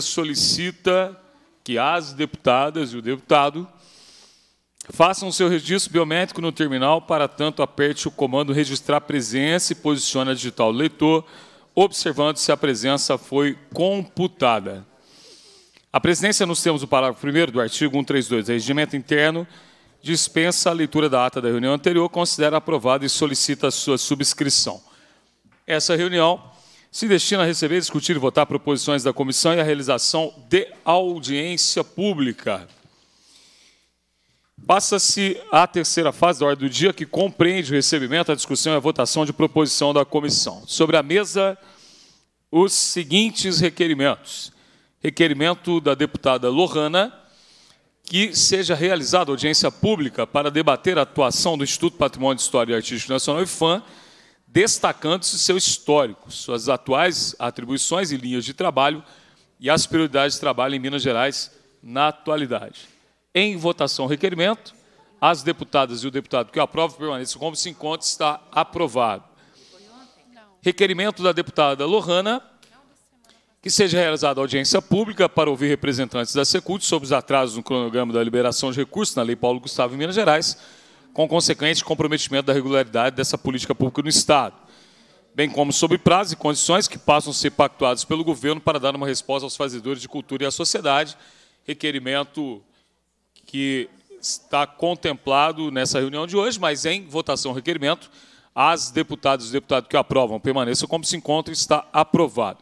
solicita que as deputadas e o deputado façam seu registro biométrico no terminal, para tanto aperte o comando registrar presença e posicione a digital leitor, observando se a presença foi computada. A presidência, nos termos do parágrafo 1 do artigo 132 do Regimento Interno, dispensa a leitura da ata da reunião anterior, considera aprovada e solicita a sua subscrição. Essa reunião se destina a receber, discutir e votar proposições da comissão e a realização de audiência pública. Passa-se à terceira fase da ordem do dia, que compreende o recebimento, a discussão e a votação de proposição da comissão. Sobre a mesa, os seguintes requerimentos. Requerimento da deputada Lohana, que seja realizada audiência pública para debater a atuação do Instituto Patrimônio de História e Artístico Nacional, IFAM, destacando-se seu histórico, suas atuais atribuições e linhas de trabalho e as prioridades de trabalho em Minas Gerais na atualidade. Em votação, requerimento. As deputadas e o deputado que o aprova permaneçam como se encontra, está aprovado. Requerimento da deputada Lohana, que seja realizada audiência pública para ouvir representantes da Secult sobre os atrasos no cronograma da liberação de recursos na Lei Paulo Gustavo em Minas Gerais, com consequente comprometimento da regularidade dessa política pública no Estado, bem como sobre prazos e condições que passam a ser pactuados pelo governo para dar uma resposta aos fazedores de cultura e à sociedade, requerimento que está contemplado nessa reunião de hoje, mas em votação requerimento, as deputadas e deputados que aprovam permaneçam como se encontra está aprovado.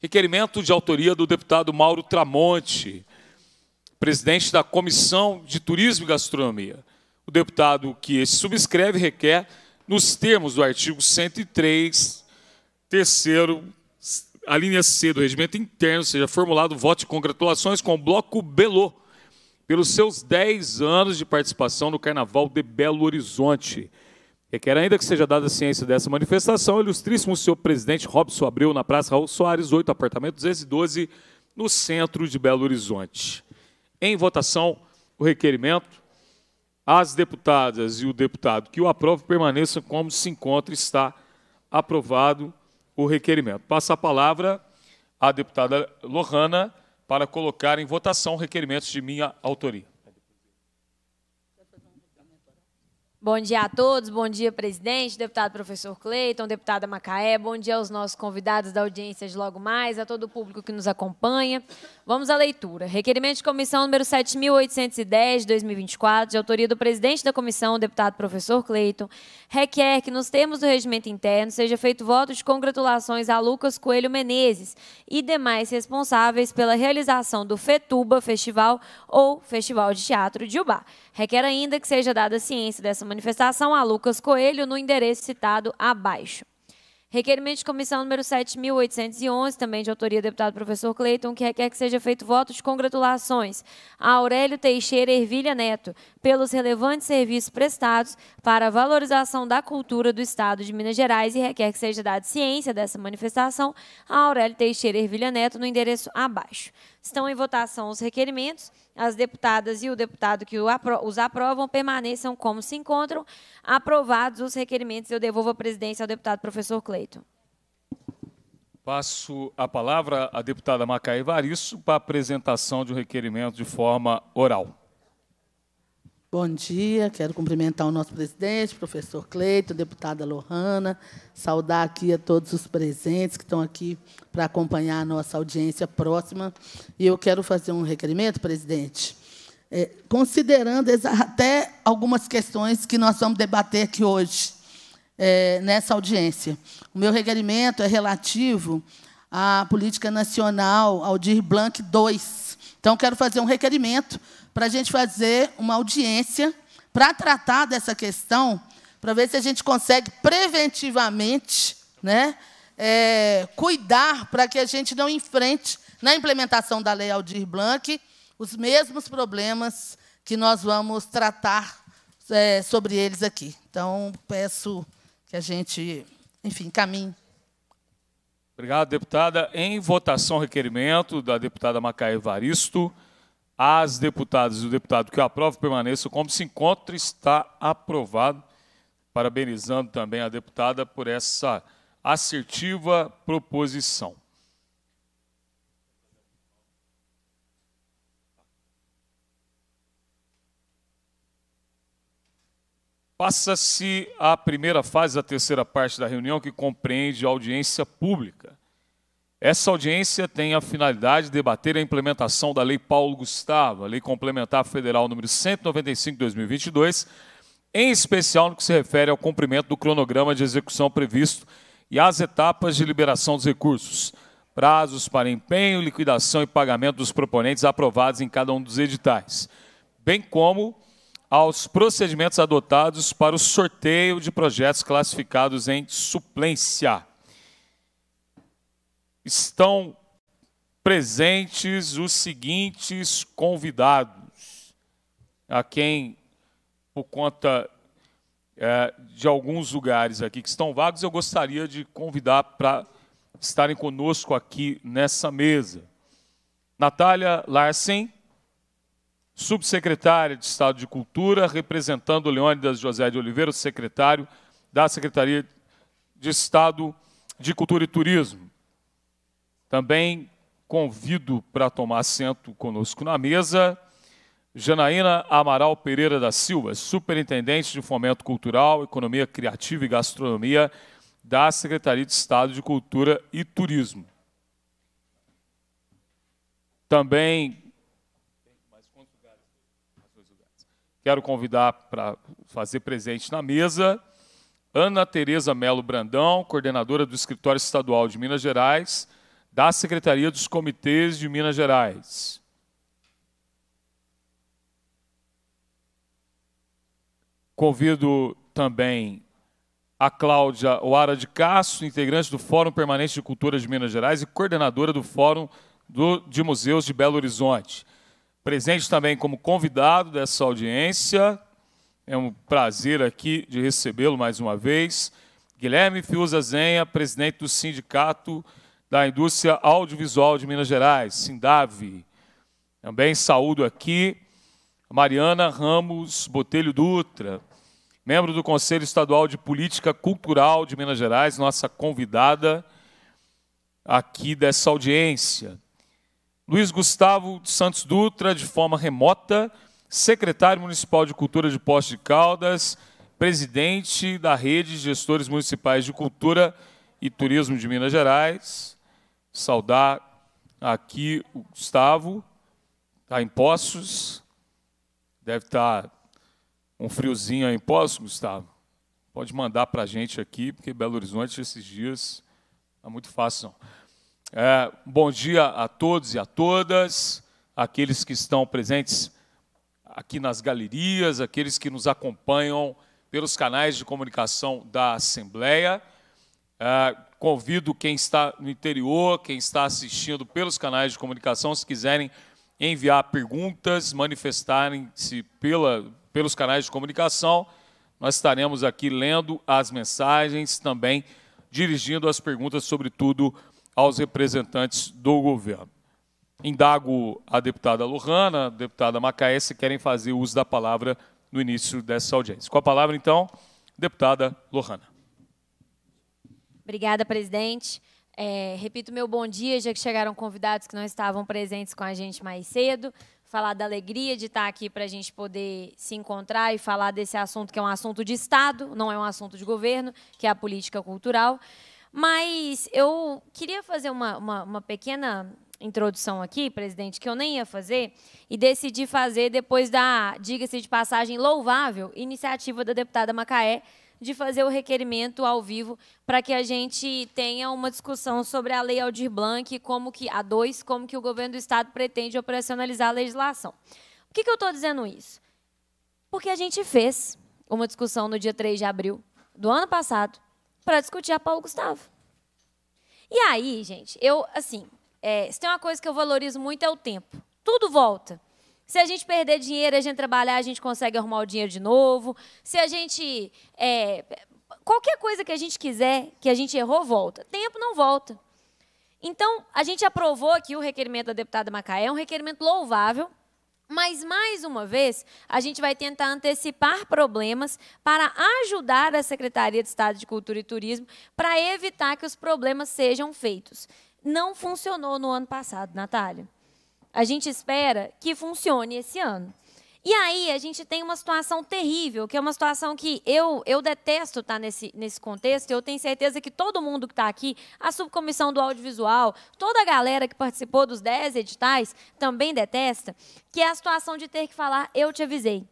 Requerimento de autoria do deputado Mauro Tramonte, presidente da Comissão de Turismo e Gastronomia, o deputado que se subscreve requer, nos termos do artigo 103, terceiro, a linha C do regimento interno, seja formulado voto de congratulações com o Bloco Belo pelos seus 10 anos de participação no Carnaval de Belo Horizonte. Requer ainda que seja dada ciência dessa manifestação, ilustríssimo senhor presidente Robson Abreu, na Praça Raul Soares, 8, apartamento 212, no centro de Belo Horizonte. Em votação, o requerimento as deputadas e o deputado que o aprove permaneçam como se encontra, está aprovado o requerimento. Passa a palavra à deputada Lohana para colocar em votação requerimentos de minha autoria. Bom dia a todos, bom dia, presidente, deputado professor Cleiton, deputada Macaé, bom dia aos nossos convidados da audiência de logo mais, a todo o público que nos acompanha. Vamos à leitura. Requerimento de comissão número 7.810, de 2024, de autoria do presidente da comissão, deputado professor Cleiton, requer que, nos termos do regimento interno, seja feito voto de congratulações a Lucas Coelho Menezes e demais responsáveis pela realização do FETUBA Festival ou Festival de Teatro de Ubá. Requer ainda que seja dada ciência dessa manifestação a Lucas Coelho no endereço citado abaixo. Requerimento de comissão número 7.811, também de autoria do deputado professor Cleiton, que requer que seja feito voto de congratulações a Aurélio Teixeira Ervilha Neto pelos relevantes serviços prestados para a valorização da cultura do Estado de Minas Gerais e requer que seja dada ciência dessa manifestação a Aurélio Teixeira Ervilha Neto no endereço abaixo. Estão em votação os requerimentos as deputadas e o deputado que os aprovam permaneçam como se encontram. Aprovados os requerimentos, eu devolvo a presidência ao deputado professor Cleito. Passo a palavra à deputada Macaé Varisso para a apresentação de um requerimento de forma oral. Bom dia, quero cumprimentar o nosso presidente, professor Cleito, deputada Lohana, saudar aqui a todos os presentes que estão aqui para acompanhar a nossa audiência próxima. E eu quero fazer um requerimento, presidente, é, considerando até algumas questões que nós vamos debater aqui hoje, é, nessa audiência. O meu requerimento é relativo à Política Nacional Aldir Blanc II. Então, quero fazer um requerimento para a gente fazer uma audiência para tratar dessa questão, para ver se a gente consegue preventivamente né, é, cuidar para que a gente não enfrente, na implementação da Lei Aldir Blanc, os mesmos problemas que nós vamos tratar é, sobre eles aqui. Então, peço que a gente, enfim, caminhe. Obrigado, deputada. Em votação, requerimento da deputada Macaé Varisto. As deputadas e o deputado que aprova permaneçam como se encontra, está aprovado. Parabenizando também a deputada por essa assertiva proposição. Passa-se a primeira fase da terceira parte da reunião, que compreende audiência pública. Essa audiência tem a finalidade de debater a implementação da Lei Paulo Gustavo, a Lei Complementar Federal número 195 2022, em especial no que se refere ao cumprimento do cronograma de execução previsto e às etapas de liberação dos recursos, prazos para empenho, liquidação e pagamento dos proponentes aprovados em cada um dos editais, bem como aos procedimentos adotados para o sorteio de projetos classificados em suplência estão presentes os seguintes convidados, a quem, por conta é, de alguns lugares aqui que estão vagos, eu gostaria de convidar para estarem conosco aqui nessa mesa. Natália Larsen, subsecretária de Estado de Cultura, representando Leônidas José de Oliveira, secretário da Secretaria de Estado de Cultura e Turismo. Também convido para tomar assento conosco na mesa Janaína Amaral Pereira da Silva, Superintendente de Fomento Cultural, Economia Criativa e Gastronomia da Secretaria de Estado de Cultura e Turismo. Também quero convidar para fazer presente na mesa Ana Tereza Melo Brandão, coordenadora do Escritório Estadual de Minas Gerais, da Secretaria dos Comitês de Minas Gerais. Convido também a Cláudia Oara de Castro, integrante do Fórum Permanente de Cultura de Minas Gerais e coordenadora do Fórum do, de Museus de Belo Horizonte. Presente também como convidado dessa audiência, é um prazer aqui de recebê-lo mais uma vez, Guilherme Fiuza Zenha, presidente do Sindicato da Indústria Audiovisual de Minas Gerais, Sindave. Também saúdo aqui a Mariana Ramos Botelho Dutra, membro do Conselho Estadual de Política Cultural de Minas Gerais, nossa convidada aqui dessa audiência. Luiz Gustavo Santos Dutra, de forma remota, secretário municipal de Cultura de Poços de Caldas, presidente da Rede de Gestores Municipais de Cultura e Turismo de Minas Gerais saudar aqui o Gustavo, está em Poços, deve estar tá um friozinho aí em Poços, Gustavo. Pode mandar para a gente aqui, porque Belo Horizonte esses dias está muito fácil. É, bom dia a todos e a todas, aqueles que estão presentes aqui nas galerias, aqueles que nos acompanham pelos canais de comunicação da Assembleia. É, Convido quem está no interior, quem está assistindo pelos canais de comunicação, se quiserem enviar perguntas, manifestarem-se pelos canais de comunicação. Nós estaremos aqui lendo as mensagens, também dirigindo as perguntas, sobretudo aos representantes do governo. Indago a deputada Lohana, a deputada Macaé, se querem fazer uso da palavra no início dessa audiência. Com a palavra, então, deputada Lohana. Obrigada, presidente. É, repito meu bom dia, já que chegaram convidados que não estavam presentes com a gente mais cedo. Falar da alegria de estar aqui para a gente poder se encontrar e falar desse assunto que é um assunto de Estado, não é um assunto de governo, que é a política cultural. Mas eu queria fazer uma, uma, uma pequena introdução aqui, presidente, que eu nem ia fazer, e decidi fazer depois da, diga-se de passagem, louvável iniciativa da deputada Macaé de fazer o requerimento ao vivo para que a gente tenha uma discussão sobre a Lei Aldir Blanc, como que a 2, como que o governo do estado pretende operacionalizar a legislação. Por que, que eu estou dizendo isso? Porque a gente fez uma discussão no dia 3 de abril do ano passado para discutir a Paulo Gustavo. E aí, gente, eu, assim, é, se tem uma coisa que eu valorizo muito é o tempo. Tudo volta. Se a gente perder dinheiro, a gente trabalhar, a gente consegue arrumar o dinheiro de novo. Se a gente. É, qualquer coisa que a gente quiser, que a gente errou, volta. Tempo não volta. Então, a gente aprovou aqui o requerimento da deputada Macaé, é um requerimento louvável, mas, mais uma vez, a gente vai tentar antecipar problemas para ajudar a Secretaria de Estado de Cultura e Turismo para evitar que os problemas sejam feitos. Não funcionou no ano passado, Natália a gente espera que funcione esse ano. E aí a gente tem uma situação terrível, que é uma situação que eu, eu detesto estar tá nesse, nesse contexto, e eu tenho certeza que todo mundo que está aqui, a subcomissão do audiovisual, toda a galera que participou dos 10 editais também detesta, que é a situação de ter que falar eu te avisei.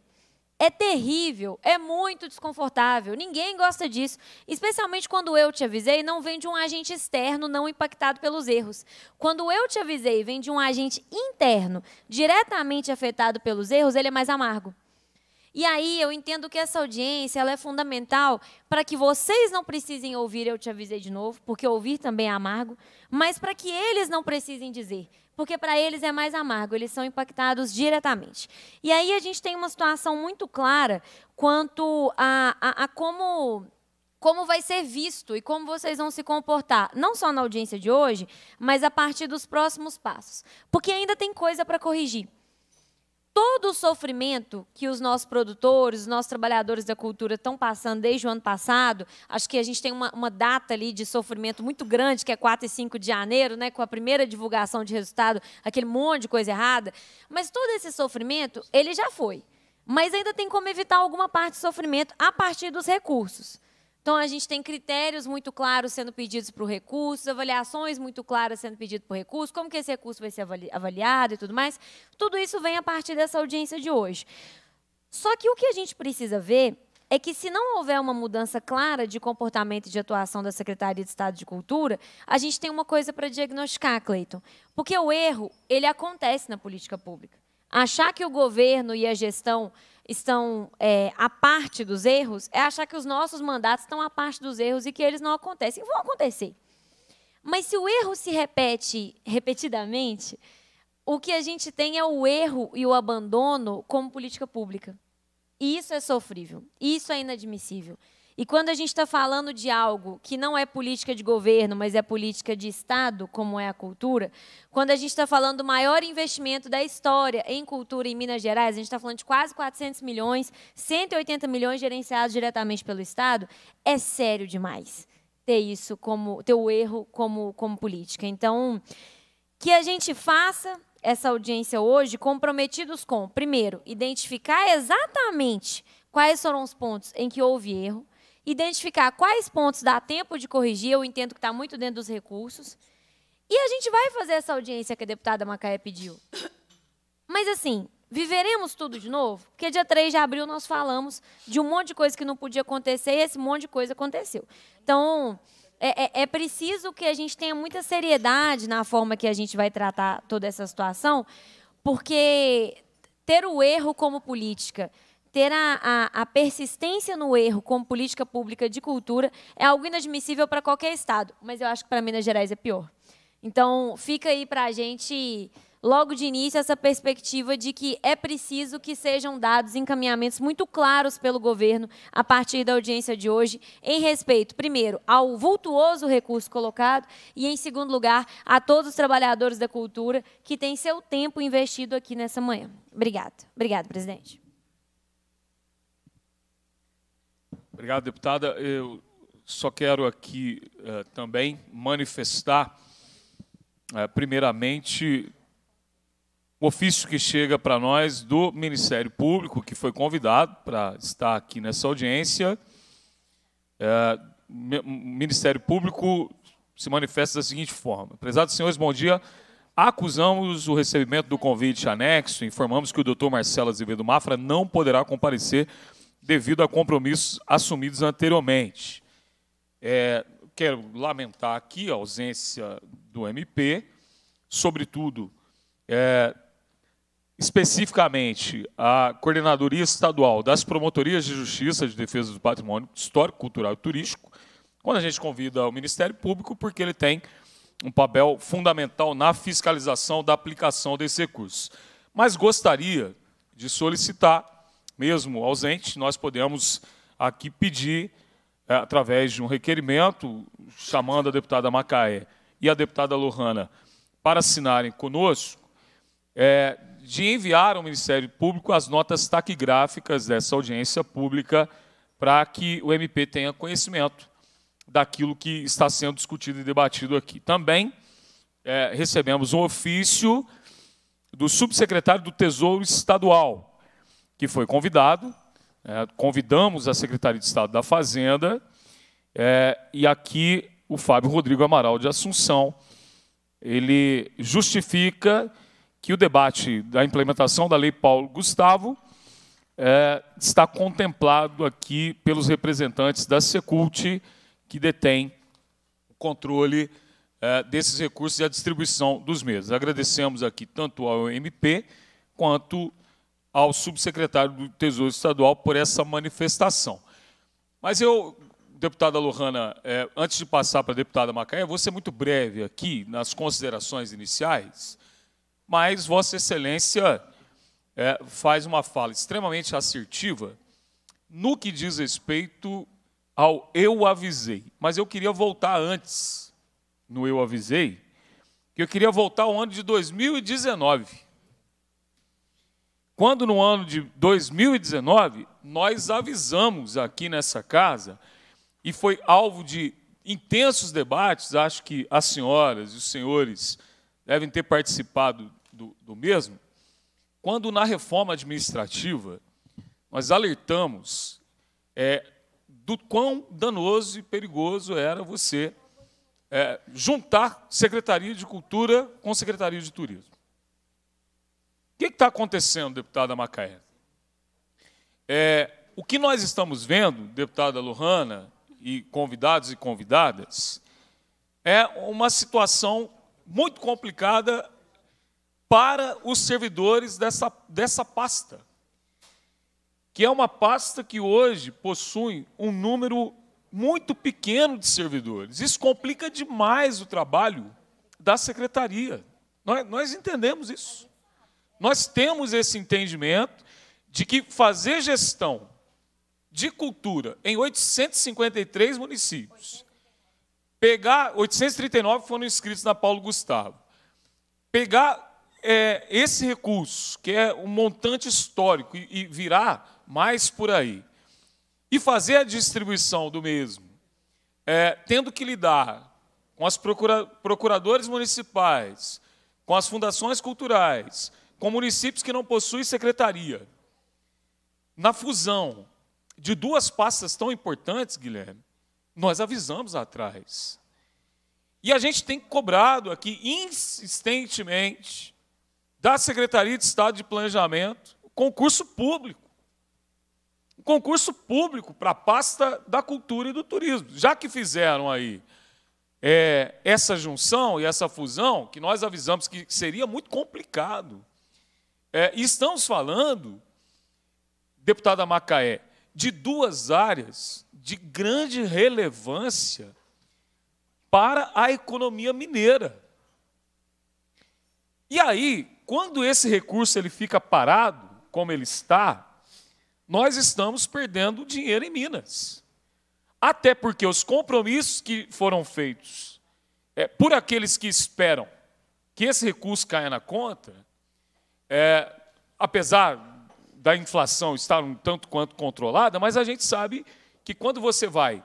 É terrível, é muito desconfortável, ninguém gosta disso, especialmente quando eu te avisei não vem de um agente externo não impactado pelos erros. Quando eu te avisei vem de um agente interno diretamente afetado pelos erros, ele é mais amargo. E aí eu entendo que essa audiência ela é fundamental para que vocês não precisem ouvir eu te avisei de novo, porque ouvir também é amargo, mas para que eles não precisem dizer porque para eles é mais amargo, eles são impactados diretamente. E aí a gente tem uma situação muito clara quanto a, a, a como como vai ser visto e como vocês vão se comportar, não só na audiência de hoje, mas a partir dos próximos passos. Porque ainda tem coisa para corrigir todo o sofrimento que os nossos produtores, os nossos trabalhadores da cultura estão passando desde o ano passado, acho que a gente tem uma, uma, data ali de sofrimento muito grande, que é 4 e 5 de janeiro, né, com a primeira divulgação de resultado, aquele monte de coisa errada. Mas todo esse sofrimento, ele já foi. Mas ainda tem como evitar alguma parte do sofrimento a partir dos recursos. Então, a gente tem critérios muito claros sendo pedidos para o recurso, avaliações muito claras sendo pedidas para o recurso, como que esse recurso vai ser avaliado e tudo mais. Tudo isso vem a partir dessa audiência de hoje. Só que o que a gente precisa ver é que, se não houver uma mudança clara de comportamento e de atuação da Secretaria de Estado de Cultura, a gente tem uma coisa para diagnosticar, Cleiton. Porque o erro, ele acontece na política pública. Achar que o governo e a gestão estão é, à parte dos erros é achar que os nossos mandatos estão à parte dos erros e que eles não acontecem. Vão acontecer. Mas se o erro se repete repetidamente, o que a gente tem é o erro e o abandono como política pública. E isso é sofrível, isso é inadmissível. E quando a gente está falando de algo que não é política de governo, mas é política de Estado, como é a cultura, quando a gente está falando do maior investimento da história em cultura em Minas Gerais, a gente está falando de quase 400 milhões, 180 milhões gerenciados diretamente pelo Estado, é sério demais ter isso como ter o erro como como política. Então, que a gente faça essa audiência hoje comprometidos com, primeiro, identificar exatamente quais foram os pontos em que houve erro, identificar quais pontos dá tempo de corrigir, eu entendo que está muito dentro dos recursos. E a gente vai fazer essa audiência que a deputada Macaé pediu. Mas assim, viveremos tudo de novo? Porque dia 3 de abril nós falamos de um monte de coisa que não podia acontecer e esse monte de coisa aconteceu. Então, é, é, é preciso que a gente tenha muita seriedade na forma que a gente vai tratar toda essa situação, porque ter o erro como política ter a, a, a, persistência no erro como política pública de cultura é algo inadmissível para qualquer Estado, mas eu acho que para Minas Gerais é pior. Então, fica aí para a gente, logo de início, essa perspectiva de que é preciso que sejam dados encaminhamentos muito claros pelo governo a partir da audiência de hoje, em respeito, primeiro, ao vultuoso recurso colocado e, em segundo lugar, a todos os trabalhadores da cultura que têm seu tempo investido aqui nessa manhã. Obrigada. Obrigada, presidente. Obrigado, deputada. Eu só quero aqui eh, também manifestar, eh, primeiramente, o ofício que chega para nós do Ministério Público, que foi convidado para estar aqui nessa audiência. o eh, Ministério Público se manifesta da seguinte forma: Prezados senhores, bom dia. Acusamos o recebimento do convite anexo, informamos que o doutor Marcelo Azevedo Mafra não poderá comparecer devido a compromissos assumidos anteriormente. É, quero lamentar aqui a ausência do MP, sobretudo, é, especificamente, a Coordenadoria Estadual das Promotorias de Justiça de Defesa do Patrimônio Histórico, Cultural e Turístico, quando a gente convida o Ministério Público, porque ele tem um papel fundamental na fiscalização da aplicação desse recurso. Mas gostaria de solicitar mesmo ausente, nós podemos aqui pedir, é, através de um requerimento, chamando a deputada Macaé e a deputada Lohana para assinarem conosco, é, de enviar ao Ministério Público as notas taquigráficas dessa audiência pública para que o MP tenha conhecimento daquilo que está sendo discutido e debatido aqui. Também é, recebemos um ofício do subsecretário do Tesouro Estadual, que foi convidado, é, convidamos a Secretaria de Estado da Fazenda, é, e aqui o Fábio Rodrigo Amaral de Assunção, ele justifica que o debate da implementação da Lei Paulo Gustavo é, está contemplado aqui pelos representantes da Secult, que detém o controle é, desses recursos e a distribuição dos mesmos. Agradecemos aqui tanto ao MP quanto ao subsecretário do Tesouro Estadual por essa manifestação. Mas eu, deputada Lohana, é, antes de passar para a deputada Macaé, vou ser muito breve aqui nas considerações iniciais, mas Vossa Excelência é, faz uma fala extremamente assertiva no que diz respeito ao eu avisei. Mas eu queria voltar antes, no eu avisei, que eu queria voltar ao ano de 2019. Quando no ano de 2019 nós avisamos aqui nessa casa e foi alvo de intensos debates, acho que as senhoras e os senhores devem ter participado do, do mesmo, quando na reforma administrativa nós alertamos é, do quão danoso e perigoso era você é, juntar Secretaria de Cultura com Secretaria de Turismo. O que está acontecendo, deputada Macaé? É, o que nós estamos vendo, deputada Lohana, e convidados e convidadas, é uma situação muito complicada para os servidores dessa, dessa pasta, que é uma pasta que hoje possui um número muito pequeno de servidores. Isso complica demais o trabalho da secretaria. Nós, nós entendemos isso. Nós temos esse entendimento de que fazer gestão de cultura em 853 municípios, pegar 839 foram inscritos na Paulo Gustavo, pegar é, esse recurso que é um montante histórico e, e virá mais por aí e fazer a distribuição do mesmo, é, tendo que lidar com as procura, procuradores municipais, com as fundações culturais, com municípios que não possuem secretaria. Na fusão de duas pastas tão importantes, Guilherme, nós avisamos atrás. E a gente tem cobrado aqui insistentemente da Secretaria de Estado de Planejamento concurso público. Um concurso público para a pasta da cultura e do turismo. Já que fizeram aí é, essa junção e essa fusão, que nós avisamos que seria muito complicado é, estamos falando, deputada Macaé, de duas áreas de grande relevância para a economia mineira. E aí, quando esse recurso ele fica parado, como ele está, nós estamos perdendo dinheiro em Minas. Até porque os compromissos que foram feitos é, por aqueles que esperam que esse recurso caia na conta, é, apesar da inflação estar um tanto quanto controlada, mas a gente sabe que quando você vai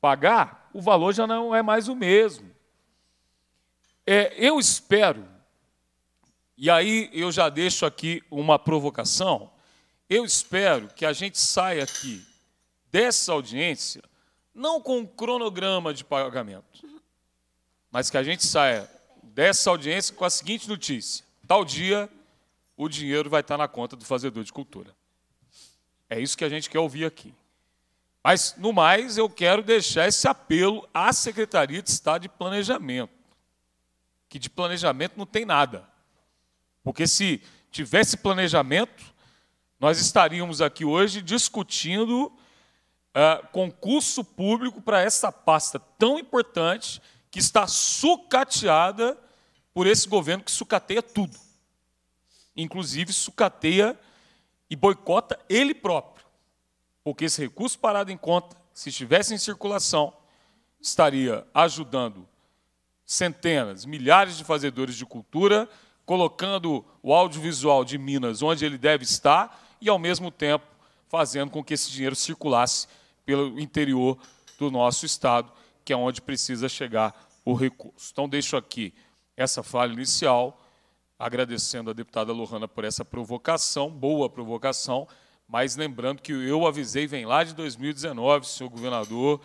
pagar, o valor já não é mais o mesmo. É, eu espero, e aí eu já deixo aqui uma provocação, eu espero que a gente saia aqui dessa audiência não com um cronograma de pagamento, mas que a gente saia dessa audiência com a seguinte notícia: tal dia o dinheiro vai estar na conta do fazedor de cultura. É isso que a gente quer ouvir aqui. Mas, no mais, eu quero deixar esse apelo à Secretaria de Estado de Planejamento, que de planejamento não tem nada. Porque se tivesse planejamento, nós estaríamos aqui hoje discutindo uh, concurso público para essa pasta tão importante que está sucateada por esse governo que sucateia tudo inclusive sucateia e boicota ele próprio, porque esse recurso parado em conta, se estivesse em circulação, estaria ajudando centenas, milhares de fazedores de cultura, colocando o audiovisual de Minas onde ele deve estar e, ao mesmo tempo, fazendo com que esse dinheiro circulasse pelo interior do nosso Estado, que é onde precisa chegar o recurso. Então, deixo aqui essa fala inicial agradecendo a deputada Lohana por essa provocação, boa provocação, mas lembrando que eu avisei, vem lá de 2019, senhor governador,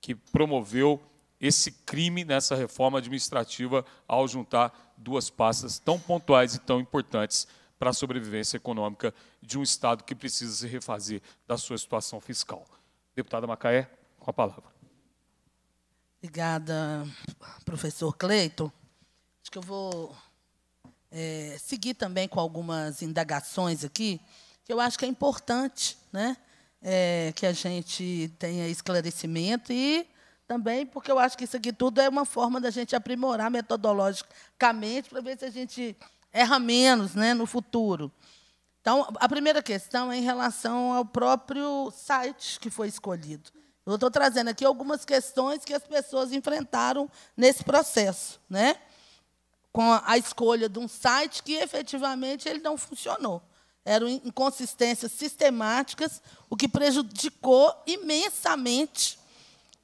que promoveu esse crime nessa reforma administrativa ao juntar duas pastas tão pontuais e tão importantes para a sobrevivência econômica de um Estado que precisa se refazer da sua situação fiscal. Deputada Macaé, com a palavra. Obrigada, professor Cleiton. Acho que eu vou é, seguir também com algumas indagações aqui, que eu acho que é importante né, é, que a gente tenha esclarecimento e também porque eu acho que isso aqui tudo é uma forma da gente aprimorar metodologicamente para ver se a gente erra menos né, no futuro. Então, a primeira questão é em relação ao próprio site que foi escolhido. Eu estou trazendo aqui algumas questões que as pessoas enfrentaram nesse processo. Né? com a escolha de um site que efetivamente ele não funcionou. Eram inconsistências sistemáticas, o que prejudicou imensamente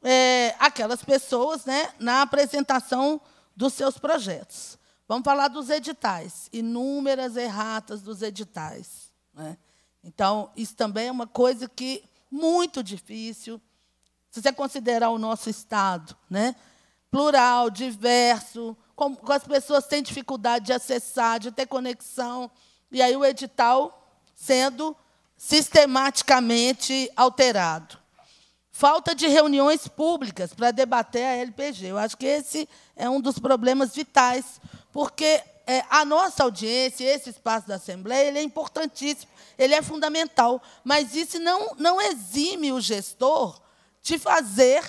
é, aquelas pessoas né, na apresentação dos seus projetos. Vamos falar dos editais, inúmeras erratas dos editais. Né? Então, isso também é uma coisa que muito difícil, se você considerar o nosso Estado, né? plural, diverso, como as pessoas têm dificuldade de acessar, de ter conexão. E aí o edital sendo sistematicamente alterado. Falta de reuniões públicas para debater a LPG. Eu acho que esse é um dos problemas vitais, porque é, a nossa audiência, esse espaço da Assembleia, ele é importantíssimo, ele é fundamental, mas isso não, não exime o gestor de fazer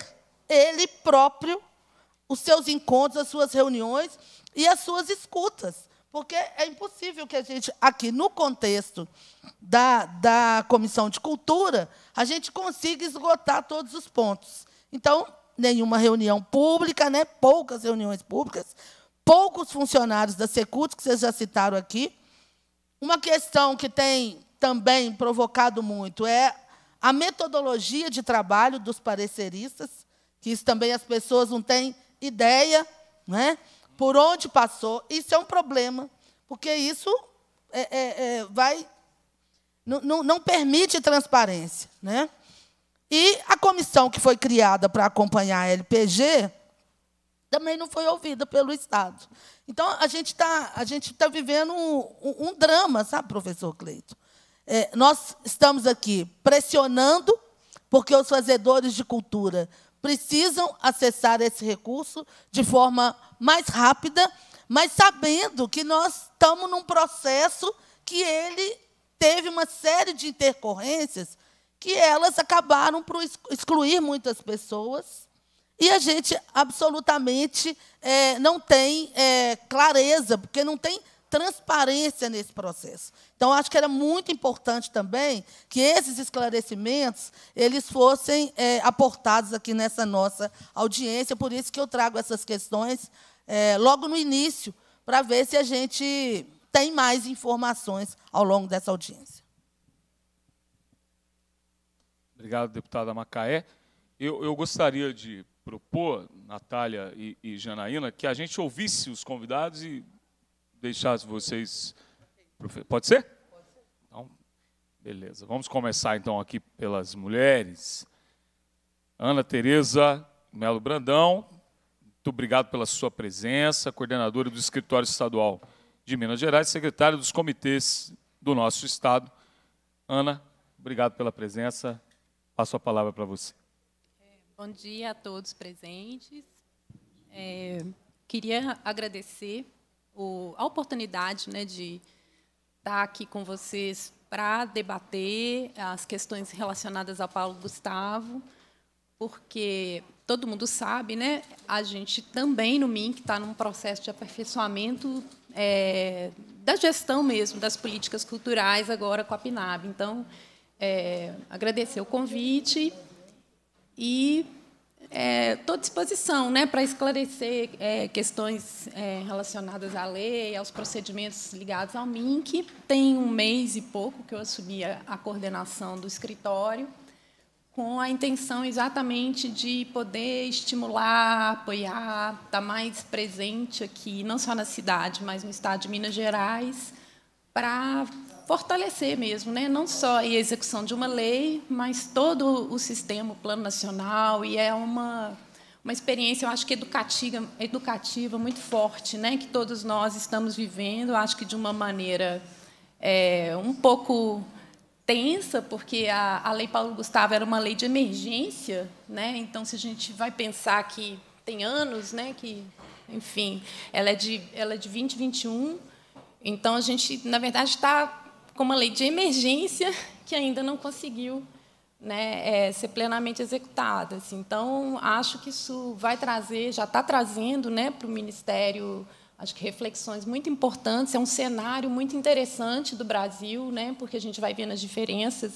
ele próprio os seus encontros, as suas reuniões e as suas escutas. Porque é impossível que a gente, aqui no contexto da, da Comissão de Cultura, a gente consiga esgotar todos os pontos. Então, nenhuma reunião pública, né? poucas reuniões públicas, poucos funcionários da Secult, que vocês já citaram aqui. Uma questão que tem também provocado muito é a metodologia de trabalho dos pareceristas, que isso também as pessoas não têm ideia, né? por onde passou. Isso é um problema, porque isso é, é, é, vai. Não, permite transparência. Né? E a comissão que foi criada para acompanhar a LPG também não foi ouvida pelo Estado. Então, a gente está tá vivendo um, um, drama, sabe, professor Cleito? É, nós estamos aqui pressionando, porque os fazedores de cultura precisam acessar esse recurso de forma mais rápida, mas sabendo que nós estamos num processo que ele teve uma série de intercorrências que elas acabaram por excluir muitas pessoas e a gente absolutamente é, não tem é, clareza, porque não tem transparência nesse processo. Então, acho que era muito importante também que esses esclarecimentos eles fossem é, aportados aqui nessa nossa audiência. Por isso que eu trago essas questões é, logo no início, para ver se a gente tem mais informações ao longo dessa audiência. Obrigado, deputada Macaé. Eu, eu gostaria de propor, Natália e, e Janaína, que a gente ouvisse os convidados e deixar vocês. Pode ser? Então, beleza. Vamos começar então aqui pelas mulheres. Ana Tereza Melo Brandão, muito obrigado pela sua presença, coordenadora do Escritório Estadual de Minas Gerais, secretária dos comitês do nosso estado. Ana, obrigado pela presença. Passo a palavra para você. Bom dia a todos presentes. É, queria agradecer o, a oportunidade né, de estar aqui com vocês para debater as questões relacionadas ao Paulo Gustavo, porque todo mundo sabe, né? A gente também no MINC está num processo de aperfeiçoamento é, da gestão mesmo das políticas culturais agora com a PNAB. Então, é, agradecer o convite e estou é, à disposição né, para esclarecer é, questões é, relacionadas à lei, aos procedimentos ligados ao MINC. Tem um mês e pouco que eu assumi a, a coordenação do escritório, com a intenção exatamente de poder estimular, apoiar, estar tá mais presente aqui, não só na cidade, mas no estado de Minas Gerais, para fortalecer mesmo, né? não só a execução de uma lei, mas todo o sistema, o plano nacional, e é uma, uma experiência, eu acho que educativa, educativa muito forte, né? que todos nós estamos vivendo, acho que de uma maneira é, um pouco tensa, porque a, a Lei Paulo Gustavo era uma lei de emergência, né? então, se a gente vai pensar que tem anos né, que, enfim, ela é de, ela é de 2021, então, a gente, na verdade, está com uma lei de emergência que ainda não conseguiu né, é, ser plenamente executada. Assim. Então, acho que isso vai trazer, já está trazendo né, para o Ministério, acho que reflexões muito importantes. É um cenário muito interessante do Brasil, né, porque a gente vai vendo as diferenças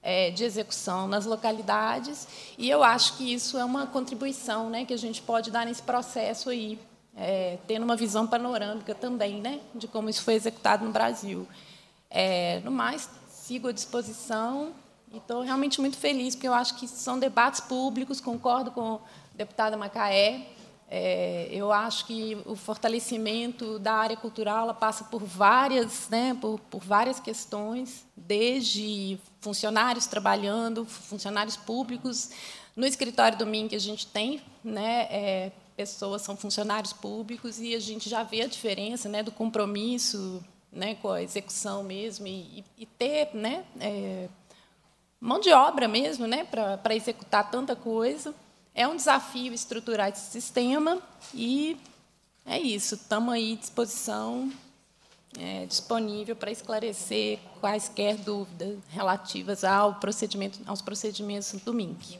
é, de execução nas localidades. E eu acho que isso é uma contribuição né, que a gente pode dar nesse processo aí, é, tendo uma visão panorâmica também né, de como isso foi executado no Brasil. É, no mais, sigo à disposição e estou realmente muito feliz, porque eu acho que são debates públicos, concordo com a deputada Macaé. É, eu acho que o fortalecimento da área cultural passa por várias, né, por, por várias questões, desde funcionários trabalhando, funcionários públicos. No escritório do MIN que a gente tem, né, é, pessoas são funcionários públicos e a gente já vê a diferença né, do compromisso né, com a execução mesmo e, e ter né, é, mão de obra mesmo né, para executar tanta coisa. É um desafio estruturar esse sistema e é isso. Estamos aí à disposição, é, disponível para esclarecer quaisquer dúvidas relativas ao procedimento, aos procedimentos do MINC.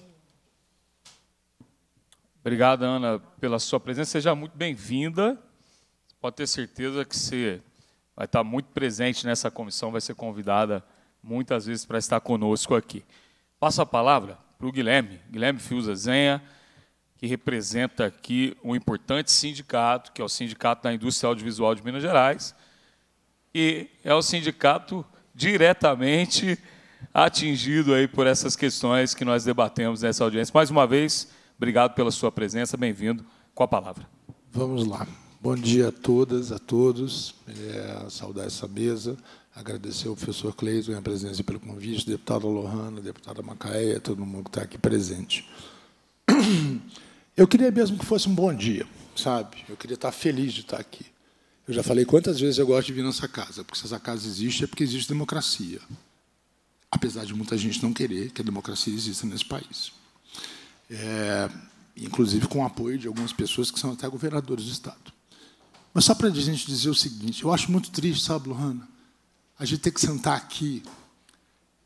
Obrigado, Ana, pela sua presença. Seja muito bem-vinda. Pode ter certeza que você vai estar muito presente nessa comissão, vai ser convidada muitas vezes para estar conosco aqui. Passo a palavra para o Guilherme, Guilherme Fiuza Zenha, que representa aqui um importante sindicato, que é o Sindicato da Indústria Audiovisual de Minas Gerais, e é o sindicato diretamente atingido aí por essas questões que nós debatemos nessa audiência. Mais uma vez, obrigado pela sua presença, bem-vindo com a palavra. Vamos lá. Bom dia a todas, a todos. É, saudar essa mesa, agradecer ao professor Cleiton a presença pelo convite, deputada Lohana, deputada Macaé, todo mundo que está aqui presente. Eu queria mesmo que fosse um bom dia, sabe? Eu queria estar feliz de estar aqui. Eu já falei quantas vezes eu gosto de vir nessa casa, porque se essa casa existe é porque existe democracia. Apesar de muita gente não querer que a democracia exista nesse país. É, inclusive com o apoio de algumas pessoas que são até governadores do Estado. Mas só para a gente dizer o seguinte, eu acho muito triste, sabe, Lohana? A gente ter que sentar aqui,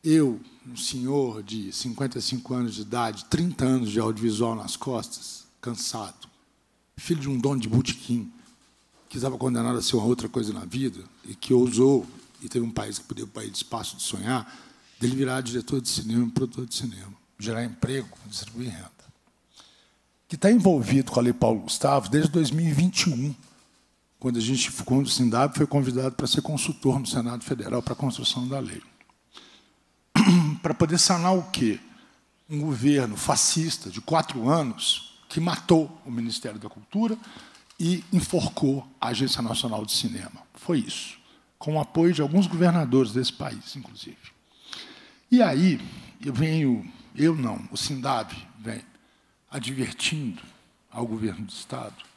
eu, um senhor de 55 anos de idade, 30 anos de audiovisual nas costas, cansado, filho de um dono de botequim, que estava condenado a ser uma outra coisa na vida, e que ousou, e teve um país que podia o um país de espaço de sonhar, dele virar diretor de cinema, produtor de cinema, gerar emprego, distribuir renda. Que está envolvido com a Lei Paulo Gustavo desde 2021 quando a gente, quando o Sindab foi convidado para ser consultor no Senado Federal para a construção da lei. para poder sanar o quê? Um governo fascista de quatro anos que matou o Ministério da Cultura e enforcou a Agência Nacional de Cinema. Foi isso. Com o apoio de alguns governadores desse país, inclusive. E aí, eu venho, eu não, o Sindab vem advertindo ao governo do Estado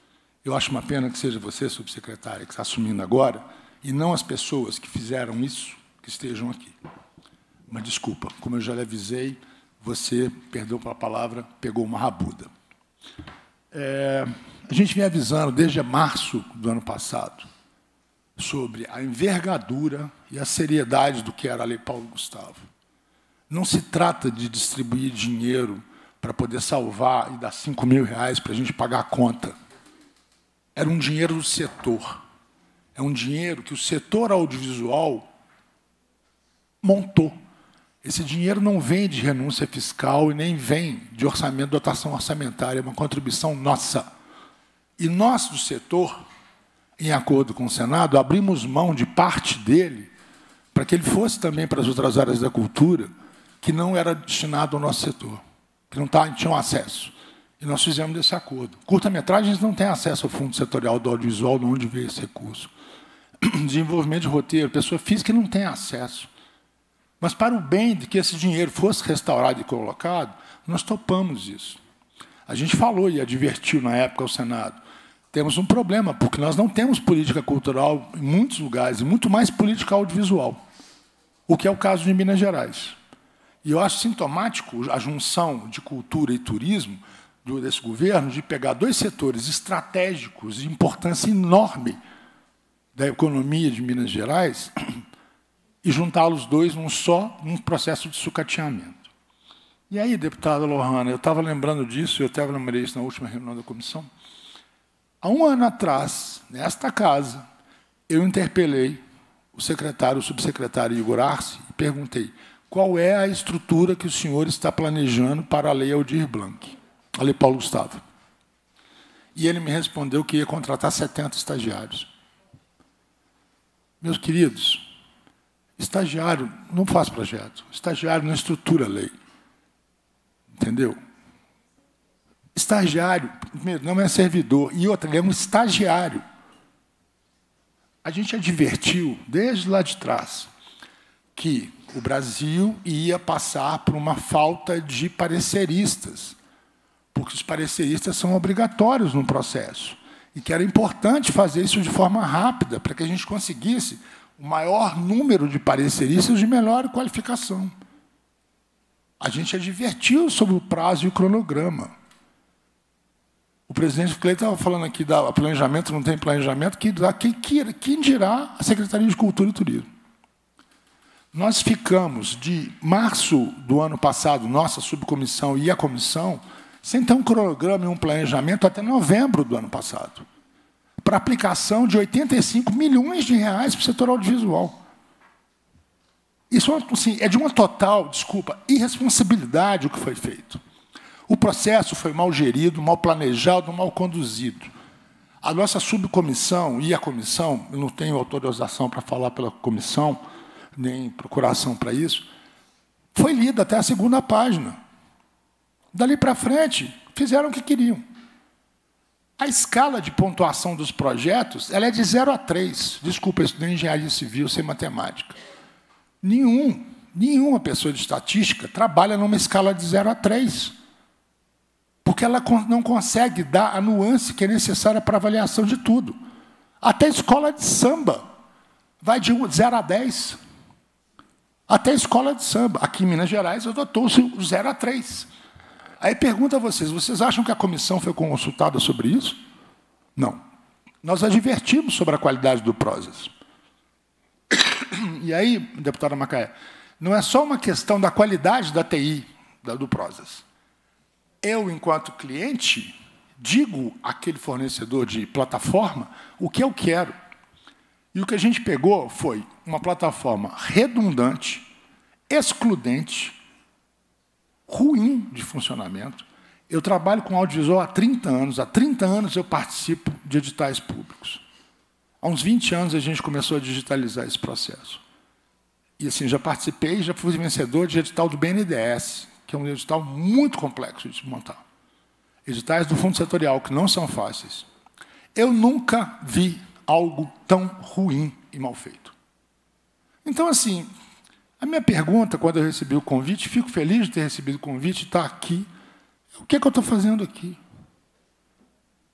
eu acho uma pena que seja você, subsecretária, que está assumindo agora, e não as pessoas que fizeram isso que estejam aqui. Mas desculpa, como eu já lhe avisei, você, perdeu pela palavra, pegou uma rabuda. É, a gente vem avisando desde março do ano passado sobre a envergadura e a seriedade do que era a Lei Paulo Gustavo. Não se trata de distribuir dinheiro para poder salvar e dar 5 mil reais para a gente pagar a conta era um dinheiro do setor. É um dinheiro que o setor audiovisual montou. Esse dinheiro não vem de renúncia fiscal e nem vem de orçamento, dotação orçamentária, é uma contribuição nossa. E nós do setor, em acordo com o Senado, abrimos mão de parte dele para que ele fosse também para as outras áreas da cultura que não era destinado ao nosso setor, que não tá, tinham acesso. E nós fizemos esse acordo. Curta-metragens não tem acesso ao fundo setorial do audiovisual, de onde veio esse recurso. Desenvolvimento de roteiro, pessoa física não tem acesso. Mas para o bem de que esse dinheiro fosse restaurado e colocado, nós topamos isso. A gente falou e advertiu na época ao Senado. Temos um problema, porque nós não temos política cultural em muitos lugares, e muito mais política audiovisual, o que é o caso de Minas Gerais. E eu acho sintomático a junção de cultura e turismo do, desse governo de pegar dois setores estratégicos de importância enorme da economia de Minas Gerais e juntá-los dois num só, num processo de sucateamento. E aí, deputada Lohana, eu estava lembrando disso, eu até lembrei isso na última reunião da comissão. Há um ano atrás, nesta casa, eu interpelei o secretário, o subsecretário Igor Arce, e perguntei qual é a estrutura que o senhor está planejando para a Lei Aldir Blanc. Falei, Paulo Gustavo. E ele me respondeu que ia contratar 70 estagiários. Meus queridos, estagiário não faz projeto, estagiário não estrutura a lei. Entendeu? Estagiário, primeiro, não é servidor, e outra, é um estagiário. A gente advertiu, desde lá de trás, que o Brasil ia passar por uma falta de pareceristas porque os pareceristas são obrigatórios no processo e que era importante fazer isso de forma rápida para que a gente conseguisse o maior número de pareceristas de melhor qualificação. A gente advertiu sobre o prazo e o cronograma. O presidente Cleiton estava falando aqui da planejamento, não tem planejamento, que, que, quem dirá a Secretaria de Cultura e Turismo? Nós ficamos de março do ano passado, nossa subcomissão e a comissão, sem então ter um cronograma e um planejamento até novembro do ano passado, para aplicação de 85 milhões de reais para o setor audiovisual. Isso é assim, é de uma total, desculpa, irresponsabilidade o que foi feito. O processo foi mal gerido, mal planejado, mal conduzido. A nossa subcomissão e a comissão, eu não tenho autorização para falar pela comissão, nem procuração para isso, foi lida até a segunda página. Dali para frente, fizeram o que queriam. A escala de pontuação dos projetos ela é de 0 a 3. Desculpa, isso não é engenharia civil sem matemática. Nenhum, nenhuma pessoa de estatística trabalha numa escala de 0 a 3. Porque ela não consegue dar a nuance que é necessária para avaliação de tudo. Até a escola de samba vai de 0 a 10. Até a escola de samba. Aqui em Minas Gerais, adotou-se o 0 a 3. Aí pergunta a vocês: vocês acham que a comissão foi consultada sobre isso? Não. Nós advertimos sobre a qualidade do Prozas. E aí, deputada Macaé, não é só uma questão da qualidade da TI do Prozas. Eu, enquanto cliente, digo àquele fornecedor de plataforma o que eu quero. E o que a gente pegou foi uma plataforma redundante, excludente, ruim de funcionamento. Eu trabalho com audiovisual há 30 anos. Há 30 anos eu participo de editais públicos. Há uns 20 anos a gente começou a digitalizar esse processo. E assim, já participei, já fui vencedor de edital do BNDES, que é um edital muito complexo de montar. Editais do Fundo Setorial, que não são fáceis. Eu nunca vi algo tão ruim e mal feito. Então, assim, a minha pergunta, quando eu recebi o convite, fico feliz de ter recebido o convite, estar aqui. O que, é que eu estou fazendo aqui?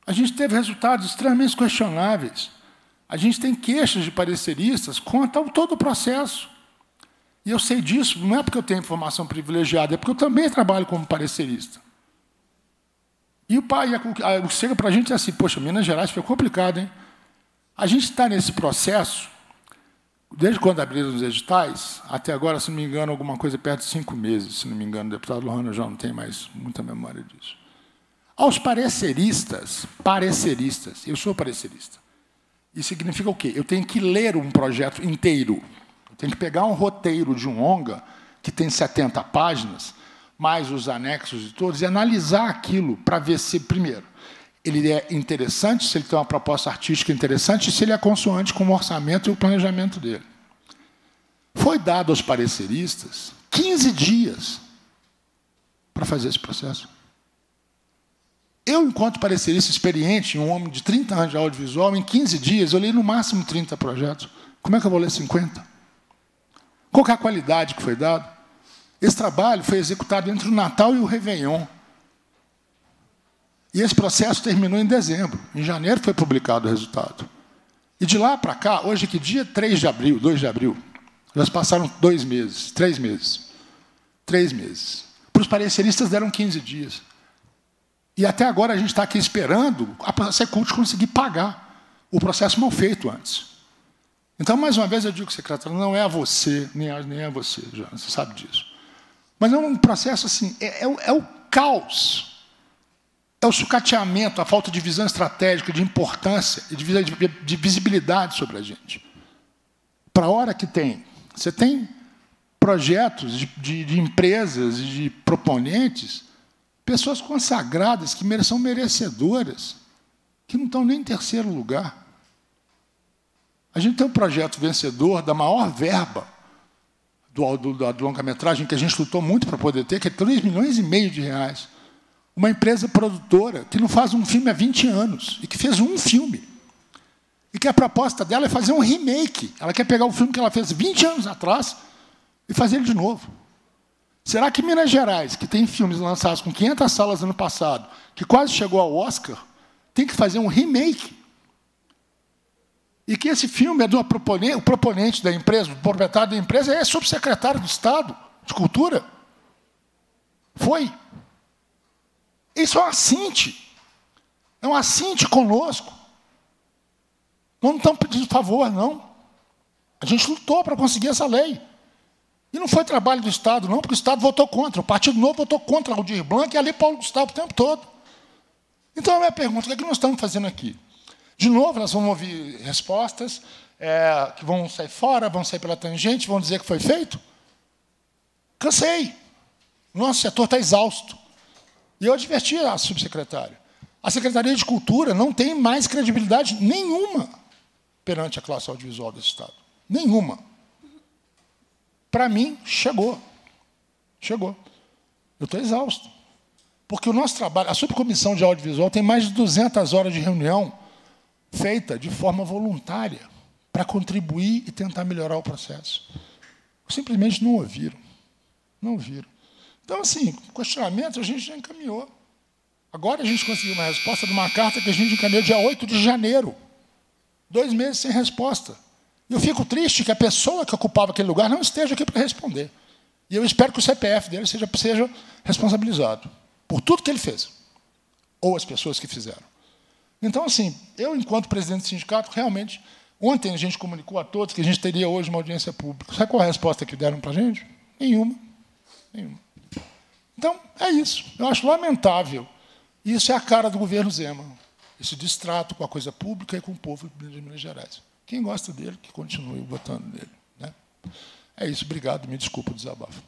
A gente teve resultados extremamente questionáveis. A gente tem queixas de pareceristas quanto a todo o processo. E eu sei disso, não é porque eu tenho informação privilegiada, é porque eu também trabalho como parecerista. E o pai, o que ah, chega para a gente é assim, poxa, Minas Gerais foi complicado, hein? A gente está nesse processo Desde quando abriram os editais, até agora, se não me engano, alguma coisa perto de cinco meses, se não me engano, o deputado Lohana já não tem mais muita memória disso. Aos pareceristas, pareceristas, eu sou parecerista. Isso significa o quê? Eu tenho que ler um projeto inteiro. Eu tenho que pegar um roteiro de um ONGA, que tem 70 páginas, mais os anexos e todos, e analisar aquilo para ver se, primeiro, ele é interessante, se ele tem uma proposta artística interessante, e se ele é consoante com o orçamento e o planejamento dele. Foi dado aos pareceristas 15 dias para fazer esse processo. Eu, enquanto parecerista experiente, um homem de 30 anos de audiovisual, em 15 dias, eu li no máximo 30 projetos. Como é que eu vou ler 50? Qual é a qualidade que foi dada? Esse trabalho foi executado entre o Natal e o Réveillon. E esse processo terminou em dezembro. Em janeiro foi publicado o resultado. E de lá para cá, hoje que dia? 3 de abril, 2 de abril. Já passaram dois meses, três meses. Três meses. Para os pareceristas deram 15 dias. E até agora a gente está aqui esperando a Secult conseguir pagar o processo mal feito antes. Então, mais uma vez, eu digo, secretário, não é a você, nem a, nem a é você, já, você sabe disso. Mas é um processo assim, é, é, é o caos é o sucateamento, a falta de visão estratégica, de importância, de visibilidade sobre a gente. Para a hora que tem, você tem projetos de, de, de empresas, de proponentes, pessoas consagradas que são merecedoras, que não estão nem em terceiro lugar. A gente tem um projeto vencedor da maior verba do, do, do longa-metragem que a gente lutou muito para poder ter, que é 3 milhões e meio de reais uma empresa produtora que não faz um filme há 20 anos e que fez um filme. E que a proposta dela é fazer um remake. Ela quer pegar o filme que ela fez 20 anos atrás e fazer ele de novo. Será que Minas Gerais, que tem filmes lançados com 500 salas ano passado, que quase chegou ao Oscar, tem que fazer um remake? E que esse filme é do o proponente da empresa, o proprietário da empresa, é subsecretário do Estado de Cultura? Foi. Isso é um assinte. É um assinte conosco. Nós não estamos pedindo favor, não. A gente lutou para conseguir essa lei. E não foi trabalho do Estado, não, porque o Estado votou contra. O Partido Novo votou contra Aldir Blanc e ali Paulo Gustavo o tempo todo. Então, a minha pergunta, o que, é que nós estamos fazendo aqui? De novo, nós vamos ouvir respostas é, que vão sair fora, vão sair pela tangente, vão dizer que foi feito? Cansei. nosso setor está exausto. E eu adverti a subsecretária. A Secretaria de Cultura não tem mais credibilidade nenhuma perante a classe audiovisual desse Estado. Nenhuma. Para mim, chegou. Chegou. Eu estou exausto. Porque o nosso trabalho, a subcomissão de audiovisual tem mais de 200 horas de reunião feita de forma voluntária para contribuir e tentar melhorar o processo. Simplesmente não ouviram. Não ouviram. Então, assim, questionamento a gente já encaminhou. Agora a gente conseguiu uma resposta de uma carta que a gente encaminhou dia 8 de janeiro. Dois meses sem resposta. E eu fico triste que a pessoa que ocupava aquele lugar não esteja aqui para responder. E eu espero que o CPF dele seja, seja responsabilizado por tudo que ele fez, ou as pessoas que fizeram. Então, assim, eu, enquanto presidente do sindicato, realmente, ontem a gente comunicou a todos que a gente teria hoje uma audiência pública. Sabe qual é a resposta que deram para a gente? Nenhuma. Nenhuma. Então, é isso. Eu acho lamentável. Isso é a cara do governo Zema. Esse distrato com a coisa pública e com o povo de Minas Gerais. Quem gosta dele, que continue votando nele. Né? É isso. Obrigado. Me desculpa o desabafo.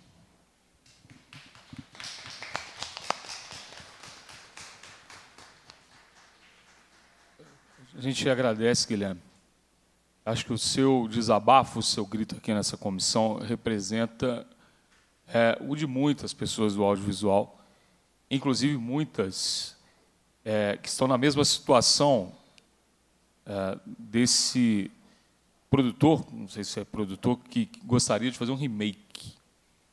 A gente agradece, Guilherme. Acho que o seu desabafo, o seu grito aqui nessa comissão representa é, o de muitas pessoas do audiovisual, inclusive muitas é, que estão na mesma situação é, desse produtor, não sei se é produtor, que, gostaria de fazer um remake,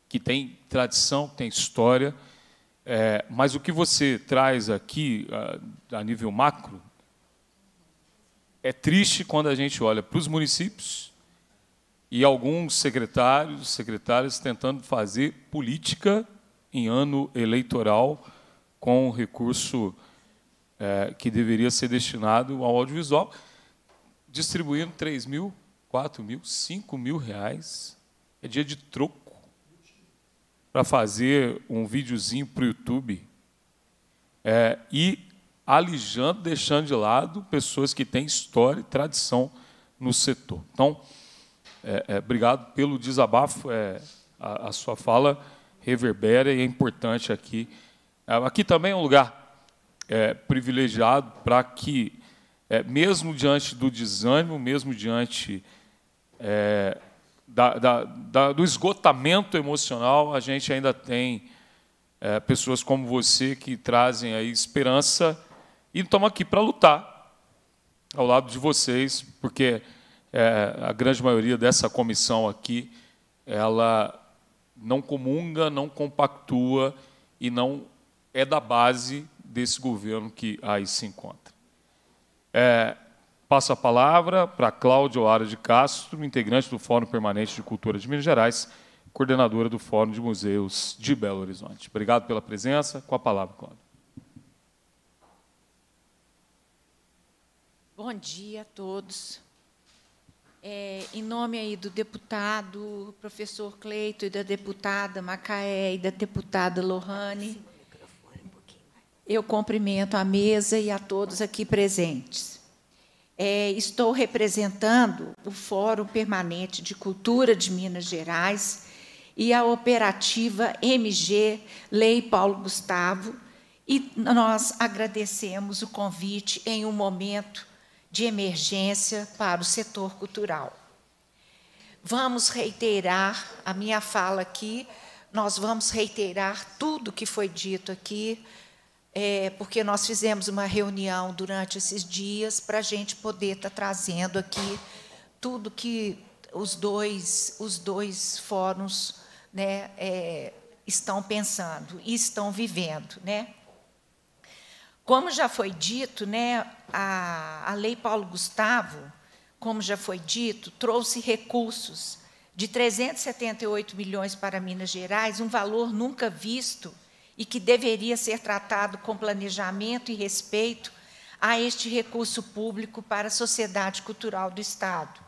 que tem tradição, tem história, é, mas o que você traz aqui a, a nível macro é triste quando a gente olha para os municípios e alguns secretários, secretárias tentando fazer política em ano eleitoral com recurso é, que deveria ser destinado ao audiovisual, distribuindo 3 mil, 4 mil, 5 mil reais. É dia de troco para fazer um videozinho para o YouTube. É, e alijando, deixando de lado pessoas que têm história e tradição no setor. Então, é, é, obrigado pelo desabafo. É, a, a, sua fala reverbera e é importante aqui. É, aqui também é um lugar é, privilegiado para que, é, mesmo diante do desânimo, mesmo diante da, da, da, do esgotamento emocional, a gente ainda tem pessoas como você que trazem aí esperança e estamos aqui para lutar ao lado de vocês, porque é, a grande maioria dessa comissão aqui, ela não comunga, não compactua e não é da base desse governo que aí se encontra. É, passo a palavra para Cláudio Oara de Castro, integrante do Fórum Permanente de Cultura de Minas Gerais, coordenadora do Fórum de Museus de Belo Horizonte. Obrigado pela presença. Com a palavra, Cláudio. Bom dia a todos é, em nome aí do deputado professor Cleito e da deputada Macaé e da deputada Lohane, eu cumprimento a mesa e a todos aqui presentes. É, estou representando o Fórum Permanente de Cultura de Minas Gerais e a operativa MG Lei Paulo Gustavo, e nós agradecemos o convite em um momento de emergência para o setor cultural. Vamos reiterar a minha fala aqui, nós vamos reiterar tudo que foi dito aqui, é, porque nós fizemos uma reunião durante esses dias para a gente poder estar tá trazendo aqui tudo que os dois, os dois fóruns né, é, estão pensando e estão vivendo. Né? Como já foi dito, né, a, a Lei Paulo Gustavo, como já foi dito, trouxe recursos de 378 milhões para Minas Gerais, um valor nunca visto e que deveria ser tratado com planejamento e respeito a este recurso público para a sociedade cultural do Estado.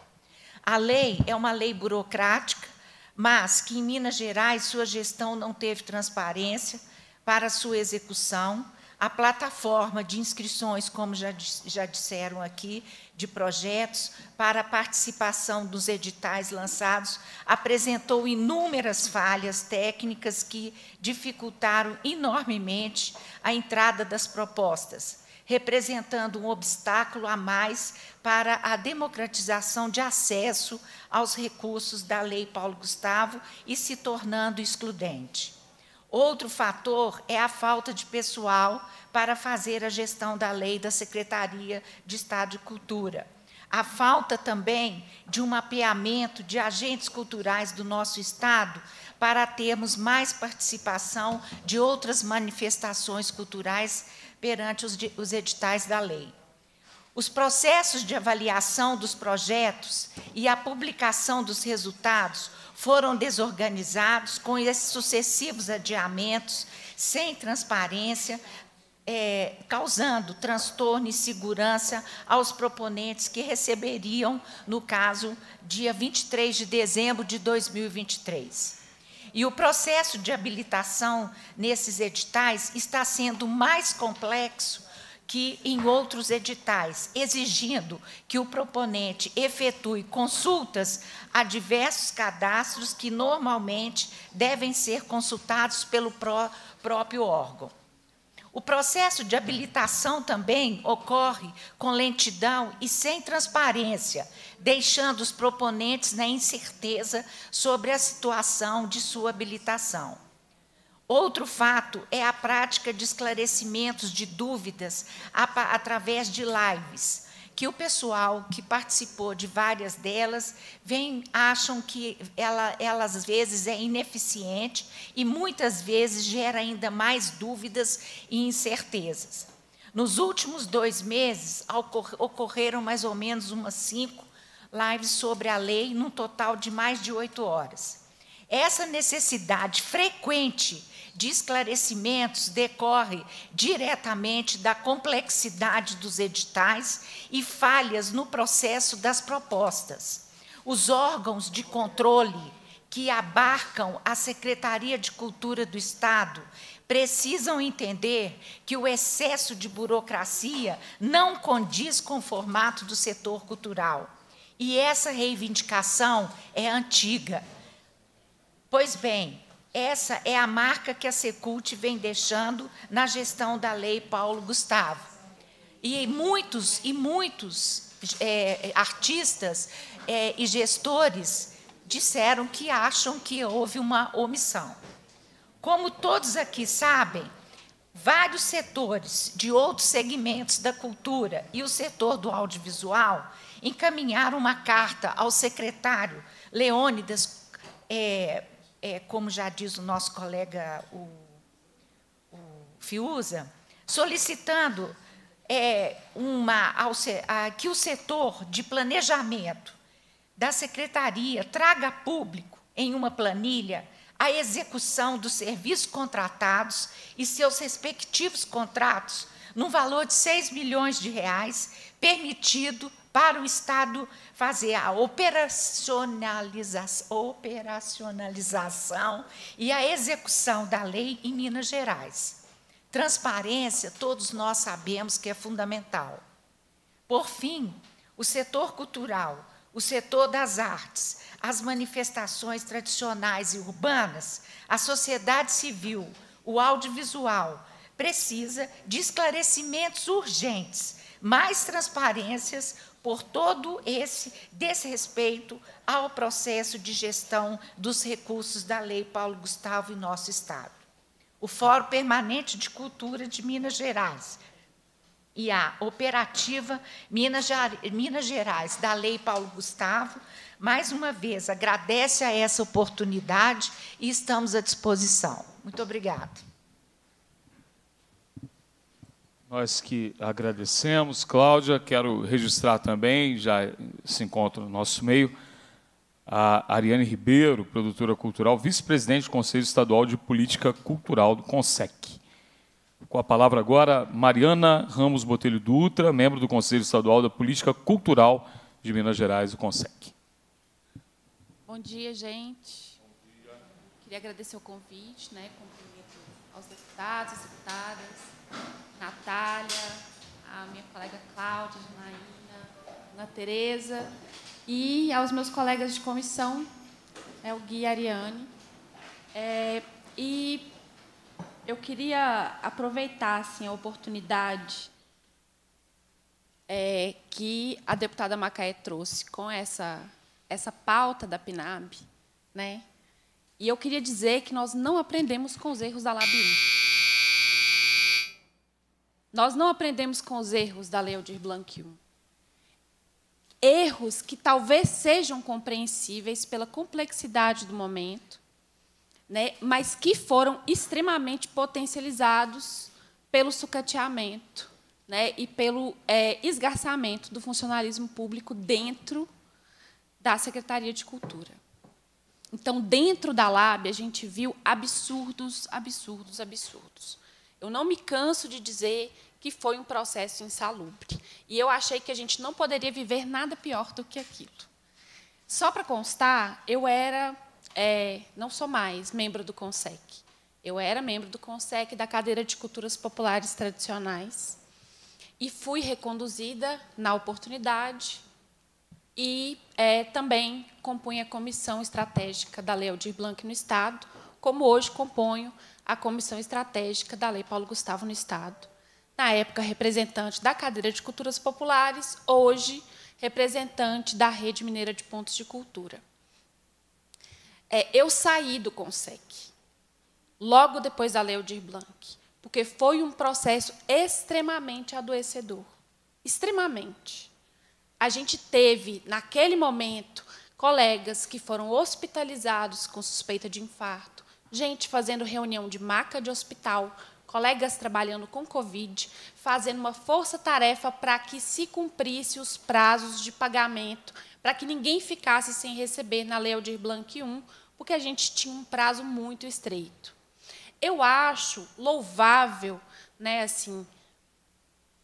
A lei é uma lei burocrática, mas que em Minas Gerais sua gestão não teve transparência para sua execução a plataforma de inscrições, como já, já disseram aqui, de projetos para a participação dos editais lançados, apresentou inúmeras falhas técnicas que dificultaram enormemente a entrada das propostas, representando um obstáculo a mais para a democratização de acesso aos recursos da Lei Paulo Gustavo e se tornando excludente. Outro fator é a falta de pessoal para fazer a gestão da lei da Secretaria de Estado de Cultura. A falta também de um mapeamento de agentes culturais do nosso Estado para termos mais participação de outras manifestações culturais perante os, os editais da lei. Os processos de avaliação dos projetos e a publicação dos resultados foram desorganizados, com esses sucessivos adiamentos, sem transparência, é, causando transtorno e segurança aos proponentes que receberiam, no caso, dia 23 de dezembro de 2023. E o processo de habilitação nesses editais está sendo mais complexo que em outros editais, exigindo que o proponente efetue consultas a diversos cadastros que normalmente devem ser consultados pelo pró próprio órgão. O processo de habilitação também ocorre com lentidão e sem transparência, deixando os proponentes na incerteza sobre a situação de sua habilitação. Outro fato é a prática de esclarecimentos de dúvidas através de lives, que o pessoal que participou de várias delas vem acham que ela, ela às vezes é ineficiente e muitas vezes gera ainda mais dúvidas e incertezas. Nos últimos dois meses ocorreram mais ou menos umas cinco lives sobre a lei, num total de mais de oito horas. Essa necessidade frequente de esclarecimentos decorre diretamente da complexidade dos editais e falhas no processo das propostas. Os órgãos de controle que abarcam a Secretaria de Cultura do Estado precisam entender que o excesso de burocracia não condiz com o formato do setor cultural. E essa reivindicação é antiga. Pois bem, essa é a marca que a Secult vem deixando na gestão da Lei Paulo Gustavo. E muitos e muitos é, artistas é, e gestores disseram que acham que houve uma omissão. Como todos aqui sabem, vários setores de outros segmentos da cultura e o setor do audiovisual encaminharam uma carta ao secretário Leônidas é, é, como já diz o nosso colega o, o Fiuza, solicitando é, uma, ao, a, que o setor de planejamento da secretaria traga público em uma planilha a execução dos serviços contratados e seus respectivos contratos num valor de 6 milhões de reais, permitido para o Estado fazer a operacionalização e a execução da lei em Minas Gerais. Transparência, todos nós sabemos que é fundamental. Por fim, o setor cultural, o setor das artes, as manifestações tradicionais e urbanas, a sociedade civil, o audiovisual, precisa de esclarecimentos urgentes mais transparências, por todo esse desrespeito ao processo de gestão dos recursos da Lei Paulo Gustavo em nosso Estado. O Fórum Permanente de Cultura de Minas Gerais e a Operativa Minas Gerais da Lei Paulo Gustavo, mais uma vez, agradece a essa oportunidade e estamos à disposição. Muito obrigada. Nós que agradecemos, Cláudia, quero registrar também, já se encontra no nosso meio, a Ariane Ribeiro, produtora cultural, vice-presidente do Conselho Estadual de Política Cultural do CONSEC. Com a palavra agora, Mariana Ramos Botelho Dutra, membro do Conselho Estadual da Política Cultural de Minas Gerais, do CONSEC. Bom dia, gente. Bom dia. Queria agradecer o convite, né, cumprimento aos deputados e deputadas, Natália, a minha colega Cláudia, Janaína, Ana Tereza e aos meus colegas de comissão, né, o Gui e a Ariane. É, e eu queria aproveitar assim, a oportunidade é, que a deputada Macaé trouxe com essa, essa pauta da PNAB. Né? E eu queria dizer que nós não aprendemos com os erros da LAB 1. Nós não aprendemos com os erros da Leodir Blanquium. Erros que talvez sejam compreensíveis pela complexidade do momento, né, mas que foram extremamente potencializados pelo sucateamento né, e pelo é, esgarçamento do funcionalismo público dentro da Secretaria de Cultura. Então, dentro da LAB, a gente viu absurdos, absurdos, absurdos. Eu não me canso de dizer que foi um processo insalubre. E eu achei que a gente não poderia viver nada pior do que aquilo. Só para constar, eu era, é, não sou mais, membro do CONSEC. Eu era membro do CONSEC da cadeira de Culturas Populares Tradicionais e fui reconduzida na oportunidade e é, também compunha a comissão estratégica da Lei Aldir Blanc no Estado, como hoje componho a Comissão Estratégica da Lei Paulo Gustavo no Estado, na época representante da cadeira de Culturas Populares, hoje representante da Rede Mineira de Pontos de Cultura. É, eu saí do CONSEC, logo depois da Lei Aldir Blanc, porque foi um processo extremamente adoecedor. Extremamente. A gente teve, naquele momento, colegas que foram hospitalizados com suspeita de infarto, gente fazendo reunião de maca de hospital, colegas trabalhando com Covid, fazendo uma força-tarefa para que se cumprisse os prazos de pagamento, para que ninguém ficasse sem receber na Lei Aldir Blanc I, porque a gente tinha um prazo muito estreito. Eu acho louvável, né, assim,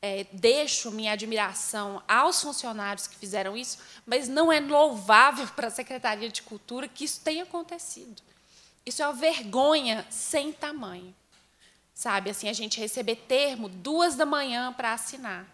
é, deixo minha admiração aos funcionários que fizeram isso, mas não é louvável para a Secretaria de Cultura que isso tenha acontecido. Isso é uma vergonha sem tamanho. Sabe, assim, a gente receber termo duas da manhã para assinar.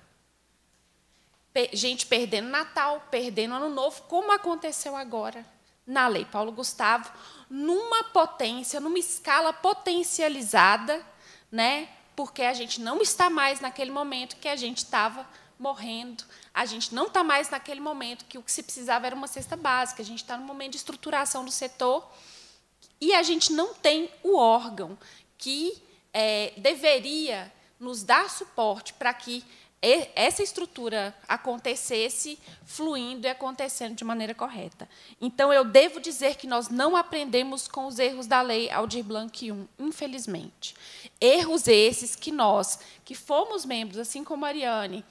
Pe gente perdendo Natal, perdendo Ano Novo, como aconteceu agora na Lei Paulo Gustavo, numa potência, numa escala potencializada, né? porque a gente não está mais naquele momento que a gente estava morrendo, a gente não está mais naquele momento que o que se precisava era uma cesta básica, a gente está no momento de estruturação do setor e a gente não tem o órgão que é, deveria nos dar suporte para que essa estrutura acontecesse fluindo e acontecendo de maneira correta. Então, eu devo dizer que nós não aprendemos com os erros da lei Aldir Blanc I, infelizmente. Erros esses que nós, que fomos membros, assim como a Ariane,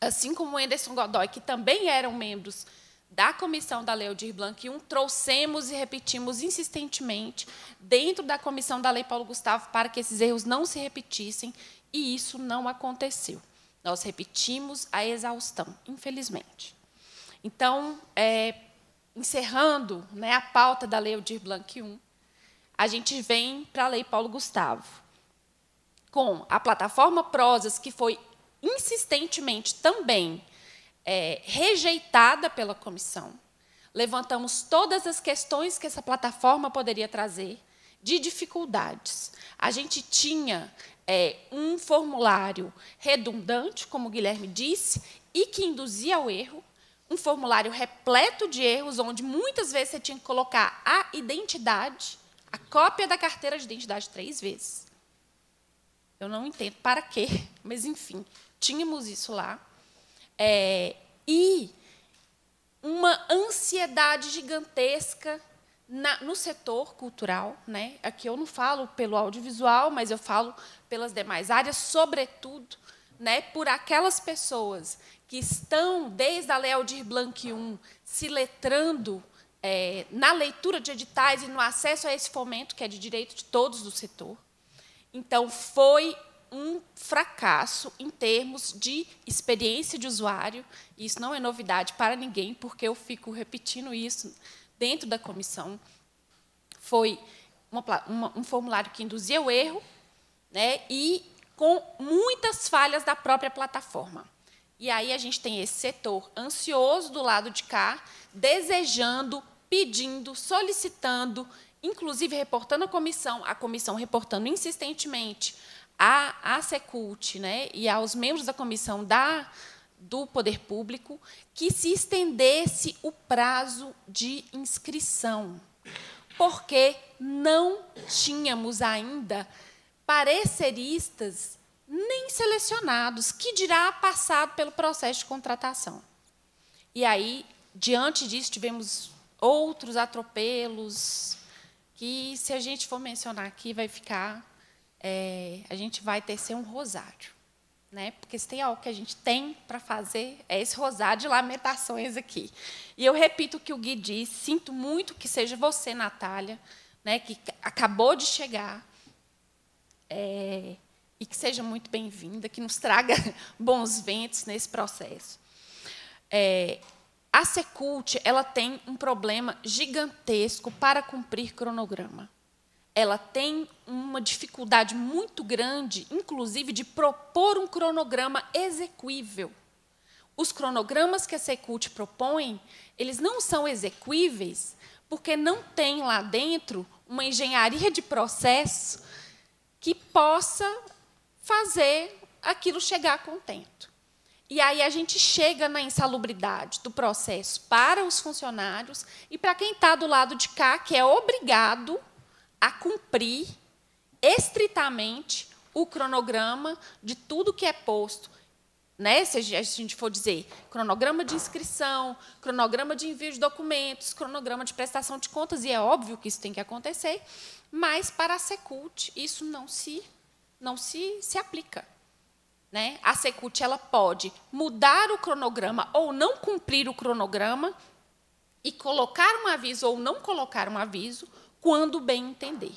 assim como o Anderson Godoy, que também eram membros da comissão da Lei Aldir Blanc I, trouxemos e repetimos insistentemente dentro da comissão da Lei Paulo Gustavo para que esses erros não se repetissem, e isso não aconteceu. Nós repetimos a exaustão, infelizmente. Então, é, encerrando né, a pauta da Lei Aldir Blanc I, a gente vem para a Lei Paulo Gustavo, com a plataforma Prosas, que foi insistentemente também é, rejeitada pela comissão. Levantamos todas as questões que essa plataforma poderia trazer de dificuldades. A gente tinha é, um formulário redundante, como o Guilherme disse, e que induzia ao erro, um formulário repleto de erros, onde muitas vezes você tinha que colocar a identidade, a cópia da carteira de identidade três vezes. Eu não entendo para quê, mas enfim, tínhamos isso lá. É, e uma ansiedade gigantesca na, no setor cultural, né? Aqui eu não falo pelo audiovisual, mas eu falo pelas demais áreas, sobretudo, né, por aquelas pessoas que estão desde a Lei Aldir Blanc I se letrando é, na leitura de editais e no acesso a esse fomento que é de direito de todos do setor. Então foi um fracasso em termos de experiência de usuário. Isso não é novidade para ninguém, porque eu fico repetindo isso dentro da comissão. Foi uma, uma, um formulário que induzia o erro né, e com muitas falhas da própria plataforma. E aí a gente tem esse setor ansioso do lado de cá, desejando, pedindo, solicitando, inclusive reportando a comissão, a comissão reportando insistentemente, à, à Secult né, e aos membros da comissão da, do Poder Público que se estendesse o prazo de inscrição, porque não tínhamos ainda pareceristas nem selecionados, que dirá passado pelo processo de contratação. E aí, diante disso, tivemos outros atropelos que, se a gente for mencionar aqui, vai ficar é, a gente vai tecer um rosário. Né? Porque se tem algo que a gente tem para fazer, é esse rosário de lamentações aqui. E eu repito o que o Gui disse, sinto muito que seja você, Natália, né, que acabou de chegar, é, e que seja muito bem-vinda, que nos traga bons ventos nesse processo. É, a Secult ela tem um problema gigantesco para cumprir cronograma ela tem uma dificuldade muito grande, inclusive, de propor um cronograma execuível. Os cronogramas que a Secult propõe, eles não são execuíveis porque não tem lá dentro uma engenharia de processo que possa fazer aquilo chegar a contento. E aí a gente chega na insalubridade do processo para os funcionários e para quem está do lado de cá, que é obrigado a cumprir estritamente o cronograma de tudo que é posto. Né? Se a gente for dizer cronograma de inscrição, cronograma de envio de documentos, cronograma de prestação de contas, e é óbvio que isso tem que acontecer, mas para a Secult isso não se, não se, se aplica. Né? A Secult ela pode mudar o cronograma ou não cumprir o cronograma e colocar um aviso ou não colocar um aviso, quando bem entender.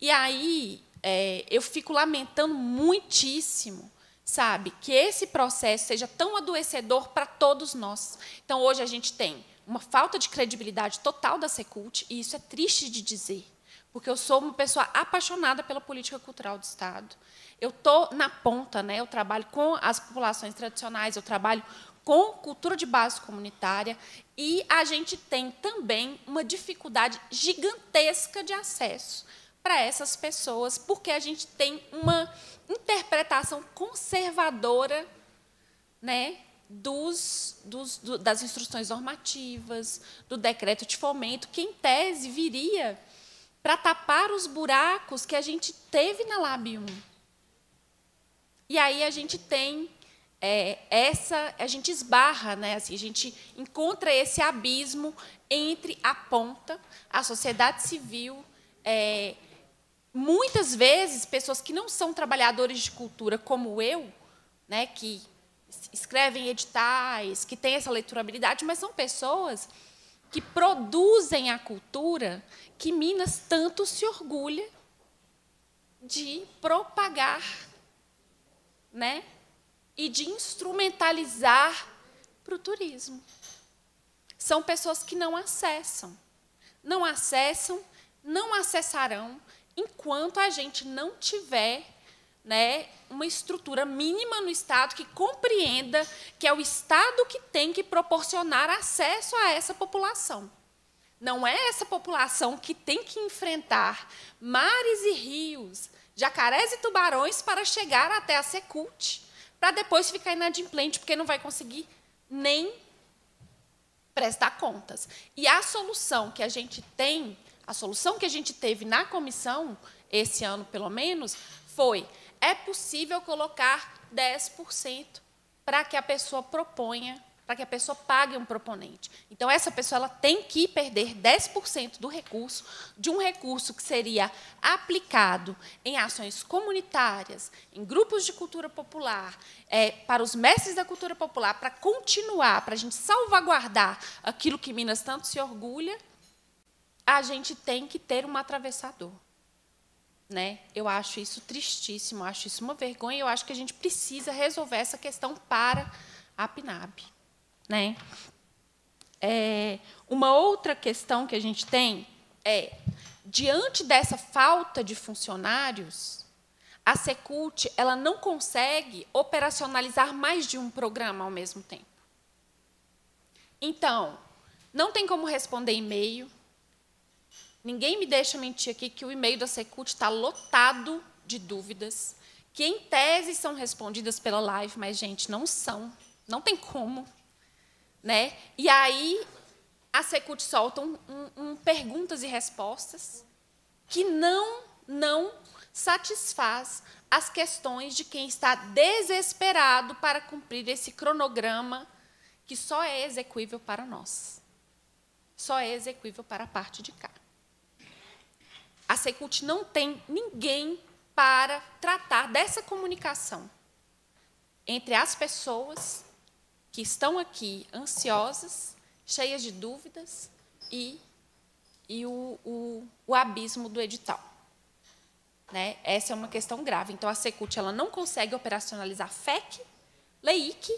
E aí é, eu fico lamentando muitíssimo, sabe, que esse processo seja tão adoecedor para todos nós. Então hoje a gente tem uma falta de credibilidade total da Secult, e isso é triste de dizer, porque eu sou uma pessoa apaixonada pela política cultural do Estado. Eu estou na ponta, né? eu trabalho com as populações tradicionais, eu trabalho com cultura de base comunitária e a gente tem também uma dificuldade gigantesca de acesso para essas pessoas, porque a gente tem uma interpretação conservadora né, dos, dos, do, das instruções normativas, do decreto de fomento, que, em tese, viria para tapar os buracos que a gente teve na LAB 1. E aí a gente tem é, essa a gente esbarra, né? Assim, a gente encontra esse abismo entre a ponta, a sociedade civil, é, muitas vezes pessoas que não são trabalhadores de cultura como eu, né? Que escrevem editais, que têm essa leiturabilidade, mas são pessoas que produzem a cultura que Minas tanto se orgulha de propagar, né? e de instrumentalizar para o turismo. São pessoas que não acessam. Não acessam, não acessarão, enquanto a gente não tiver né, uma estrutura mínima no Estado que compreenda que é o Estado que tem que proporcionar acesso a essa população. Não é essa população que tem que enfrentar mares e rios, jacarés e tubarões para chegar até a Secult para depois ficar inadimplente, porque não vai conseguir nem prestar contas. E a solução que a gente tem, a solução que a gente teve na comissão, esse ano pelo menos, foi: é possível colocar 10% para que a pessoa proponha para que a pessoa pague um proponente. Então, essa pessoa ela tem que perder 10% do recurso, de um recurso que seria aplicado em ações comunitárias, em grupos de cultura popular, é, para os mestres da cultura popular, para continuar, para a gente salvaguardar aquilo que Minas tanto se orgulha, a gente tem que ter um atravessador. Né? Eu acho isso tristíssimo, acho isso uma vergonha, eu acho que a gente precisa resolver essa questão para a PNAB. Né? É, uma outra questão que a gente tem é, diante dessa falta de funcionários, a Secult ela não consegue operacionalizar mais de um programa ao mesmo tempo. Então, não tem como responder e-mail. Ninguém me deixa mentir aqui que o e-mail da Secult está lotado de dúvidas, que em tese são respondidas pela live, mas, gente, não são. Não tem como. Né? E aí a Secult solta um, um, um perguntas e respostas que não, não satisfaz as questões de quem está desesperado para cumprir esse cronograma que só é execuível para nós. Só é execuível para a parte de cá. A Secult não tem ninguém para tratar dessa comunicação entre as pessoas que estão aqui ansiosas, cheias de dúvidas e, e o, o, o abismo do edital. Né? Essa é uma questão grave. Então, a Secult ela não consegue operacionalizar FEC, LEIC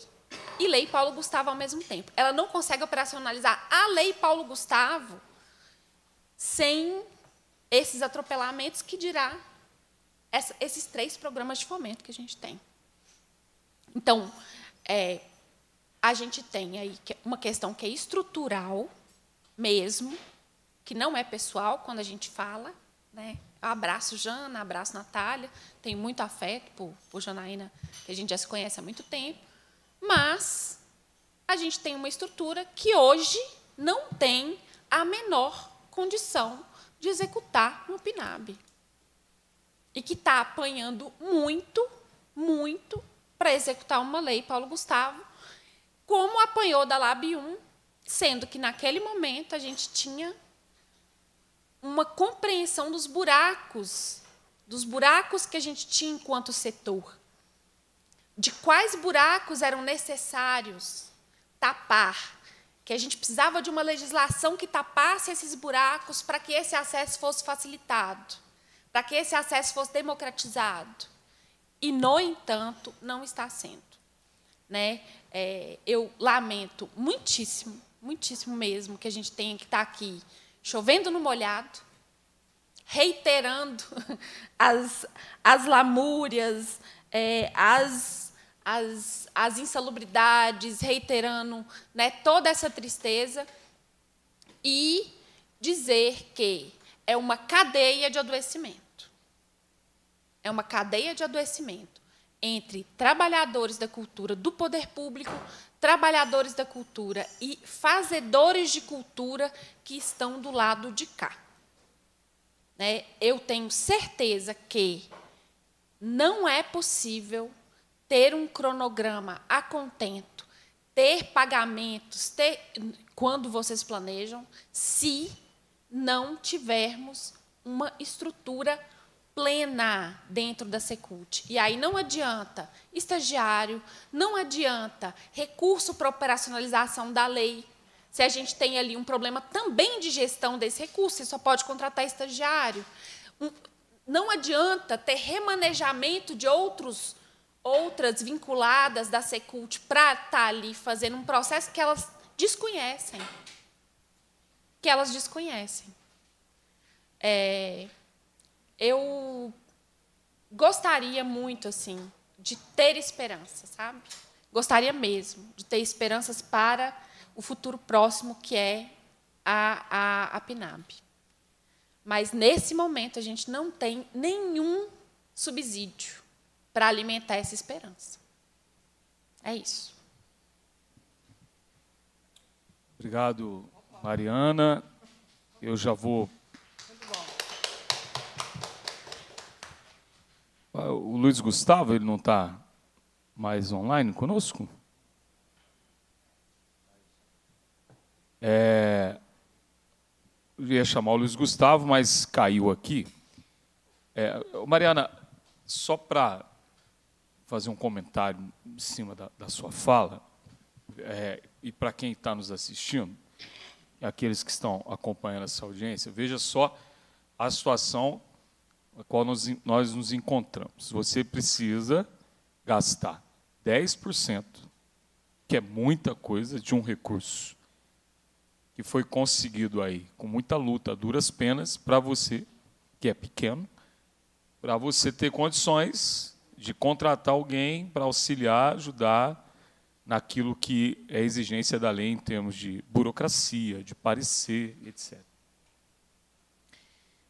e Lei Paulo Gustavo ao mesmo tempo. Ela não consegue operacionalizar a Lei Paulo Gustavo sem esses atropelamentos que dirá essa, esses três programas de fomento que a gente tem. Então, é, a gente tem aí é uma questão que é estrutural mesmo, que não é pessoal quando a gente fala. Né? Eu abraço Jana, abraço Natália, tenho muito afeto por, por Janaína, que a gente já se conhece há muito tempo, mas a gente tem uma estrutura que hoje não tem a menor condição de executar um PNAB. E que está apanhando muito, muito para executar uma lei, Paulo Gustavo, como apanhou da Lab 1, sendo que naquele momento a gente tinha uma compreensão dos buracos, dos buracos que a gente tinha enquanto setor, de quais buracos eram necessários tapar, que a gente precisava de uma legislação que tapasse esses buracos para que esse acesso fosse facilitado, para que esse acesso fosse democratizado. E, no entanto, não está sendo. Né? é, eu lamento muitíssimo, muitíssimo mesmo, que a gente tenha que estar tá aqui chovendo no molhado, reiterando as, as lamúrias, é, as, as, as insalubridades, reiterando né, toda essa tristeza e dizer que é uma cadeia de adoecimento. É uma cadeia de adoecimento entre trabalhadores da cultura do poder público, trabalhadores da cultura e fazedores de cultura que estão do lado de cá. Né? Eu tenho certeza que não é possível ter um cronograma a contento, ter pagamentos, ter quando vocês planejam, se não tivermos uma estrutura plena dentro da Secult. E aí não adianta estagiário, não adianta recurso para operacionalização da lei. Se a gente tem ali um problema também de gestão desse recurso, você só pode contratar estagiário. Não adianta ter remanejamento de outros outras vinculadas da Secult para estar tá ali fazendo um processo que elas desconhecem. Que elas desconhecem. É, eu gostaria muito assim de ter esperança, sabe? Gostaria mesmo de ter esperanças para o futuro próximo que é a, a, a PNAB. Mas nesse momento a gente não tem nenhum subsídio para alimentar essa esperança. É isso. Obrigado, Mariana. Eu já vou Ah, o Luiz Gustavo, ele não está mais online conosco? É, eu ia chamar o Luiz Gustavo, mas caiu aqui. É, Mariana, só para fazer um comentário em cima da, da sua fala, é, e para quem está nos assistindo, aqueles que estão acompanhando essa audiência, veja só a situação a qual nós, nós nos encontramos. Você precisa gastar 10%, que é muita coisa, de um recurso que foi conseguido aí com muita luta, duras penas, para você, que é pequeno, para você ter condições de contratar alguém para auxiliar, ajudar naquilo que é exigência da lei em termos de burocracia, de parecer, etc.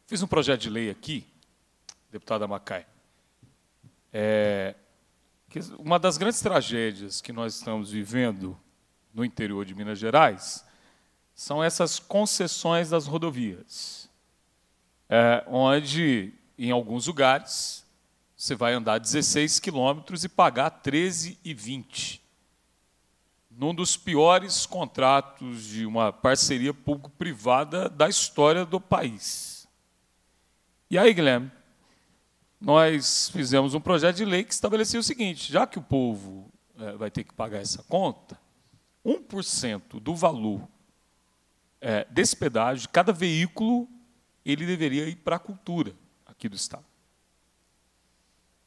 Fiz um projeto de lei aqui deputada Macai. É, uma das grandes tragédias que nós estamos vivendo no interior de Minas Gerais são essas concessões das rodovias, é, onde, em alguns lugares, você vai andar 16 quilômetros e pagar 13,20. Num dos piores contratos de uma parceria público-privada da história do país. E aí, Guilherme, nós fizemos um projeto de lei que estabelecia o seguinte: já que o povo é, vai ter que pagar essa conta, 1% do valor é, desse pedágio, cada veículo, ele deveria ir para a cultura aqui do Estado.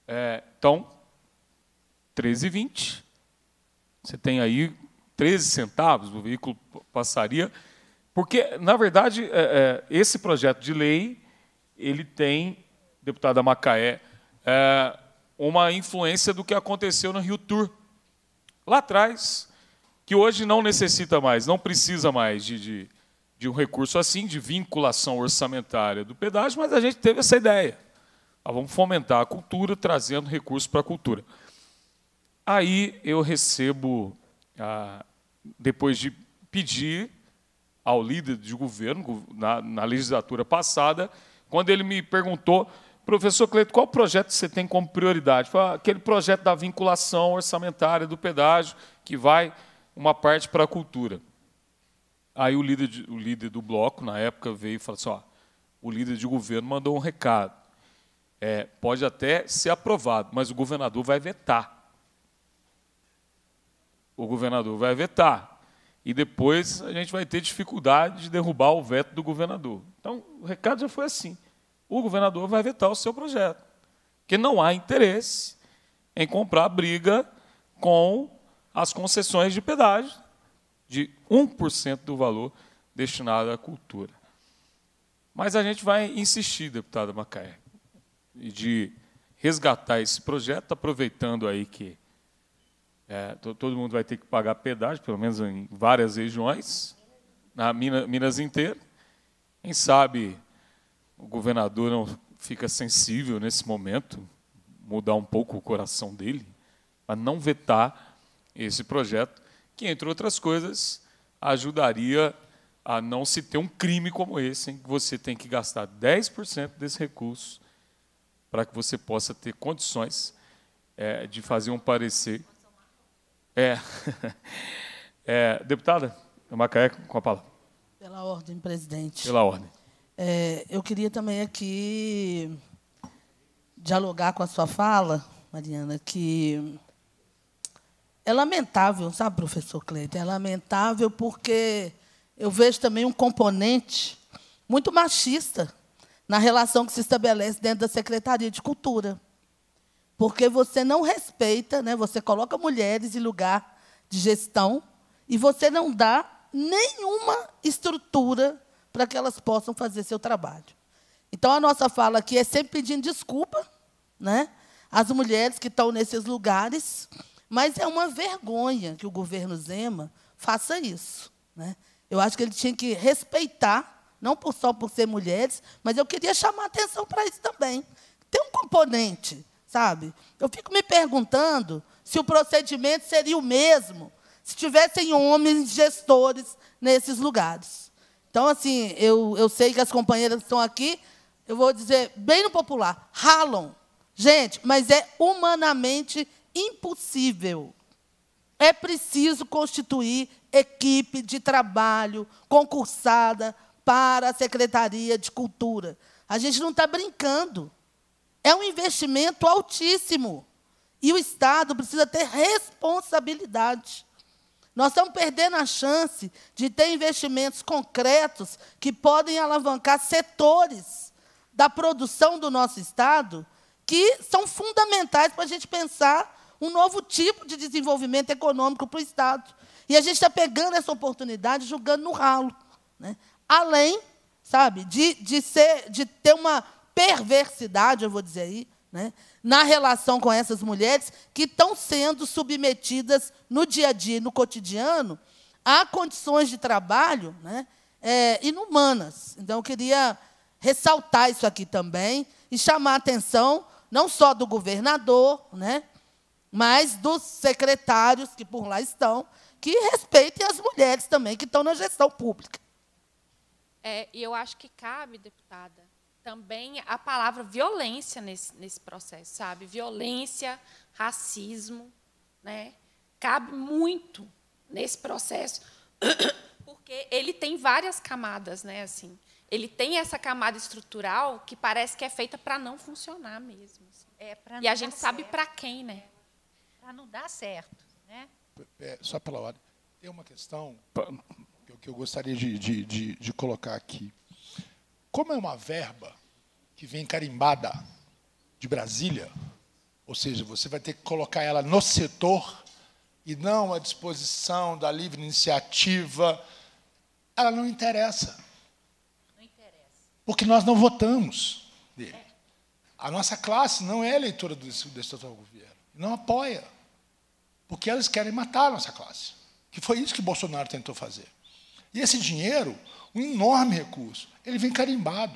É, então, 13,20, você tem aí 13 centavos, o veículo passaria. Porque, na verdade, é, é, esse projeto de lei ele tem deputada Macaé, é, uma influência do que aconteceu no Rio Tour, lá atrás, que hoje não necessita mais, não precisa mais de, de, de um recurso assim, de vinculação orçamentária do pedágio, mas a gente teve essa ideia. Ah, vamos fomentar a cultura, trazendo recursos para a cultura. Aí eu recebo, ah, depois de pedir ao líder de governo, na, na legislatura passada, quando ele me perguntou Professor Cleito, qual projeto você tem como prioridade? Aquele projeto da vinculação orçamentária do pedágio, que vai uma parte para a cultura. Aí o líder, de, o líder do bloco, na época, veio e falou assim: ó, o líder de governo mandou um recado. É, pode até ser aprovado, mas o governador vai vetar. O governador vai vetar. E depois a gente vai ter dificuldade de derrubar o veto do governador. Então, o recado já foi assim o governador vai vetar o seu projeto. que não há interesse em comprar briga com as concessões de pedágio de 1% do valor destinado à cultura. Mas a gente vai insistir, deputada Macaé, de resgatar esse projeto, aproveitando aí que é, todo mundo vai ter que pagar pedágio, pelo menos em várias regiões, na Minas, Minas inteira. Quem sabe o governador não fica sensível nesse momento, mudar um pouco o coração dele, para não vetar esse projeto, que, entre outras coisas, ajudaria a não se ter um crime como esse, em que você tem que gastar 10% desse recurso para que você possa ter condições é, de fazer um parecer. É. é. Deputada Macaé, com a palavra. Pela ordem, presidente. Pela ordem. É, eu queria também aqui dialogar com a sua fala, Mariana, que é lamentável, sabe, professor Cleiton? É lamentável porque eu vejo também um componente muito machista na relação que se estabelece dentro da Secretaria de Cultura. Porque você não respeita, né? você coloca mulheres em lugar de gestão e você não dá nenhuma estrutura para que elas possam fazer seu trabalho. Então, a nossa fala aqui é sempre pedindo desculpa né, às mulheres que estão nesses lugares, mas é uma vergonha que o governo Zema faça isso. Né? Eu acho que ele tinha que respeitar, não por só por ser mulheres, mas eu queria chamar atenção para isso também. Tem um componente, sabe? Eu fico me perguntando se o procedimento seria o mesmo se tivessem homens gestores nesses lugares. Então, assim, eu, eu sei que as companheiras estão aqui, eu vou dizer bem no popular, ralam. Gente, mas é humanamente impossível. É preciso constituir equipe de trabalho concursada para a Secretaria de Cultura. A gente não está brincando. É um investimento altíssimo. E o Estado precisa ter responsabilidade. Nós estamos perdendo a chance de ter investimentos concretos que podem alavancar setores da produção do nosso Estado que são fundamentais para a gente pensar um novo tipo de desenvolvimento econômico para o Estado. E a gente está pegando essa oportunidade, jogando no ralo. Né? Além, sabe, de, de, ser, de ter uma perversidade, eu vou dizer aí, né, na relação com essas mulheres que estão sendo submetidas no dia a dia, no cotidiano, a condições de trabalho né, é, inumanas. Então, eu queria ressaltar isso aqui também e chamar a atenção não só do governador, né, mas dos secretários que por lá estão, que respeitem as mulheres também que estão na gestão pública. É, e eu acho que cabe, deputada, também a palavra violência nesse, nesse processo, sabe? Violência, racismo, né? Cabe muito nesse processo, porque ele tem várias camadas, né? Assim, ele tem essa camada estrutural que parece que é feita para não funcionar mesmo. Assim. É, e a gente sabe para quem, né? É. Para não dar certo, né? É, só pela hora Tem uma questão que eu gostaria de, de, de, de colocar aqui como é uma verba que vem carimbada de Brasília, ou seja, você vai ter que colocar ela no setor e não à disposição da livre iniciativa, ela não interessa. Não interessa. Porque nós não votamos dele. A nossa classe não é eleitora do Estatuto Governo, não apoia. Porque elas querem matar a nossa classe. Que foi isso que Bolsonaro tentou fazer. E esse dinheiro um enorme recurso. Ele vem carimbado.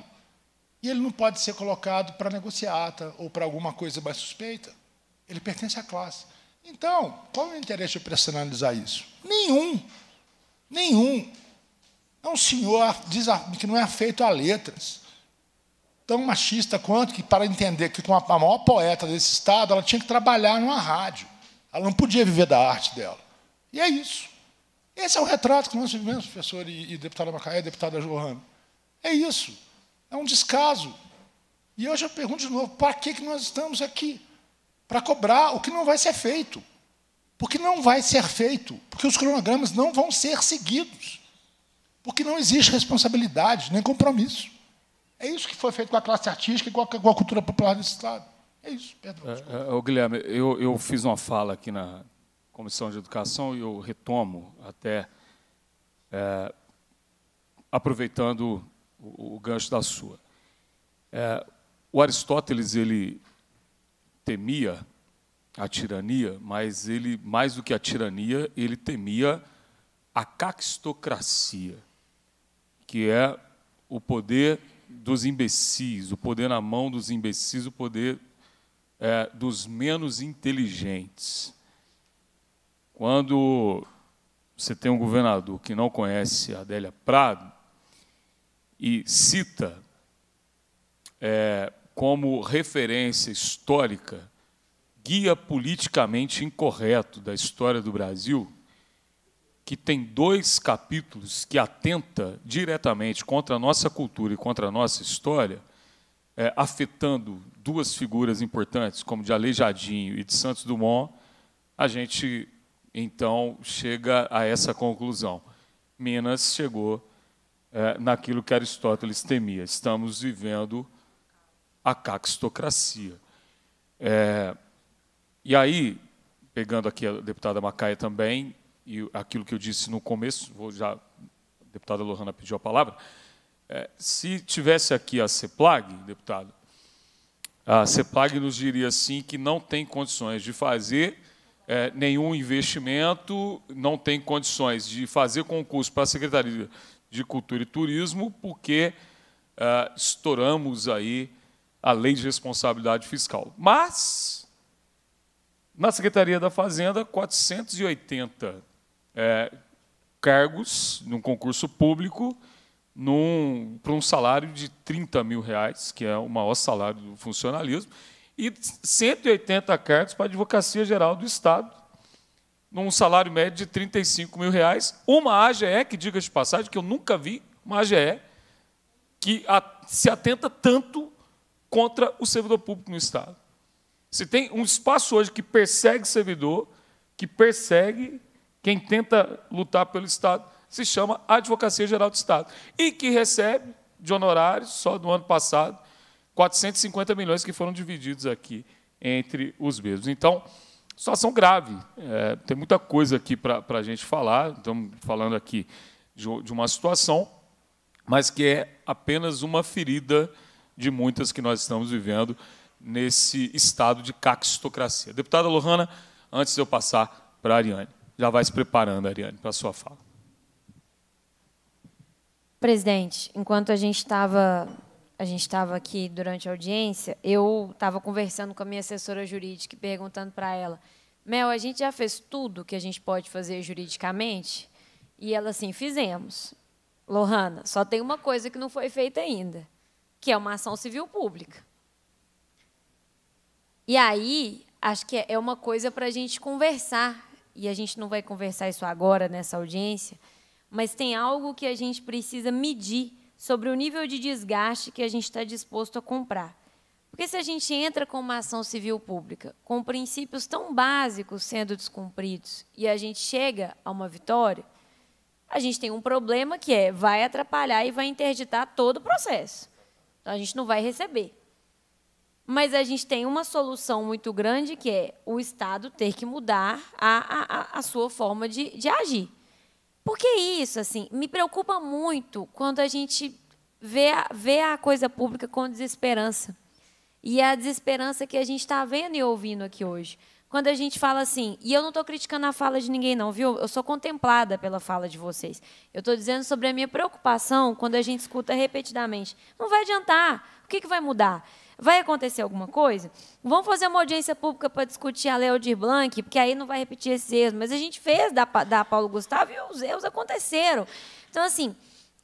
E ele não pode ser colocado para negociata ou para alguma coisa mais suspeita. Ele pertence à classe. Então, qual é o interesse de personalizar isso? Nenhum. Nenhum. É um senhor que não é afeito a letras. Tão machista quanto que, para entender que com a maior poeta desse Estado, ela tinha que trabalhar numa rádio. Ela não podia viver da arte dela. E é isso. Esse é o retrato que nós vivemos, professor e, e deputada Macaé, deputada Johanna. É isso. É um descaso. E hoje eu pergunto de novo: para que, que nós estamos aqui? Para cobrar o que não vai ser feito. Porque não vai ser feito, porque os cronogramas não vão ser seguidos. Porque não existe responsabilidade nem compromisso. É isso que foi feito com a classe artística e com a, cultura popular desse Estado. É isso, perdão. É, é, Guilherme, eu, eu fiz uma fala aqui na, Comissão de Educação, e eu retomo até é, aproveitando o, o, gancho da sua. É, o Aristóteles ele temia a tirania, mas ele mais do que a tirania, ele temia a caquistocracia, que é o poder dos imbecis, o poder na mão dos imbecis, o poder é, dos menos inteligentes. Quando você tem um governador que não conhece Adélia Prado e cita é, como referência histórica guia politicamente incorreto da história do Brasil, que tem dois capítulos que atenta diretamente contra a nossa cultura e contra a nossa história, é, afetando duas figuras importantes, como de Aleijadinho e de Santos Dumont, a gente então chega a essa conclusão. Minas chegou é, naquilo que Aristóteles temia. Estamos vivendo a caxtocracia. É, e aí, pegando aqui a deputada Macaia também, e aquilo que eu disse no começo, vou já, a deputada Lohana pediu a palavra, é, se tivesse aqui a CEPLAG, deputado, a CEPLAG nos diria, sim, que não tem condições de fazer é, nenhum investimento, não tem condições de fazer concurso para a Secretaria de Cultura e Turismo, porque é, estouramos aí a lei de responsabilidade fiscal. Mas, na Secretaria da Fazenda, 480 é, cargos num concurso público num, para um salário de 30 mil reais, que é o maior salário do funcionalismo, e 180 cartas para a Advocacia Geral do Estado, num salário médio de 35 mil reais. Uma AGE, que diga de passagem, que eu nunca vi, uma AGE que se atenta tanto contra o servidor público no Estado. Se tem um espaço hoje que persegue servidor, que persegue quem tenta lutar pelo Estado, se chama Advocacia Geral do Estado, e que recebe de honorários, só do ano passado, 450 milhões que foram divididos aqui entre os mesmos. Então, situação grave. É, tem muita coisa aqui para a gente falar. Estamos falando aqui de, de uma situação, mas que é apenas uma ferida de muitas que nós estamos vivendo nesse estado de caquistocracia. Deputada Lohana, antes de eu passar para a Ariane, já vai se preparando, Ariane, para a sua fala. Presidente, enquanto a gente estava a gente estava aqui durante a audiência, eu estava conversando com a minha assessora jurídica e perguntando para ela, Mel, a gente já fez tudo que a gente pode fazer juridicamente? E ela assim, fizemos. Lohana, só tem uma coisa que não foi feita ainda, que é uma ação civil pública. E aí, acho que é uma coisa para a gente conversar, e a gente não vai conversar isso agora nessa audiência, mas tem algo que a gente precisa medir sobre o nível de desgaste que a gente está disposto a comprar. Porque se a gente entra com uma ação civil pública com princípios tão básicos sendo descumpridos e a gente chega a uma vitória, a gente tem um problema que é vai atrapalhar e vai interditar todo o processo. Então a gente não vai receber. Mas a gente tem uma solução muito grande que é o Estado ter que mudar a, a, a sua forma de, de agir. Porque isso, assim, me preocupa muito quando a gente vê, vê a coisa pública com desesperança. E é a desesperança que a gente está vendo e ouvindo aqui hoje. Quando a gente fala assim, e eu não estou criticando a fala de ninguém, não, viu? Eu sou contemplada pela fala de vocês. Eu estou dizendo sobre a minha preocupação quando a gente escuta repetidamente. Não vai adiantar. O que, que vai mudar? Vai acontecer alguma coisa? Vamos fazer uma audiência pública para discutir a Lei Aldir Blanc, porque aí não vai repetir esse erro. Mas a gente fez da, da Paulo Gustavo e os erros aconteceram. Então, assim,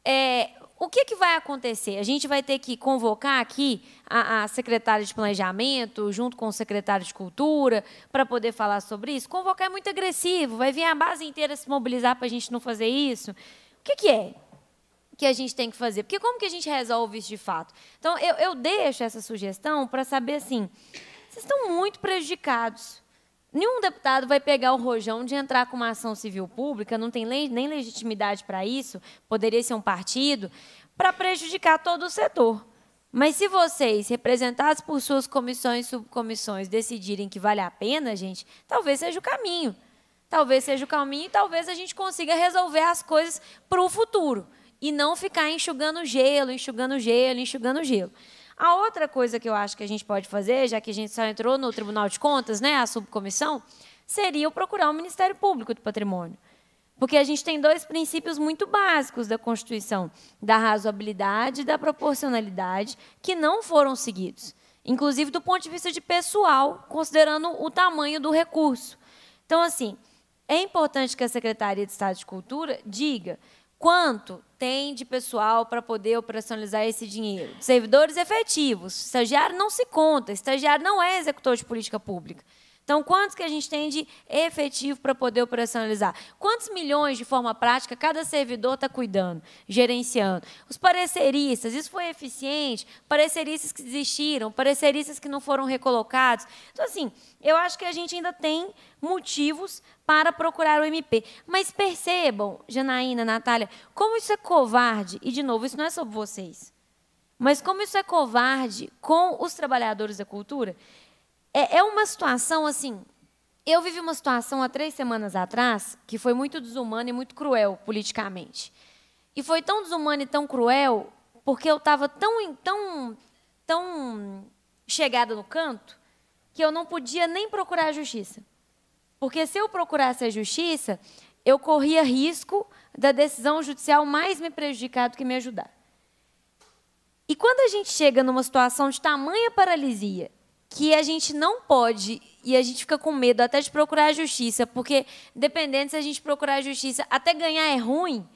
é, o que, que vai acontecer? A gente vai ter que convocar aqui a, a, secretária de Planejamento, junto com o secretário de Cultura, para poder falar sobre isso? Convocar é muito agressivo, vai vir a base inteira se mobilizar para a gente não fazer isso. O que, que é? que a gente tem que fazer. Porque como que a gente resolve isso de fato? Então, eu, eu deixo essa sugestão para saber assim: vocês estão muito prejudicados. Nenhum deputado vai pegar o rojão de entrar com uma ação civil pública, não tem lei, nem legitimidade para isso, poderia ser um partido, para prejudicar todo o setor. Mas se vocês, representados por suas comissões e subcomissões, decidirem que vale a pena, gente, talvez seja o caminho. Talvez seja o caminho e talvez a gente consiga resolver as coisas para o futuro. E não ficar enxugando gelo, enxugando gelo, enxugando gelo. A outra coisa que eu acho que a gente pode fazer, já que a gente só entrou no Tribunal de Contas, né, a subcomissão, seria procurar o Ministério Público do Patrimônio. Porque a gente tem dois princípios muito básicos da Constituição, da razoabilidade e da proporcionalidade, que não foram seguidos, inclusive do ponto de vista de pessoal, considerando o tamanho do recurso. Então, assim, é importante que a Secretaria de Estado de Cultura diga quanto tem de pessoal para poder operacionalizar esse dinheiro? Servidores efetivos. Estagiário não se conta. Estagiário não é executor de política pública. Então, quantos que a gente tem de efetivo para poder operacionalizar? Quantos milhões de forma prática cada servidor está cuidando, gerenciando? Os pareceristas, isso foi eficiente? Pareceristas que desistiram, pareceristas que não foram recolocados. Então, assim, eu acho que a gente ainda tem motivos para procurar o MP. Mas percebam, Janaína, Natália, como isso é covarde, e de novo, isso não é sobre vocês, mas como isso é covarde com os trabalhadores da cultura, é, é uma situação assim. Eu vivi uma situação há três semanas atrás que foi muito desumana e muito cruel politicamente. E foi tão desumana e tão cruel porque eu estava tão, tão, tão chegada no canto que eu não podia nem procurar a justiça. Porque se eu procurasse a justiça, eu corria risco da decisão judicial mais me prejudicar do que me ajudar. E quando a gente chega numa situação de tamanha paralisia que a gente não pode e a gente fica com medo até de procurar a justiça, porque dependendo se a gente procurar a justiça, até ganhar é ruim,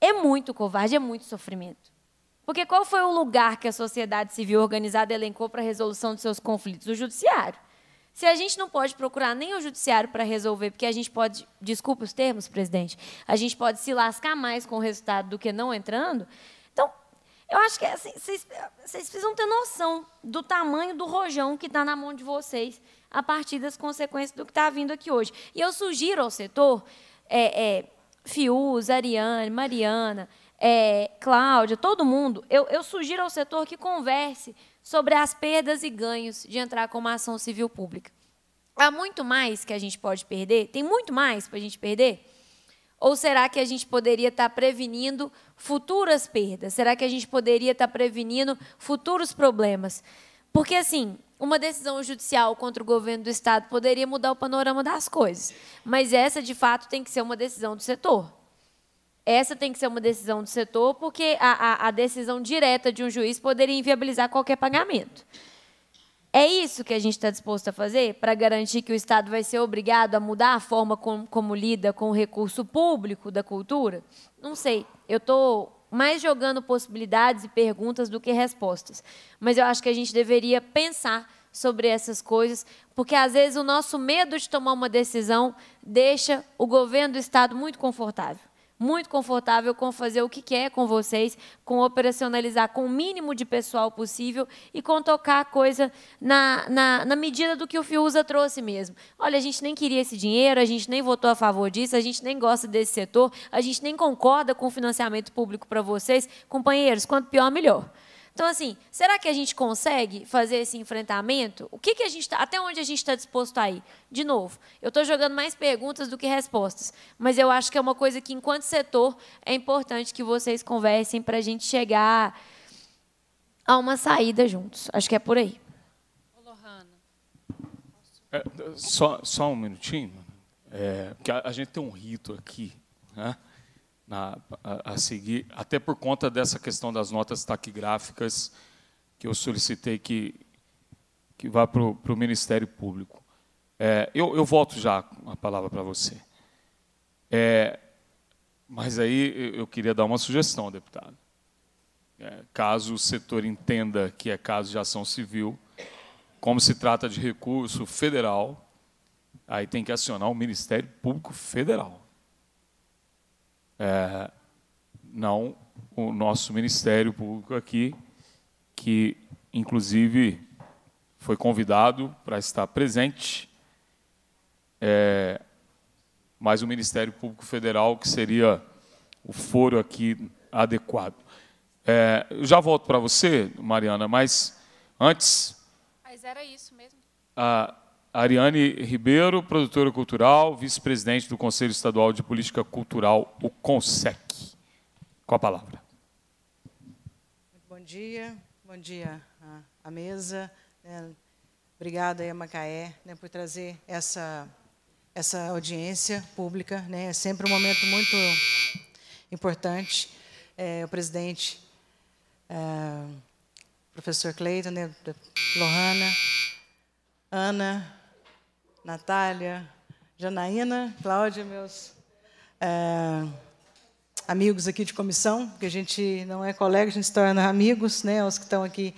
é muito covarde, é muito sofrimento. Porque qual foi o lugar que a sociedade civil organizada elencou para a resolução dos seus conflitos? O judiciário. Se a gente não pode procurar nem o judiciário para resolver, porque a gente pode, desculpe os termos, presidente, a gente pode se lascar mais com o resultado do que não entrando, então eu acho que assim, vocês, vocês precisam ter noção do tamanho do rojão que está na mão de vocês a partir das consequências do que está vindo aqui hoje. E eu sugiro ao setor, é, é, Fius, Ariane, Mariana, é, Cláudia, todo mundo, eu, eu sugiro ao setor que converse sobre as perdas e ganhos de entrar com uma ação civil pública. Há muito mais que a gente pode perder, tem muito mais para a gente perder ou será que a gente poderia estar prevenindo futuras perdas? Será que a gente poderia estar prevenindo futuros problemas? Porque, assim, uma decisão judicial contra o governo do Estado poderia mudar o panorama das coisas, mas essa, de fato, tem que ser uma decisão do setor. Essa tem que ser uma decisão do setor, porque a, a, a decisão direta de um juiz poderia inviabilizar qualquer pagamento. É isso que a gente está disposto a fazer para garantir que o Estado vai ser obrigado a mudar a forma com, como lida com o recurso público da cultura? Não sei. Eu estou mais jogando possibilidades e perguntas do que respostas. Mas eu acho que a gente deveria pensar sobre essas coisas, porque às vezes o nosso medo de tomar uma decisão deixa o governo do Estado muito confortável muito confortável com fazer o que quer com vocês, com operacionalizar com o mínimo de pessoal possível e com tocar a coisa na, na, na medida do que o Fiuza trouxe mesmo. Olha, a gente nem queria esse dinheiro, a gente nem votou a favor disso, a gente nem gosta desse setor, a gente nem concorda com o financiamento público para vocês. Companheiros, quanto pior, melhor. Então, assim, será que a gente consegue fazer esse enfrentamento? O que, que a gente tá, até onde a gente está disposto a ir? De novo, eu estou jogando mais perguntas do que respostas, mas eu acho que é uma coisa que, enquanto setor, é importante que vocês conversem para a gente chegar a uma saída juntos. Acho que é por aí. É, só, só um minutinho, é, que a, a gente tem um rito aqui, né? na, a, a, seguir, até por conta dessa questão das notas taquigráficas que eu solicitei que, que vá para o Ministério Público. É, eu, eu volto já a palavra para você. É, mas aí eu queria dar uma sugestão, deputado. É, caso o setor entenda que é caso de ação civil, como se trata de recurso federal, aí tem que acionar o Ministério Público Federal. É, não o nosso Ministério Público aqui, que inclusive foi convidado para estar presente, é, mas o Ministério Público Federal, que seria o foro aqui adequado. É, eu já volto para você, Mariana, mas antes. Mas era isso mesmo. Ah, Ariane Ribeiro, produtora cultural, vice-presidente do Conselho Estadual de Política Cultural, o CONSEC. Com a palavra. Bom dia, bom dia à mesa. Né? Obrigada, a Macaé, né, por trazer essa, essa audiência pública. Né? É sempre um momento muito importante. É, o presidente, é, professor Cleiton, Lohana, Ana, Natália, Janaína, Cláudia, meus é, amigos aqui de comissão, que a gente não é colega, a gente se torna amigos, né? Os que estão aqui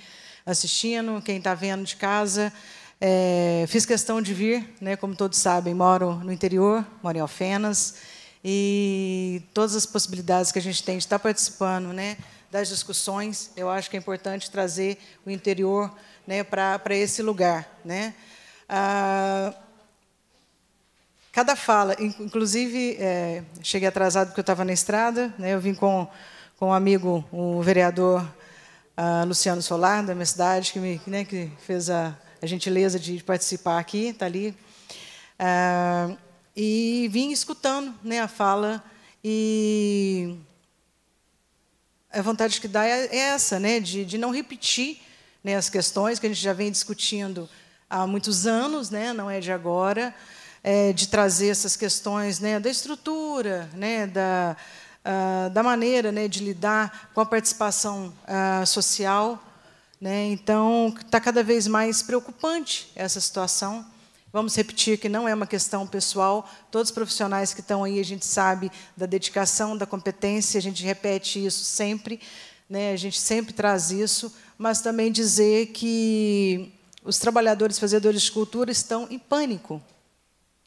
assistindo, quem está vendo de casa. É, fiz questão de vir, né? Como todos sabem, moro no interior, moro em Alfenas, e todas as possibilidades que a gente tem de estar tá participando, né? Das discussões, eu acho que é importante trazer o interior, né? Para esse lugar, né? Ah, Cada fala, inclusive, é, cheguei atrasado porque eu estava na estrada, né, eu vim com, com um amigo, o vereador ah, Luciano Solar, da minha cidade, que, me, né, que fez a, a, gentileza de participar aqui, está ali. Ah, e vim escutando né, a fala e a vontade que dá é, é essa, né, de, de não repetir né, as questões que a gente já vem discutindo há muitos anos, né, não é de agora, é, de trazer essas questões né, da estrutura, né, da, ah, da maneira né, de lidar com a participação ah, social. Né? Então, está cada vez mais preocupante essa situação. Vamos repetir que não é uma questão pessoal. Todos os profissionais que estão aí, a gente sabe da dedicação, da competência, a gente repete isso sempre, né? a gente sempre traz isso, mas também dizer que os trabalhadores fazedores de cultura estão em pânico.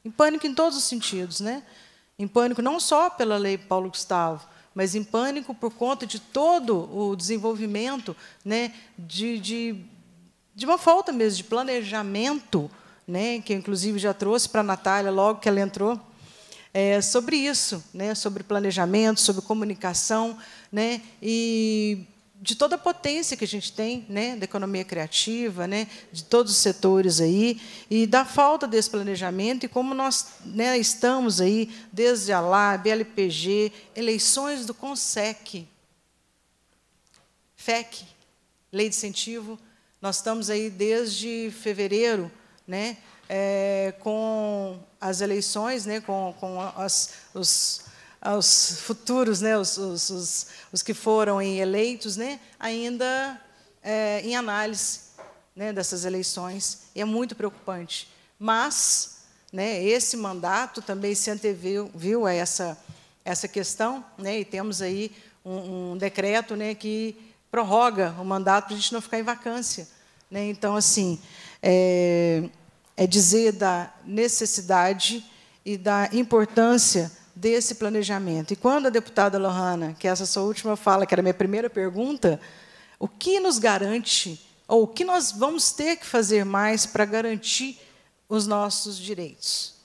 Em pânico em todos os sentidos, né? Em pânico não só pela lei Paulo Gustavo, mas em pânico por conta de todo o desenvolvimento, né? De, de, de uma falta mesmo de planejamento, né? Que eu, inclusive já trouxe para a Natália logo que ela entrou. É, sobre isso, né, sobre planejamento, sobre comunicação, né, e de toda a potência que a gente tem, né, da economia criativa, né, de todos os setores aí, e da falta desse planejamento e como nós né, estamos aí desde a LAB, LPG, eleições do CONSEC, FEC, Lei de Incentivo, nós estamos aí desde fevereiro, né, é, com as eleições, né, com, com as, os aos futuros, né, os, os, os, os que foram eleitos, né, ainda é, em análise né, dessas eleições. E é muito preocupante. Mas né, esse mandato também se anteviu viu a essa, essa questão, né, e temos aí um, um decreto né, que prorroga o mandato para a gente não ficar em vacância. Né? Então, assim, é, é dizer da necessidade e da importância desse planejamento. E quando a deputada Lohana, que essa sua última fala, que era a minha primeira pergunta, o que nos garante, ou o que nós vamos ter que fazer mais para garantir os nossos direitos?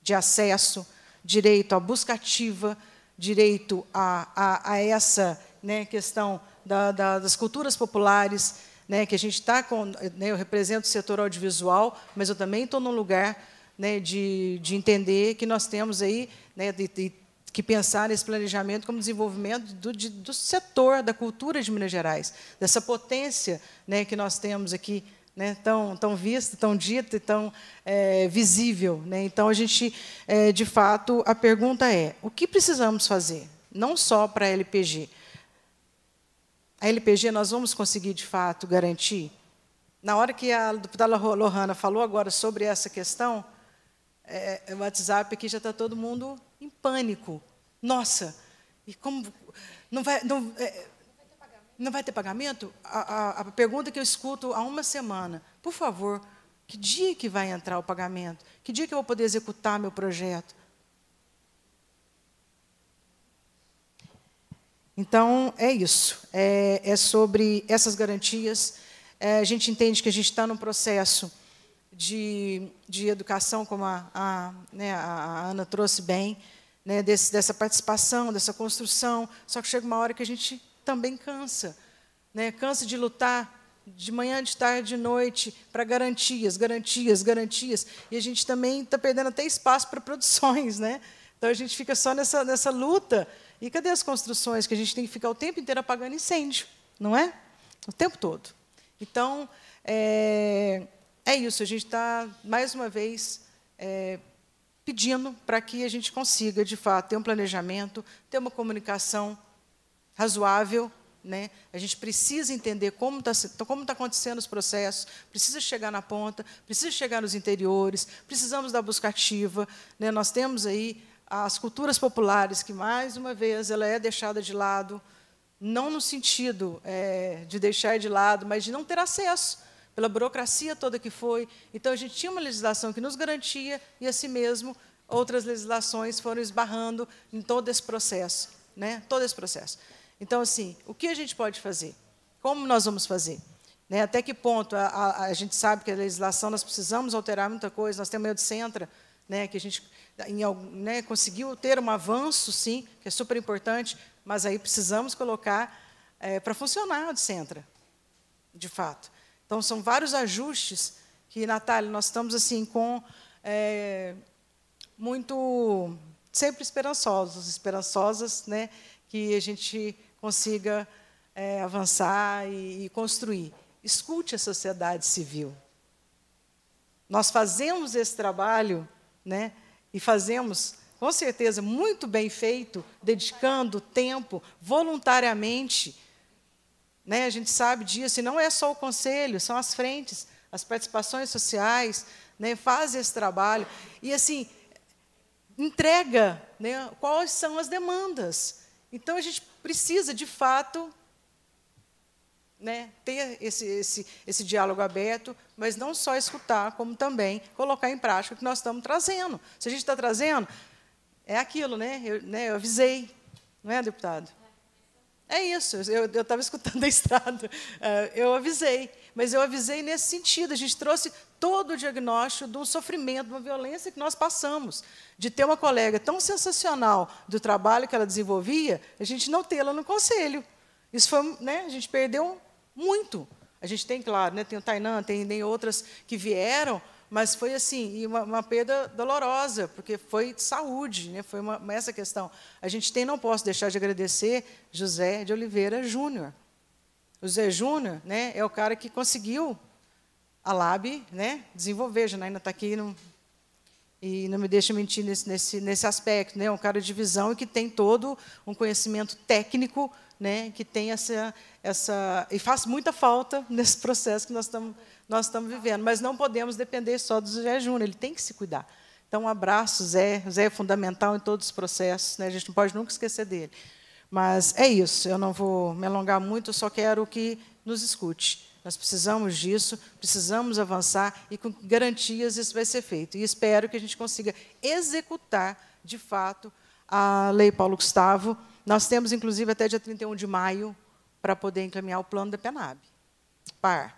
De acesso, direito à busca ativa, direito a, a, a essa né, questão da, da, das culturas populares, né, que a gente está com. Né, eu represento o setor audiovisual, mas eu também estou num lugar né, de, de entender que nós temos aí, né, de, de, que pensar nesse planejamento como desenvolvimento do, de, do setor da cultura de Minas Gerais, dessa potência né, que nós temos aqui né, tão, tão vista, tão dita e tão é, visível. Né? Então, a gente, é, de fato, a pergunta é: o que precisamos fazer? Não só para a LPG. A LPG nós vamos conseguir, de fato, garantir? Na hora que a deputada Lohana falou agora sobre essa questão, é, é, WhatsApp aqui já está todo mundo em pânico. Nossa, e como não vai não, é, não vai ter pagamento? A, a, a, pergunta que eu escuto há uma semana, por favor, que dia que vai entrar o pagamento? Que dia que eu vou poder executar meu projeto? Então é isso. É, é sobre essas garantias. É, a gente entende que a gente está num processo de, de educação, como a, a, né, a Ana trouxe bem, né, desse, dessa participação, dessa construção. Só que chega uma hora que a gente também cansa. Né, cansa de lutar de manhã, de tarde, de noite, para garantias, garantias, garantias. E a gente também está perdendo até espaço para produções. Né? Então a gente fica só nessa, nessa luta. E cadê as construções que a gente tem que ficar o tempo inteiro apagando incêndio? Não é? O tempo todo. Então, é, é isso, a gente está, mais uma vez, é, pedindo para que a gente consiga, de fato, ter um planejamento, ter uma comunicação razoável. Né? A gente precisa entender como está como tá acontecendo os processos, precisa chegar na ponta, precisa chegar nos interiores, precisamos da busca ativa. Né? Nós temos aí as culturas populares, que, mais uma vez, ela é deixada de lado, não no sentido é, de deixar de lado, mas de não ter acesso pela burocracia toda que foi. Então, a gente tinha uma legislação que nos garantia, e assim mesmo, outras legislações foram esbarrando em todo esse processo. Né? Todo esse processo. Então, assim, o que a gente pode fazer? Como nós vamos fazer? Né? Até que ponto? A, a, a, gente sabe que a legislação, nós precisamos alterar muita coisa, nós temos meio de centra, né? que a gente em, né, conseguiu ter um avanço, sim, que é super importante, mas aí precisamos colocar é, eh, para funcionar o de centra, de fato. Então, são vários ajustes que, Natália, nós estamos assim com é, muito sempre esperançosos, esperançosas, né, que a gente consiga é, avançar e, e construir. Escute a sociedade civil. Nós fazemos esse trabalho, né, e fazemos com certeza muito bem feito, dedicando tempo voluntariamente né? A gente sabe disso, e não é só o conselho, são as frentes, as participações sociais, né? esse trabalho. E, assim, entrega né? quais são as demandas. Então, a gente precisa, de fato, né? ter esse, esse, esse diálogo aberto, mas não só escutar, como também colocar em prática o que nós estamos trazendo. Se a gente está trazendo, é aquilo, né? Eu, né? eu avisei, não é, deputado? É isso, eu estava escutando a estrada, eh, eu avisei, mas eu avisei nesse sentido, a gente trouxe todo o diagnóstico do sofrimento, de uma violência que nós passamos, de ter uma colega tão sensacional do trabalho que ela desenvolvia, a gente não tê-la no conselho. Isso foi, né, a gente perdeu muito. A gente tem, claro, né, tem o Tainan, tem, tem outras que vieram, mas foi assim, uma, uma, perda dolorosa, porque foi saúde, né? foi uma, essa questão. A gente tem, não posso deixar de agradecer, José de Oliveira Júnior. José Júnior né, é o cara que conseguiu a Lab né, desenvolver. Janaína está aqui não, e não me deixa mentir nesse, nesse, nesse aspecto. Né? É um cara de visão e que tem todo um conhecimento técnico né, que tem essa, essa. E faz muita falta nesse processo que nós estamos nós estamos vivendo, mas não podemos depender só do Zé Júnior, ele tem que se cuidar. Então, um abraço, Zé. O Zé é fundamental em todos os processos, né? a gente não pode nunca esquecer dele. Mas é isso, eu não vou me alongar muito, eu só quero que nos escute. Nós precisamos disso, precisamos avançar e com garantias isso vai ser feito. E espero que a gente consiga executar, de fato, a Lei Paulo Gustavo. Nós temos, inclusive, até dia 31 de maio para poder encaminhar o plano da PENAB. Par.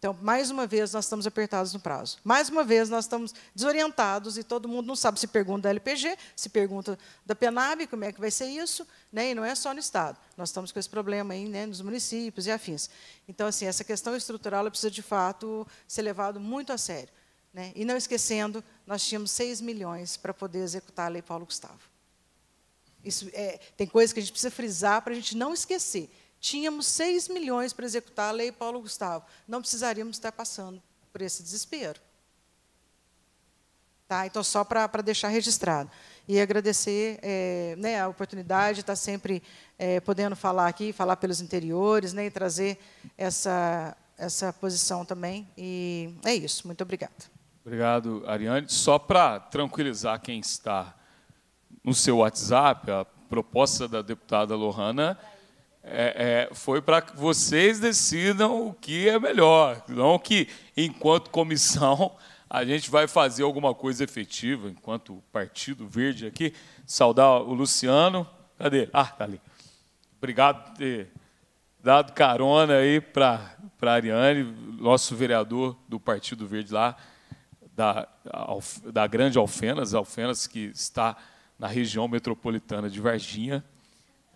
Então, mais uma vez, nós estamos apertados no prazo. Mais uma vez, nós estamos desorientados e todo mundo não sabe se pergunta da LPG, se pergunta da PENAB, como é que vai ser isso, né? e não é só no Estado. Nós estamos com esse problema aí né, nos municípios e afins. Então, assim, essa questão estrutural precisa, de fato, ser levada muito a sério. Né? E não esquecendo, nós tínhamos 6 milhões para poder executar a Lei Paulo Gustavo. Isso é, tem coisas que a gente precisa frisar para a gente não esquecer. Tínhamos 6 milhões para executar a lei Paulo Gustavo. Não precisaríamos estar passando por esse desespero. Tá, então, só para deixar registrado. E agradecer é, né, a oportunidade de estar sempre é, podendo falar aqui, falar pelos interiores, né, e trazer essa, essa posição também. E é isso. Muito obrigada. Obrigado, Ariane. Só para tranquilizar quem está no seu WhatsApp, a proposta da deputada Lohana é, é, foi para que vocês decidam o que é melhor, não que, enquanto comissão, a gente vai fazer alguma coisa efetiva, enquanto Partido Verde aqui. Saudar o Luciano. Cadê ele? Ah, está ali. Obrigado por ter dado carona aí para a Ariane, nosso vereador do Partido Verde lá, da, da Grande Alfenas, Alfenas que está na região metropolitana de Varginha.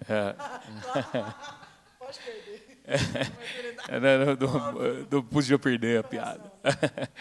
É. Pode perder. É, não, né, não, pude eu perder a piada.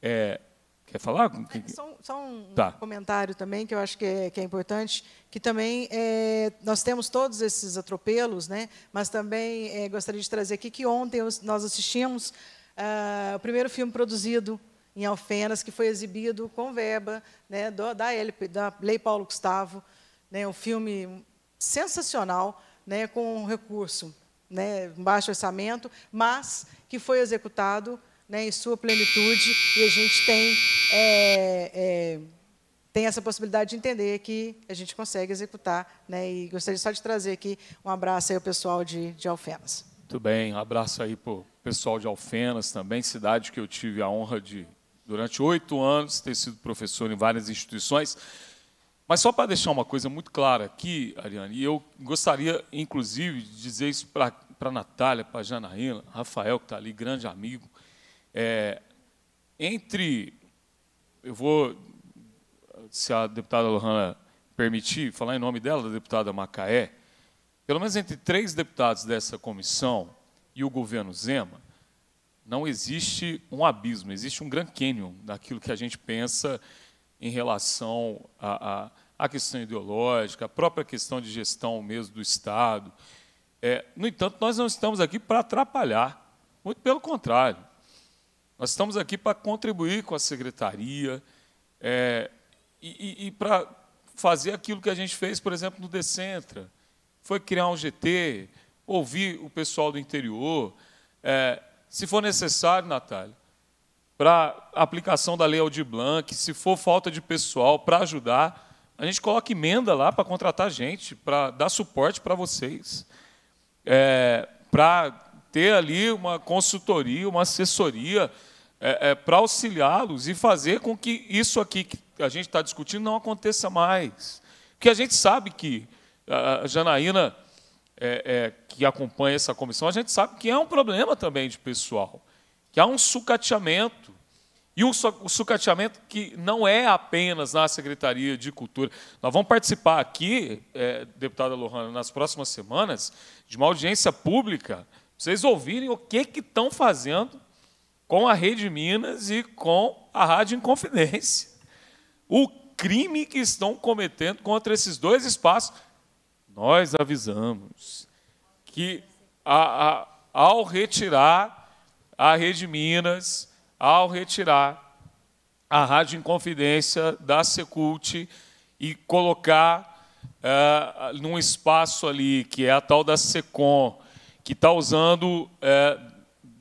É, quer falar? É, só, só um tá. comentário também, que eu acho que é, que é importante, que também é, nós temos todos esses atropelos, né? mas também é, gostaria de trazer aqui que ontem nós assistimos ah, o primeiro filme produzido em Alfenas, que foi exibido com verba né, do, da, LP, da Lei Paulo Gustavo, né, um filme sensacional né, com um recurso, né, baixo orçamento, mas que foi executado né, em sua plenitude e a gente tem, é, é, tem essa possibilidade de entender que a gente consegue executar. Né, e gostaria só de trazer aqui um abraço aí ao pessoal de, de Alfenas. Muito bem, um abraço aí para o pessoal de Alfenas também, cidade que eu tive a honra de, durante oito anos, ter sido professor em várias instituições. Mas só para deixar uma coisa muito clara aqui, Ariane, e eu gostaria, inclusive, de dizer isso para a Natália, para a Janaína, Rafael, que está ali, grande amigo. É, entre. Eu vou, se a deputada Lohana permitir, falar em nome dela, da deputada Macaé, pelo menos entre três deputados dessa comissão e o governo Zema, não existe um abismo, existe um grande Canyon daquilo que a gente pensa em relação à, à, questão ideológica, à própria questão de gestão mesmo do Estado. É, no entanto, nós não estamos aqui para atrapalhar, muito pelo contrário. Nós estamos aqui para contribuir com a secretaria é, e, e, e para fazer aquilo que a gente fez, por exemplo, no Decentra. Foi criar um GT, ouvir o pessoal do interior. É, se for necessário, Natália, para aplicação da lei Aldir Blanc, se for falta de pessoal para ajudar, a gente coloca emenda lá para contratar gente, para dar suporte para vocês, é, para ter ali uma consultoria, uma assessoria, é, é, para auxiliá-los e fazer com que isso aqui que a gente está discutindo não aconteça mais. Porque a gente sabe que a Janaína, é, é, que acompanha essa comissão, a gente sabe que é um problema também de pessoal, que há um sucateamento, e um sucateamento que não é apenas na Secretaria de Cultura. Nós vamos participar aqui, é, deputada Lohana, nas próximas semanas, de uma audiência pública, para vocês ouvirem o que, que estão fazendo com a Rede Minas e com a Rádio Inconfidência. O crime que estão cometendo contra esses dois espaços. Nós avisamos que, a, a, ao retirar a Rede Minas ao retirar a Rádio Inconfidência da Secult e colocar eh, num espaço ali, que é a tal da Secom, que está usando eh,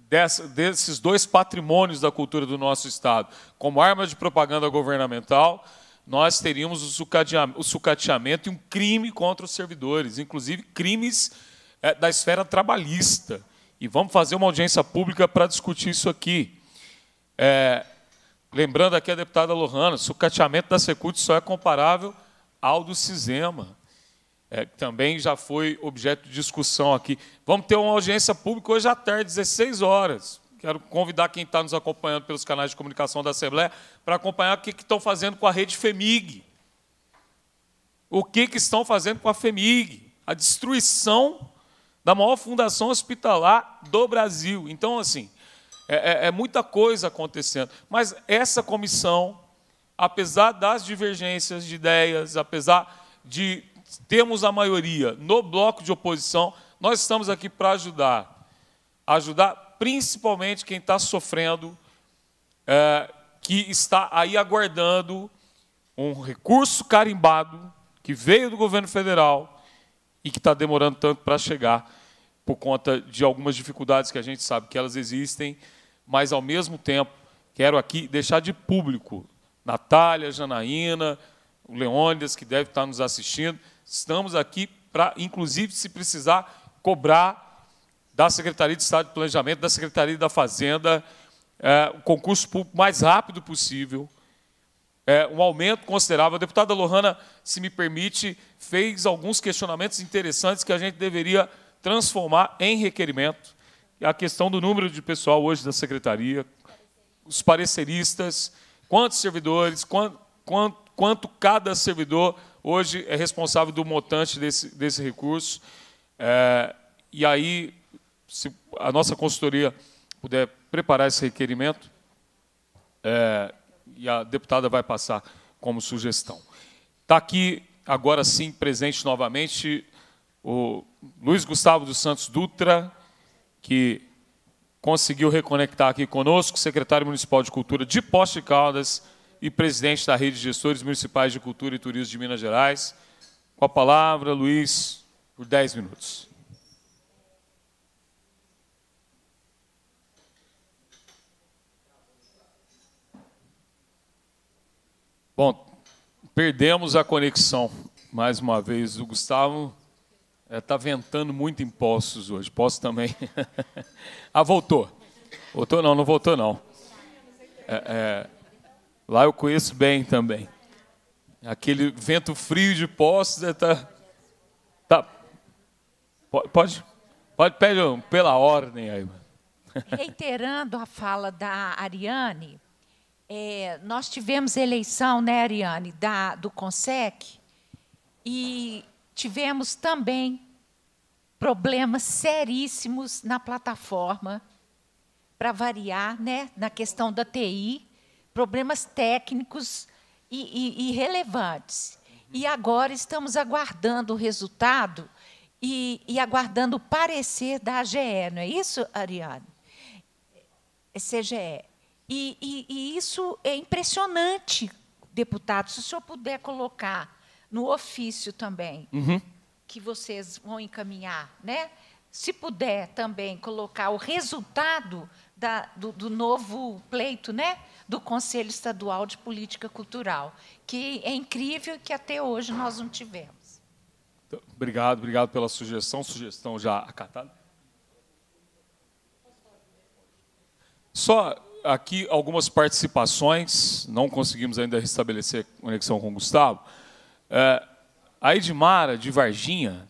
dessa, desses dois patrimônios da cultura do nosso Estado como arma de propaganda governamental, nós teríamos o, sucateamento, o sucateamento e um crime contra os servidores, inclusive crimes eh, da esfera trabalhista. E vamos fazer uma audiência pública para discutir isso aqui. É, lembrando aqui a deputada Lohana, sucateamento da Secult só é comparável ao do Cisema. É, também já foi objeto de discussão aqui. Vamos ter uma audiência pública hoje à tarde, 16 horas. Quero convidar quem está nos acompanhando pelos canais de comunicação da Assembleia para acompanhar o que, que estão fazendo com a rede FEMIG. O que, que estão fazendo com a FEMIG? A destruição da maior fundação hospitalar do Brasil. Então, assim, é, é, é muita coisa acontecendo. Mas essa comissão, apesar das divergências de ideias, apesar de termos a maioria no bloco de oposição, nós estamos aqui para ajudar. Ajudar principalmente quem está sofrendo, é, que está aí aguardando um recurso carimbado que veio do governo federal e que está demorando tanto para chegar por conta de algumas dificuldades que a gente sabe que elas existem mas ao mesmo tempo quero aqui deixar de público Natália, Janaína, o Leônidas, que deve estar nos assistindo. Estamos aqui para, inclusive, se precisar, cobrar da Secretaria de Estado de Planejamento, da Secretaria da Fazenda, é, o concurso público mais rápido possível, é, um aumento considerável. A deputada Lohana, se me permite, fez alguns questionamentos interessantes que a gente deveria transformar em requerimento. É a questão do número de pessoal hoje da secretaria, os pareceristas, quantos servidores, quanto, quanto, quanto cada servidor hoje é responsável do montante desse, desse recurso. É, e aí, se a nossa consultoria puder preparar esse requerimento, é, e a deputada vai passar como sugestão. Está aqui, agora sim, presente novamente, o Luiz Gustavo dos Santos Dutra, que conseguiu reconectar aqui conosco, secretário municipal de Cultura de poste de Caldas e presidente da Rede de Gestores Municipais de Cultura e Turismo de Minas Gerais. Com a palavra, Luiz, por 10 minutos. Bom, perdemos a conexão mais uma vez do Gustavo. Está é, tá ventando muito em Poços hoje. Posso também. ah, voltou. Voltou não, não voltou não. É, é, lá eu conheço bem também. Aquele vento frio de Poços está... É, tá, tá pode, pode pede pela ordem aí. Reiterando a fala da Ariane, é, nós tivemos eleição, né, Ariane, da, do CONSEC, e tivemos também problemas seríssimos na plataforma, para variar, né, na questão da TI, problemas técnicos e, e, e relevantes. E agora estamos aguardando o resultado e, e, aguardando o parecer da AGE, não é isso, Ariane? É CGE. E, e, e, isso é impressionante, deputado. Se o senhor puder colocar no ofício também, uhum. que vocês vão encaminhar, né? Se puder também colocar o resultado da, do, do, novo pleito, né? Do Conselho Estadual de Política Cultural, que é incrível que até hoje nós não tivemos. Então, obrigado, obrigado pela sugestão, sugestão já acatada. Só aqui algumas participações, não conseguimos ainda restabelecer a conexão com o Gustavo, é, a Edmara de Varginha,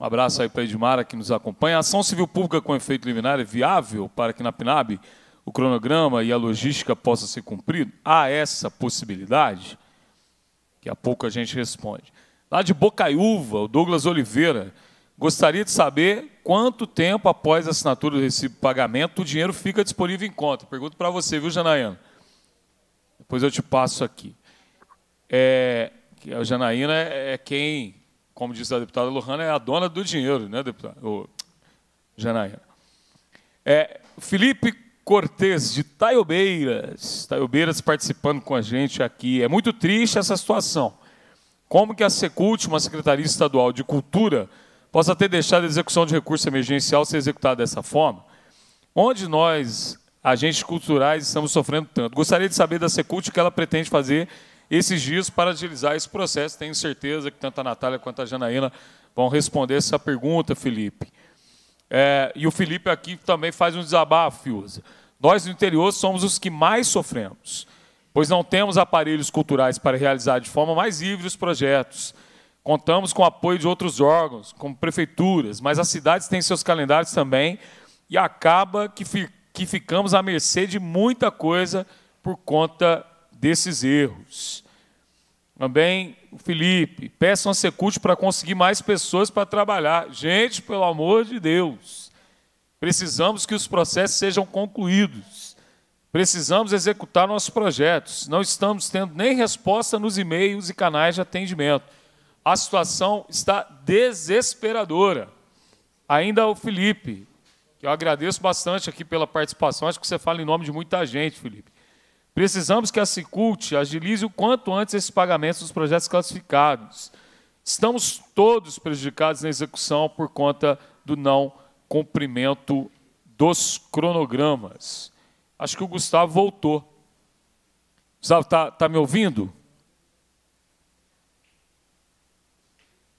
um abraço aí para a Edmara que nos acompanha. A ação civil pública com efeito liminar é viável para que na PNAB o cronograma e a logística possa ser cumprido? Há essa possibilidade? Que a pouco a gente responde. Lá de Bocaiúva, o Douglas Oliveira, gostaria de saber quanto tempo após a assinatura do recibo de pagamento o dinheiro fica disponível em conta. Pergunto para você, viu, Janaína? Depois eu te passo aqui é, a Janaína é, é quem, como diz a deputada Lohana, é a dona do dinheiro, né, deputada? Janaína. É, Felipe Cortes, de Taiobeiras. Taiobeiras participando com a gente aqui. É muito triste essa situação. Como que a Secult, uma Secretaria Estadual de Cultura, possa ter deixado a execução de recurso emergencial ser executada dessa forma? Onde nós, agentes culturais, estamos sofrendo tanto? Gostaria de saber da Secult o que ela pretende fazer esses dias para agilizar esse processo. Tenho certeza que tanto a Natália quanto a Janaína vão responder essa pergunta, Felipe. É, e o Felipe aqui também faz um desabafo, Fiuza. Nós no interior somos os que mais sofremos, pois não temos aparelhos culturais para realizar de forma mais livre os projetos. Contamos com o apoio de outros órgãos, como prefeituras, mas as cidades têm seus calendários também e acaba que, fi que ficamos à mercê de muita coisa por conta desses erros. Também o Felipe, peçam a secute para conseguir mais pessoas para trabalhar. Gente, pelo amor de Deus, precisamos que os processos sejam concluídos. Precisamos executar nossos projetos. Não estamos tendo nem resposta nos e-mails e canais de atendimento. A situação está desesperadora. Ainda o Felipe, que eu agradeço bastante aqui pela participação. Acho que você fala em nome de muita gente, Felipe. Precisamos que a Cicult agilize o quanto antes esses pagamentos dos projetos classificados. Estamos todos prejudicados na execução por conta do não cumprimento dos cronogramas. Acho que o Gustavo voltou. Gustavo, está tá me ouvindo?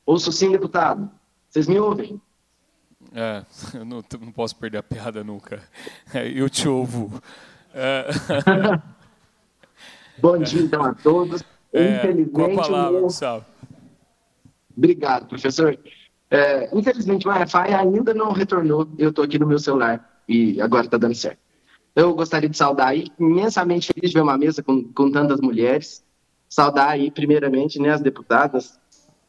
Ouço sim, deputado. Vocês me ouvem? É, eu não, não posso perder a piada nunca. É, eu te ouvo. É... Bom dia então a todos. É, infelizmente, palavra, o... Meu... Obrigado, professor. É, infelizmente, o Wi-Fi ainda não retornou. Eu estou aqui no meu celular e agora está dando certo. Eu gostaria de saudar aí, imensamente feliz de ver uma mesa com, com tantas mulheres. Saudar aí, primeiramente, né, as deputadas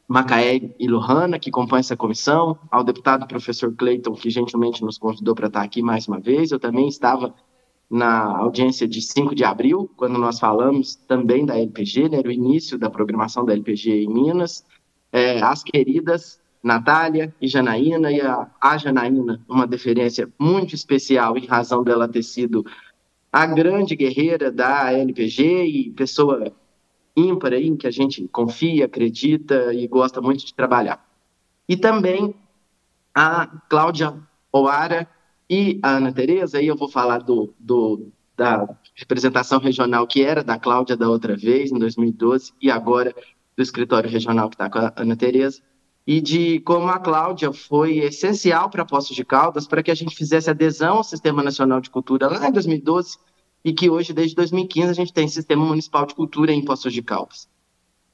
Macaé e Lohana, que compõem essa comissão, ao deputado professor Cleiton, que gentilmente nos convidou para estar aqui mais uma vez. Eu também estava na audiência de 5 de abril, quando nós falamos também da LPG, né, o início da programação da LPG em Minas, é, as queridas Natália e Janaína, e a, a Janaína, uma deferência muito especial em razão dela ter sido a grande guerreira da LPG e pessoa ímpar aí, em que a gente confia, acredita e gosta muito de trabalhar. E também a Cláudia Oara, e a Ana Tereza, aí eu vou falar do, do, da representação regional que era da Cláudia da outra vez, em 2012, e agora do escritório regional que está com a Ana Tereza, e de como a Cláudia foi essencial para Poços de Caldas para que a gente fizesse adesão ao Sistema Nacional de Cultura lá em 2012 e que hoje, desde 2015, a gente tem Sistema Municipal de Cultura em Poços de Caldas.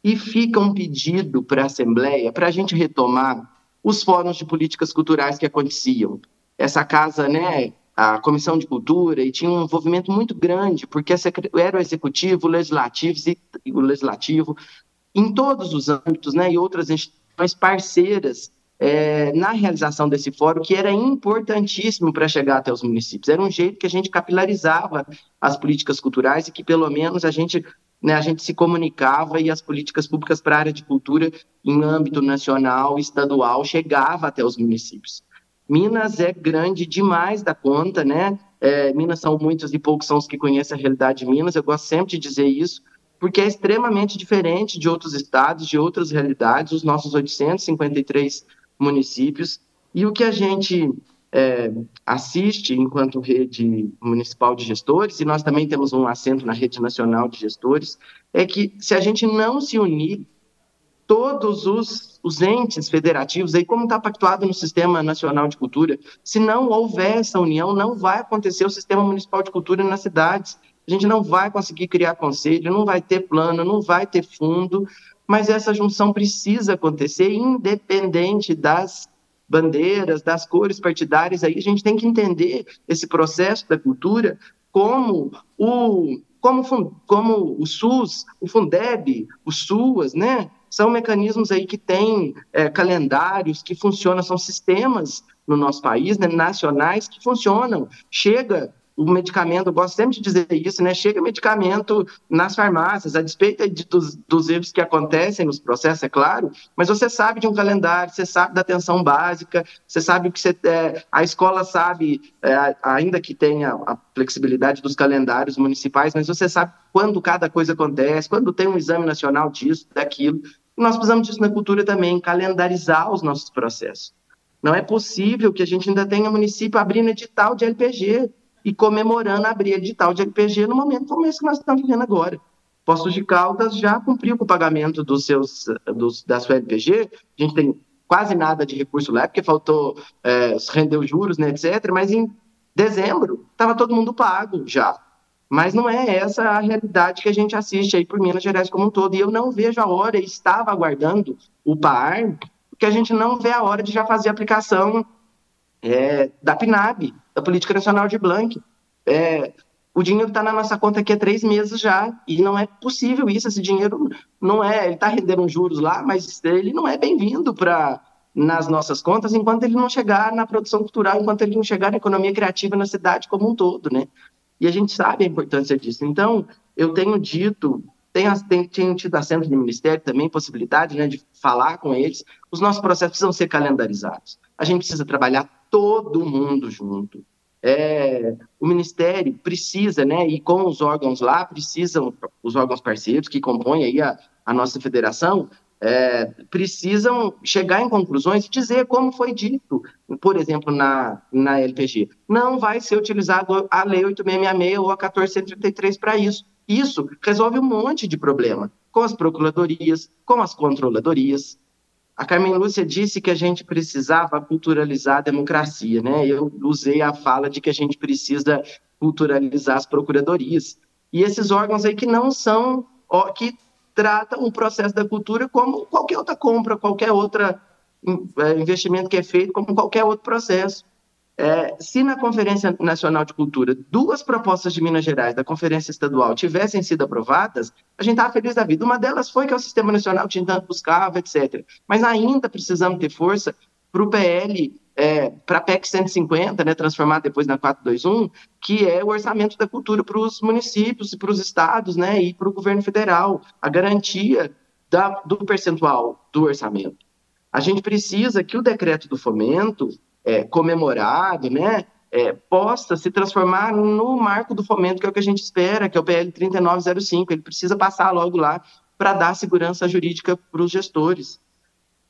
E fica um pedido para a Assembleia para a gente retomar os fóruns de políticas culturais que aconteciam, essa casa, né, a Comissão de Cultura, e tinha um envolvimento muito grande, porque era o executivo, o legislativo, o legislativo em todos os âmbitos, né, e outras instituições parceiras é, na realização desse fórum, que era importantíssimo para chegar até os municípios. Era um jeito que a gente capilarizava as políticas culturais e que, pelo menos, a gente, né, a gente se comunicava e as políticas públicas para a área de cultura, em âmbito nacional e estadual, chegava até os municípios. Minas é grande demais da conta, né? É, Minas são muitos e poucos são os que conhecem a realidade de Minas. Eu gosto sempre de dizer isso, porque é extremamente diferente de outros estados, de outras realidades, os nossos 853 municípios. E o que a gente é, assiste enquanto rede municipal de gestores, e nós também temos um assento na rede nacional de gestores, é que se a gente não se unir, todos os os entes federativos, aí como está pactuado no Sistema Nacional de Cultura, se não houver essa união, não vai acontecer o Sistema Municipal de Cultura nas cidades. A gente não vai conseguir criar conselho, não vai ter plano, não vai ter fundo, mas essa junção precisa acontecer, independente das bandeiras, das cores partidárias. Aí a gente tem que entender esse processo da cultura como o como, como o SUS, o Fundeb, o SUAS, né? são mecanismos aí que têm é, calendários que funcionam, são sistemas no nosso país, né, nacionais, que funcionam. Chega o medicamento, eu gosto sempre de dizer isso, né? Chega medicamento nas farmácias, a despeito de, dos, dos, erros que acontecem nos processos, é claro, mas você sabe de um calendário, você sabe da atenção básica, você sabe o que você. É, a escola sabe, é, ainda que tenha a flexibilidade dos calendários municipais, mas você sabe quando cada coisa acontece, quando tem um exame nacional disso, daquilo nós precisamos disso na cultura também, calendarizar os nossos processos. Não é possível que a gente ainda tenha município abrindo edital de LPG e comemorando abrir edital de LPG no momento como esse que nós estamos vivendo agora. Poços de Caldas já cumpriu com o pagamento dos seus, dos, da sua LPG, a gente tem quase nada de recurso lá, porque faltou, é, rendeu juros, né, etc., mas em dezembro estava todo mundo pago já. Mas não é essa a realidade que a gente assiste aí por Minas Gerais como um todo. E eu não vejo a hora, estava aguardando o PAR, porque a gente não vê a hora de já fazer a aplicação é, da PNAB, da Política Nacional de Blank. É, o dinheiro está na nossa conta aqui há três meses já, e não é possível isso. Esse dinheiro não é. Ele está rendendo juros lá, mas ele não é bem-vindo para nas nossas contas enquanto ele não chegar na produção cultural, enquanto ele não chegar na economia criativa na cidade como um todo, né? E a gente sabe a importância disso. Então, eu tenho dito, tenho, tenho tido assentos do Ministério também, possibilidade né, de falar com eles. Os nossos processos precisam ser calendarizados. A gente precisa trabalhar todo mundo junto. É, o Ministério precisa, né, e com os órgãos lá, precisam, os órgãos parceiros que compõem aí a, a nossa federação, é, precisam chegar em conclusões e dizer como foi dito, por exemplo, na, na LPG. Não vai ser utilizado a Lei 8666 ou a 1433 para isso. Isso resolve um monte de problema com as procuradorias, com as controladorias. A Carmen Lúcia disse que a gente precisava culturalizar a democracia, né? Eu usei a fala de que a gente precisa culturalizar as procuradorias. E esses órgãos aí que não são, que trata um processo da cultura como qualquer outra compra, qualquer outro hum, é, investimento que é feito, como qualquer outro processo. É, se na Conferência Nacional de Cultura duas propostas de Minas Gerais da Conferência Estadual tivessem sido aprovadas, a gente estava feliz da vida. Uma delas foi que o Sistema Nacional tinha tanto buscava, etc. Mas ainda precisamos ter força para o PL, é, para a PEC 150, né, transformada depois na 421, que é o orçamento da cultura para os municípios e para os estados né, e para o governo federal, a garantia da, do percentual do orçamento. A gente precisa que o decreto do fomento, é, comemorado, né, é, possa se transformar no marco do fomento, que é o que a gente espera, que é o PL 3905. Ele precisa passar logo lá para dar segurança jurídica para os gestores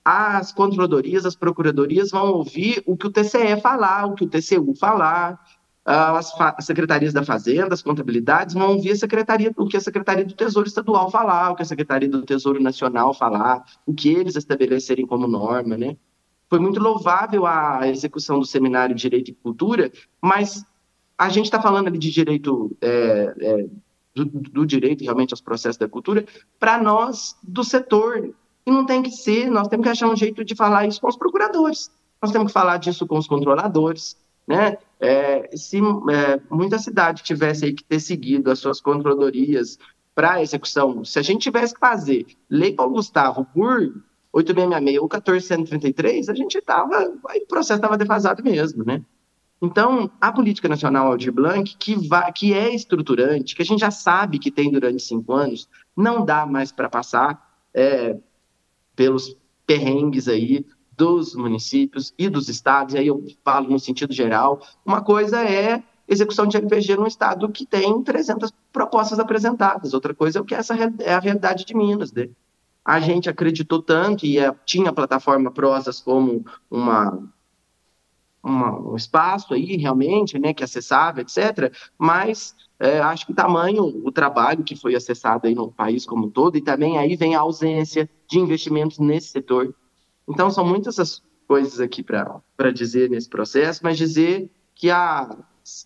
as controladorias, as procuradorias vão ouvir o que o TCE falar, o que o TCU falar, ah, as, as secretarias da Fazenda, as contabilidades vão ouvir a secretaria, o que a Secretaria do Tesouro Estadual falar, o que a Secretaria do Tesouro Nacional falar, o que eles estabelecerem como norma, né? Foi muito louvável a execução do seminário Direito e Cultura, mas a gente está falando ali de direito é, é, do, do, direito realmente aos processos da cultura, para nós do setor e não tem que ser, nós temos que achar um jeito de falar isso com os procuradores, nós temos que falar disso com os controladores, né? É, se é, muita cidade tivesse que ter seguido as suas controladorias para execução, se a gente tivesse que fazer Lei Paulo Gustavo por 8666 ou 1433, a gente estava, o processo estava defasado mesmo, né? Então, a política nacional de Blanc, que, vai, que é estruturante, que a gente já sabe que tem durante cinco anos, não dá mais para passar. É, pelos perrengues aí dos municípios e dos estados, e aí eu falo no sentido geral. Uma coisa é execução de RPG num estado que tem 300 propostas apresentadas, outra coisa é o que essa é a realidade de Minas. Né? A gente acreditou tanto e é, tinha a plataforma Prosas como uma um espaço aí realmente, né, que acessava, etc. Mas é, acho que tamanho o trabalho que foi acessado aí no país como um todo e também aí vem a ausência de investimentos nesse setor. Então são muitas as coisas aqui para dizer nesse processo, mas dizer que a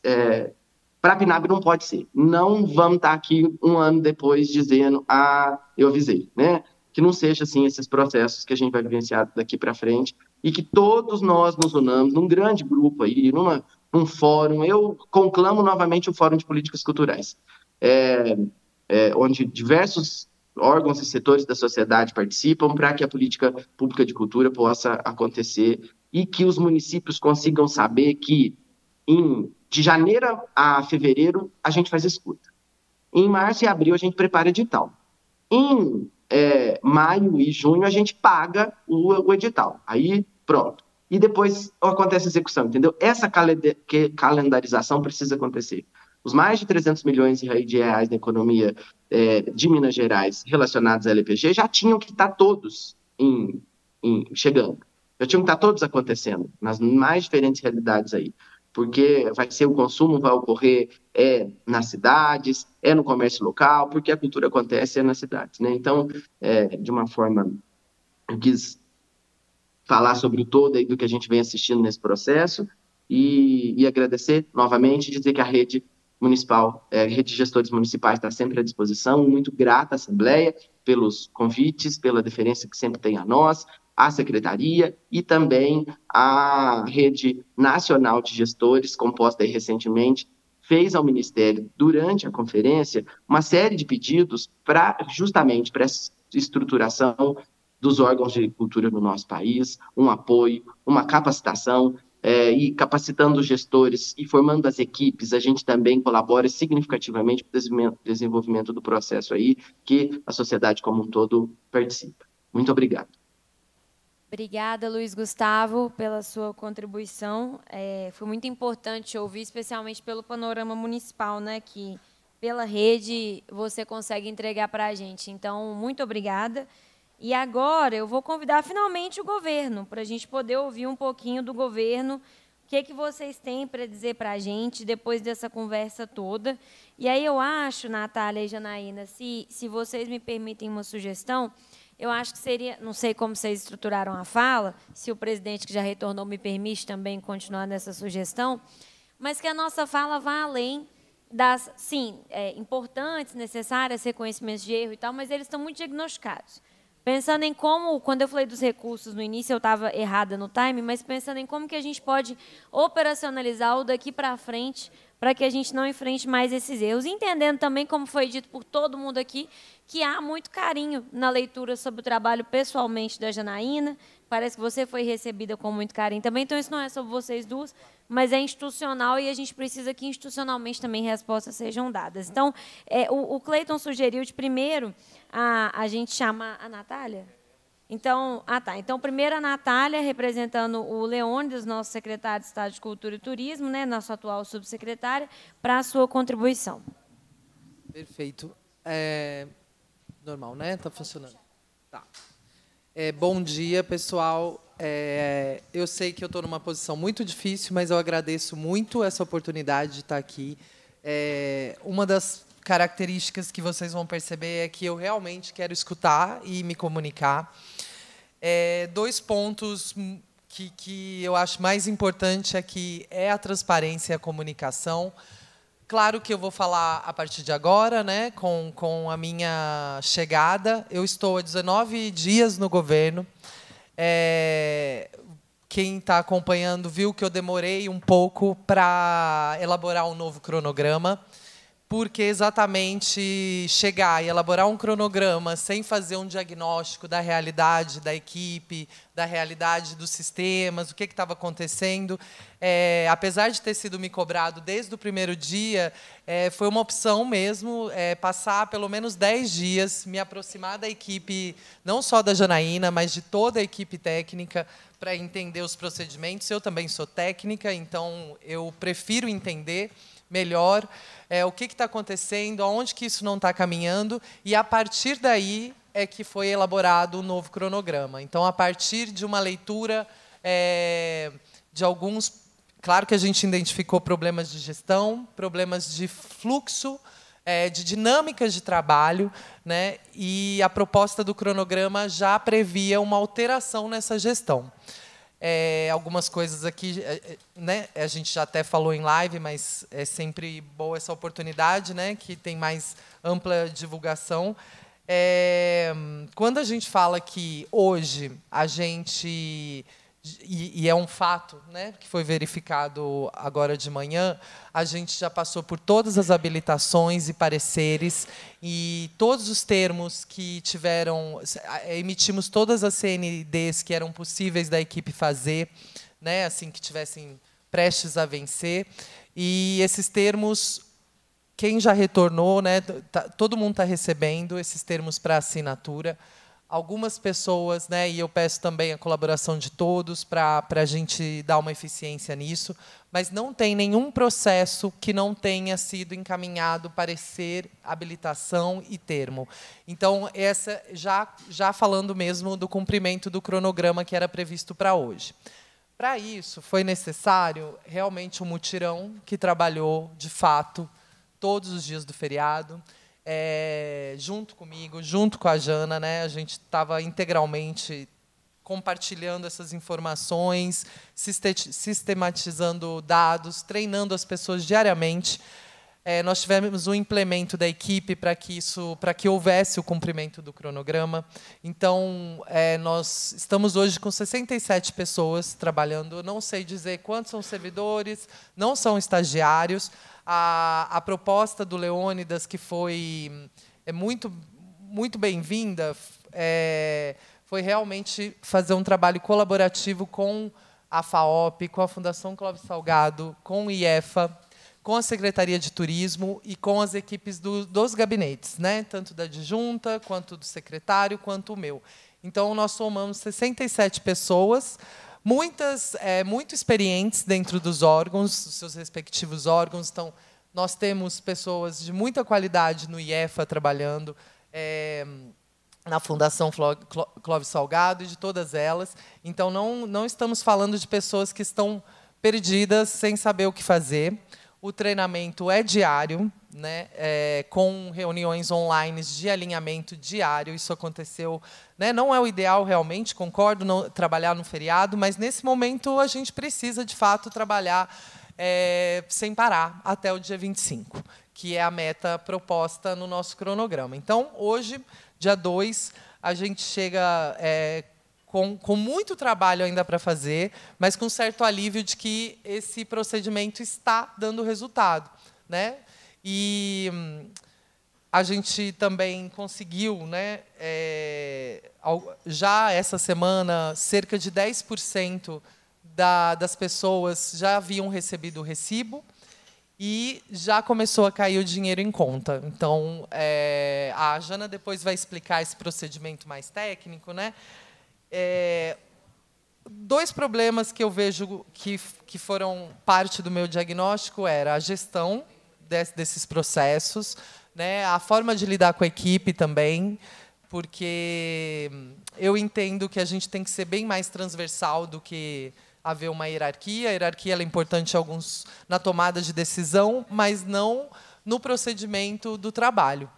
é, para a PNAB não pode ser. Não vamos estar tá aqui um ano depois dizendo ah eu avisei, né? Que não seja assim esses processos que a gente vai vivenciar daqui para frente e que todos nós nos unamos num grande grupo aí, numa um fórum. Eu conclamo novamente o Fórum de Políticas Culturais, é, é, onde diversos órgãos e setores da sociedade participam para que a política pública de cultura possa acontecer e que os municípios consigam saber que em, de janeiro a fevereiro a gente faz escuta. Em março e abril a gente prepara edital. Em é, maio e junho a gente paga o, o edital. Aí pronto e depois acontece a execução, entendeu? Essa calendarização precisa acontecer. Os mais de 300 milhões de reais da economia é, de Minas Gerais relacionados à LPG já tinham que estar tá todos em, em, chegando, já tinham que estar tá todos acontecendo nas mais diferentes realidades aí porque vai ser o consumo vai ocorrer é nas cidades, é no comércio local, porque a cultura acontece é nas cidades, né? Então, é, de uma forma, eu quis falar sobre o todo aí do que a gente vem assistindo nesse processo e, e agradecer novamente dizer que a rede municipal, é, rede de gestores municipais está sempre à disposição, muito grata à Assembleia pelos convites, pela deferência que sempre tem a nós, à Secretaria e também à Rede Nacional de Gestores, composta aí recentemente, fez ao Ministério, durante a conferência, uma série de pedidos para justamente para essa estruturação dos órgãos de cultura no nosso país, um apoio, uma capacitação, é, e capacitando os gestores e formando as equipes, a gente também colabora significativamente para o desenvolvimento do processo aí, que a sociedade como um todo participa. Muito obrigado. Obrigada, Luiz Gustavo, pela sua contribuição. É, foi muito importante ouvir, especialmente pelo panorama municipal, né, que pela rede você consegue entregar para a gente. Então, muito obrigada. E agora eu vou convidar finalmente o governo, para a gente poder ouvir um pouquinho do governo, o que, é que vocês têm para dizer para a gente depois dessa conversa toda. E aí eu acho, Natália e Janaína, se, se vocês me permitem uma sugestão, eu acho que seria, não sei como vocês estruturaram a fala, se o presidente que já retornou me permite também continuar nessa sugestão, mas que a nossa fala vá além das, sim, é, importantes, necessárias, reconhecimentos de erro e tal, mas eles estão muito diagnosticados. Pensando em como, quando eu falei dos recursos no início, eu estava errada no time, mas pensando em como que a gente pode operacionalizar o daqui para frente para que a gente não enfrente mais esses erros. Entendendo também, como foi dito por todo mundo aqui, que há muito carinho na leitura sobre o trabalho pessoalmente da Janaína, Parece que você foi recebida com muito carinho também. Então, isso não é sobre vocês duas, mas é institucional e a gente precisa que institucionalmente também respostas sejam dadas. Então, é, o, o Cleiton sugeriu de primeiro a, a gente chamar a Natália. Então, ah tá. Então, primeiro a Natália, representando o Leônidas, nosso secretário de Estado de Cultura e Turismo, né, nosso atual subsecretário, para a sua contribuição. Perfeito. É... Normal, né? Está funcionando. Tá. É, bom dia, pessoal. É, eu sei que eu estou numa posição muito difícil, mas eu agradeço muito essa oportunidade de estar aqui. É, uma das características que vocês vão perceber é que eu realmente quero escutar e me comunicar. É, dois pontos que, que eu acho mais importante aqui é, é a transparência e a comunicação. Claro que eu vou falar a partir de agora, né, com, com a minha chegada. Eu estou há 19 dias no governo. É, quem está acompanhando viu que eu demorei um pouco para elaborar um novo cronograma porque exatamente chegar e elaborar um cronograma sem fazer um diagnóstico da realidade da equipe, da realidade dos sistemas, o que estava acontecendo, é, apesar de ter sido me cobrado desde o primeiro dia, é, foi uma opção mesmo é, passar pelo menos 10 dias, me aproximar da equipe, não só da Janaína, mas de toda a equipe técnica, para entender os procedimentos. Eu também sou técnica, então eu prefiro entender melhor, é, o que está acontecendo, aonde que isso não está caminhando, e a partir daí é que foi elaborado o um novo cronograma. Então, a partir de uma leitura é, de alguns, claro que a gente identificou problemas de gestão, problemas de fluxo, é, de dinâmicas de trabalho, né? E a proposta do cronograma já previa uma alteração nessa gestão é, algumas coisas aqui, é, é, né? A gente já até falou em live, mas é sempre boa essa oportunidade, né? Que tem mais ampla divulgação. É, quando a gente fala que hoje a gente e, e, é um fato né, que foi verificado agora de manhã, a gente já passou por todas as habilitações e pareceres e todos os termos que tiveram, eh, emitimos todas as CNDs que eram possíveis da equipe fazer, né, assim que tivessem prestes a vencer. E esses termos, quem já retornou, né, tá, todo mundo está recebendo esses termos para assinatura algumas pessoas, né, e eu peço também a colaboração de todos para a gente dar uma eficiência nisso, mas não tem nenhum processo que não tenha sido encaminhado parecer, habilitação e termo. Então, essa já, já falando mesmo do cumprimento do cronograma que era previsto para hoje. Para isso, foi necessário realmente um mutirão que trabalhou, de fato, todos os dias do feriado é, junto comigo, junto com a Jana, né? A gente estava integralmente compartilhando essas informações, sistematizando dados, treinando as pessoas diariamente. É, nós tivemos um implemento da equipe para que isso, para que houvesse o cumprimento do cronograma. Então, é, nós estamos hoje com 67 pessoas trabalhando. Não sei dizer quantos são servidores, não são estagiários, a, a proposta do Leônidas, que foi é muito, muito bem-vinda, é, foi realmente fazer um trabalho colaborativo com a FAOP, com a Fundação Clóvis Salgado, com o IEFA, com a Secretaria de Turismo e com as equipes do, dos gabinetes, né? tanto da adjunta, quanto do secretário, quanto o meu. Então, nós somamos 67 pessoas, muitas, é, muito experientes dentro dos órgãos, dos seus respectivos órgãos. Então, nós temos pessoas de muita qualidade no IEFA trabalhando, é, na Fundação Cló Clóvis Salgado e de todas elas. Então, não, não estamos falando de pessoas que estão perdidas, sem saber o que fazer. O treinamento é diário, né, é, com reuniões online de alinhamento diário. Isso aconteceu, né, não é o ideal realmente, concordo, não, trabalhar no feriado, mas nesse momento a gente precisa, de fato, trabalhar é, sem parar até o dia 25, que é a meta proposta no nosso cronograma. Então, hoje, dia 2, a gente chega é, com, com, muito trabalho ainda para fazer, mas com certo alívio de que esse procedimento está dando resultado. Né? E hum, a gente também conseguiu, né, é, já essa semana, cerca de 10% da, das pessoas já haviam recebido o recibo e já começou a cair o dinheiro em conta. Então, é, a Jana depois vai explicar esse procedimento mais técnico. Né? É, dois problemas que eu vejo que, que foram parte do meu diagnóstico era a gestão desses processos, né? a forma de lidar com a equipe também, porque eu entendo que a gente tem que ser bem mais transversal do que haver uma hierarquia. A hierarquia é importante alguns na tomada de decisão, mas não no procedimento do trabalho.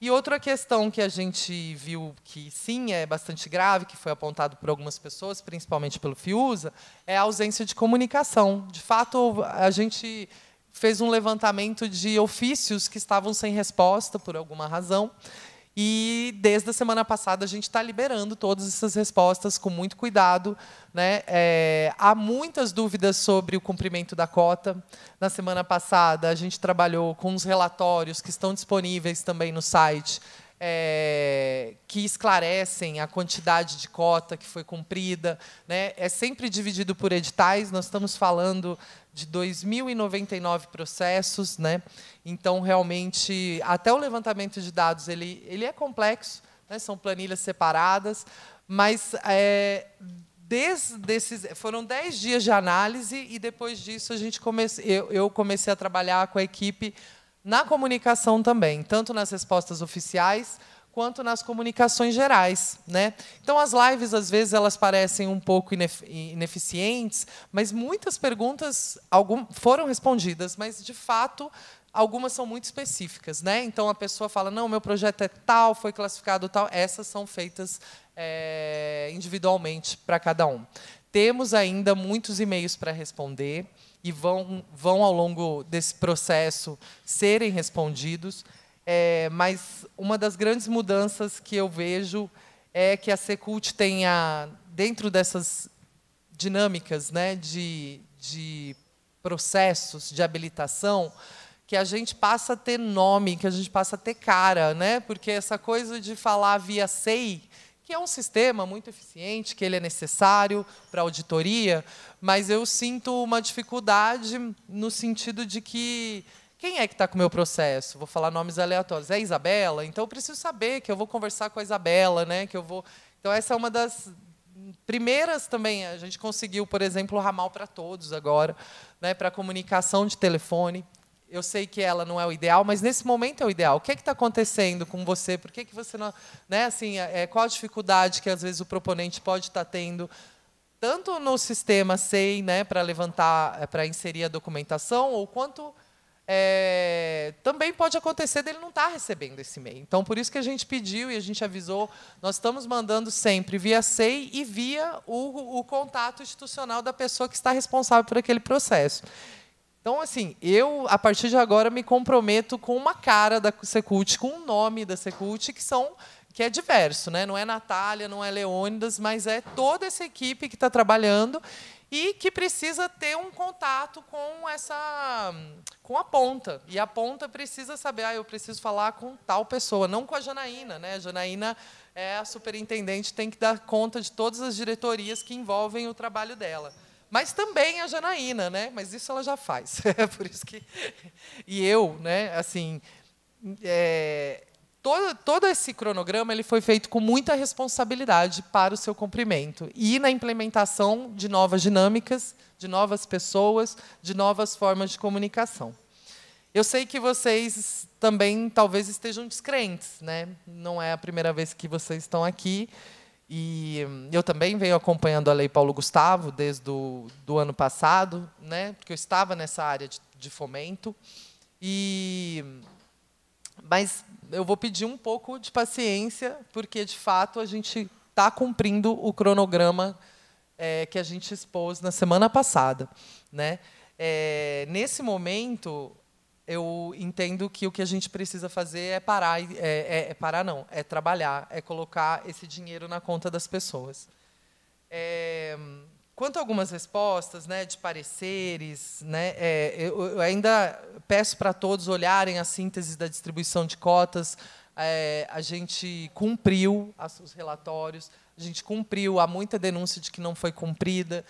E outra questão que a gente viu que sim é bastante grave, que foi apontado por algumas pessoas, principalmente pelo Fiuza, é a ausência de comunicação. De fato, a gente fez um levantamento de ofícios que estavam sem resposta por alguma razão. E desde a semana passada a gente está liberando todas essas respostas com muito cuidado. Né? É, há muitas dúvidas sobre o cumprimento da cota. Na semana passada a gente trabalhou com os relatórios que estão disponíveis também no site é, que esclarecem a quantidade de cota que foi cumprida. Né? É sempre dividido por editais, nós estamos falando de 2.099 processos. Né? Então, realmente, até o levantamento de dados ele, ele é complexo, né? são planilhas separadas, mas é, desde esses, foram 10 dias de análise e depois disso a gente comece, eu, eu comecei a trabalhar com a equipe na comunicação também, tanto nas respostas oficiais quanto nas comunicações gerais, né? Então as lives às vezes elas parecem um pouco ineficientes, mas muitas perguntas algum, foram respondidas, mas de fato algumas são muito específicas, né? Então a pessoa fala, não, meu projeto é tal, foi classificado tal. Essas são feitas é, individualmente para cada um. Temos ainda muitos e-mails para responder e vão, vão ao longo desse processo serem respondidos. É, mas uma das grandes mudanças que eu vejo é que a Secult tenha, dentro dessas dinâmicas né, de, de processos de habilitação, que a gente passa a ter nome, que a gente passa a ter cara, né? porque essa coisa de falar via SEI que é um sistema muito eficiente, que ele é necessário para auditoria, mas eu sinto uma dificuldade no sentido de que quem é que está com o meu processo? Vou falar nomes aleatórios. É a Isabela? Então eu preciso saber que eu vou conversar com a Isabela, né? Que eu vou. Então essa é uma das primeiras também. A gente conseguiu, por exemplo, o ramal para todos agora, né? Para comunicação de telefone eu sei que ela não é o ideal, mas nesse momento é o ideal. O que é está acontecendo com você? Por que, que você não. Né, assim, é, é qual a dificuldade que às vezes o proponente pode estar tá tendo? Tanto no sistema SEI, né, para levantar, é, para inserir a documentação, ou quanto é, também pode acontecer dele não estar tá recebendo esse e-mail. Então, por isso que a gente pediu e a gente avisou, nós estamos mandando sempre via SEI e via o, o contato institucional da pessoa que está responsável por aquele processo. Então, assim, eu, a partir de agora, me comprometo com uma cara da Secult, com um nome da Secult, que são que é diverso, né? Não é Natália, não é Leônidas, mas é toda essa equipe que está trabalhando e que precisa ter um contato com essa com a ponta. E a ponta precisa saber, ah, eu preciso falar com tal pessoa, não com a Janaína, né? A Janaína é a superintendente, tem que dar conta de todas as diretorias que envolvem o trabalho dela mas também a Janaína, né? Mas isso ela já faz. É por isso que e eu, né? Assim, é... todo, todo esse cronograma ele foi feito com muita responsabilidade para o seu cumprimento e na implementação de novas dinâmicas, de novas pessoas, de novas formas de comunicação. Eu sei que vocês também talvez estejam descrentes, né? Não é a primeira vez que vocês estão aqui. E eu também venho acompanhando a Lei Paulo Gustavo desde o do ano passado, né? porque eu estava nessa área de, de fomento. E mas eu vou pedir um pouco de paciência, porque de fato a gente está cumprindo o cronograma é, que a gente expôs na semana passada, né? É, nesse momento, eu entendo que o que a gente precisa fazer é parar, é, é, é parar não, é trabalhar, é colocar esse dinheiro na conta das pessoas. É, quanto a algumas respostas, né, de pareceres, né, é, eu, eu, ainda peço para todos olharem a síntese da distribuição de cotas. É, a gente cumpriu os relatórios, a gente cumpriu, há muita denúncia de que não foi cumprida.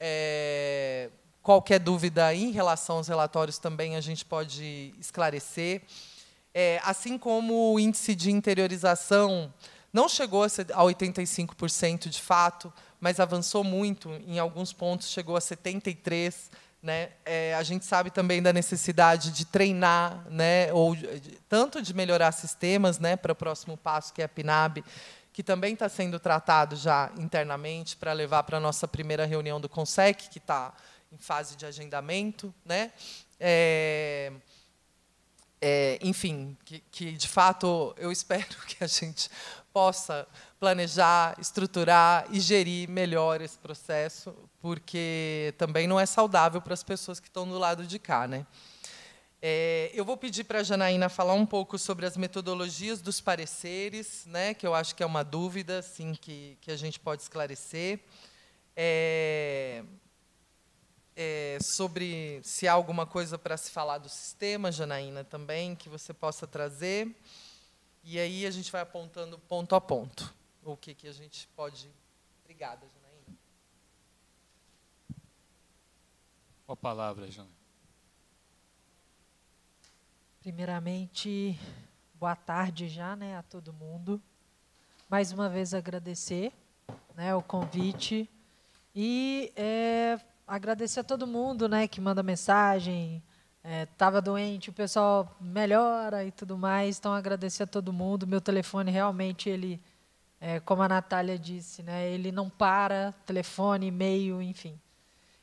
É, Qualquer dúvida em relação aos relatórios também a gente pode esclarecer. É, assim como o índice de interiorização não chegou a 85% de fato, mas avançou muito, em alguns pontos chegou a 73%. Né? É, a gente sabe também da necessidade de treinar, né? ou de, tanto de melhorar sistemas né? para o próximo passo, que é a PNAB, que também está sendo tratado já internamente para levar para a nossa primeira reunião do CONSEC, que está em fase de agendamento, né? É, é, enfim, que, que de fato eu espero que a gente possa planejar, estruturar e gerir melhor esse processo, porque também não é saudável para as pessoas que estão do lado de cá, né? É, eu vou pedir para a Janaína falar um pouco sobre as metodologias dos pareceres, né, que eu acho que é uma dúvida assim, que, que a gente pode esclarecer. É, é, sobre se há alguma coisa para se falar do sistema, Janaína, também, que você possa trazer. E aí a gente vai apontando ponto a ponto o que, que a gente pode. Obrigada, Janaína. Com a palavra, Janaína. Primeiramente, boa tarde já né, a todo mundo. Mais uma vez agradecer né, o convite e é, agradecer a todo mundo né, que manda mensagem. Estava é, doente, o pessoal melhora e tudo mais. Então, agradecer a todo mundo. Meu telefone realmente, ele, é, como a Natália disse, né, ele não para, telefone, e-mail, enfim.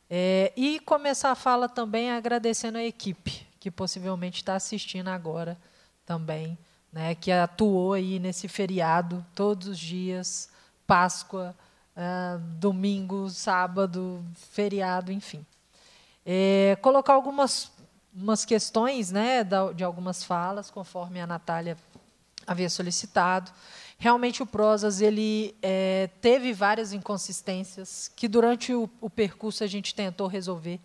É, e começar a fala também agradecendo a equipe, que possivelmente está assistindo agora também, né, que atuou aí nesse feriado todos os dias, Páscoa, uh, domingo, sábado, feriado, enfim. É, colocar algumas umas questões né, de algumas falas, conforme a Natália havia solicitado. Realmente, o Prosas ele, é, teve várias inconsistências que, durante o, o percurso, a gente tentou resolver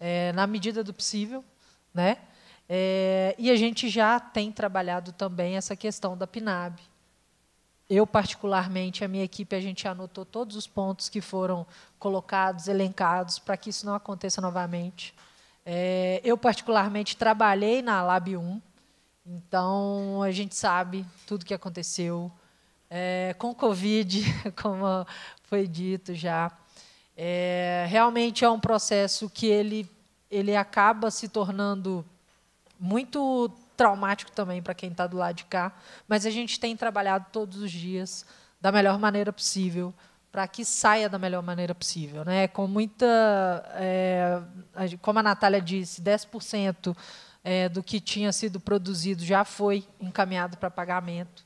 é, na medida do possível. Né? É, e a gente já tem trabalhado também essa questão da PNAB, eu, particularmente, a minha equipe, a gente anotou todos os pontos que foram colocados, elencados, para que isso não aconteça novamente. É, eu, particularmente, trabalhei na Lab 1, então a gente sabe tudo que aconteceu. É, com Covid, como foi dito já, é, realmente é um processo que ele, ele acaba se tornando muito traumático também para quem está do lado de cá, mas a gente tem trabalhado todos os dias da melhor maneira possível para que saia da melhor maneira possível. Né? Com muita. É, como a Natália disse, 10% é, eh, do que tinha sido produzido já foi encaminhado para pagamento.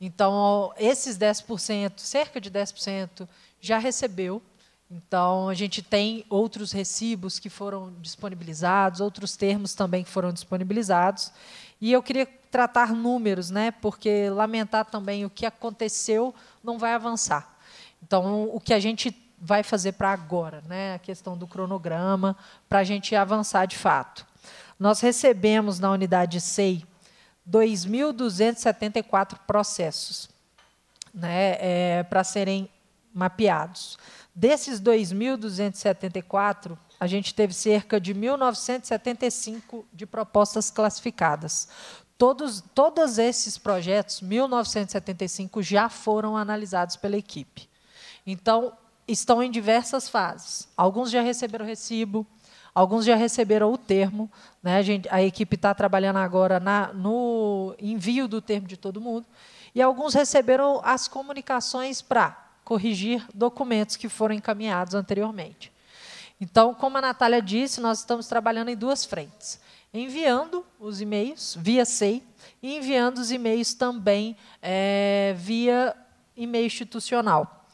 Então, esses 10%, cerca de 10%, já recebeu então, a gente tem outros recibos que foram disponibilizados, outros termos também que foram disponibilizados. E eu queria tratar números, né? porque lamentar também o que aconteceu não vai avançar. Então, o que a gente vai fazer para agora, né? a questão do cronograma, para a gente avançar de fato. Nós recebemos na unidade SEI 2.274 processos né? É, para serem mapeados. Desses 2.274, a gente teve cerca de 1.975 de propostas classificadas. Todos, todos esses projetos, 1.975, já foram analisados pela equipe. Então, estão em diversas fases. Alguns já receberam recibo, alguns já receberam o termo. Né? A, gente, a equipe está trabalhando agora na, no envio do termo de todo mundo. E alguns receberam as comunicações para corrigir documentos que foram encaminhados anteriormente. Então, como a Natália disse, nós estamos trabalhando em duas frentes. Enviando os e-mails via SEI e enviando os e-mails também é, via e-mail institucional.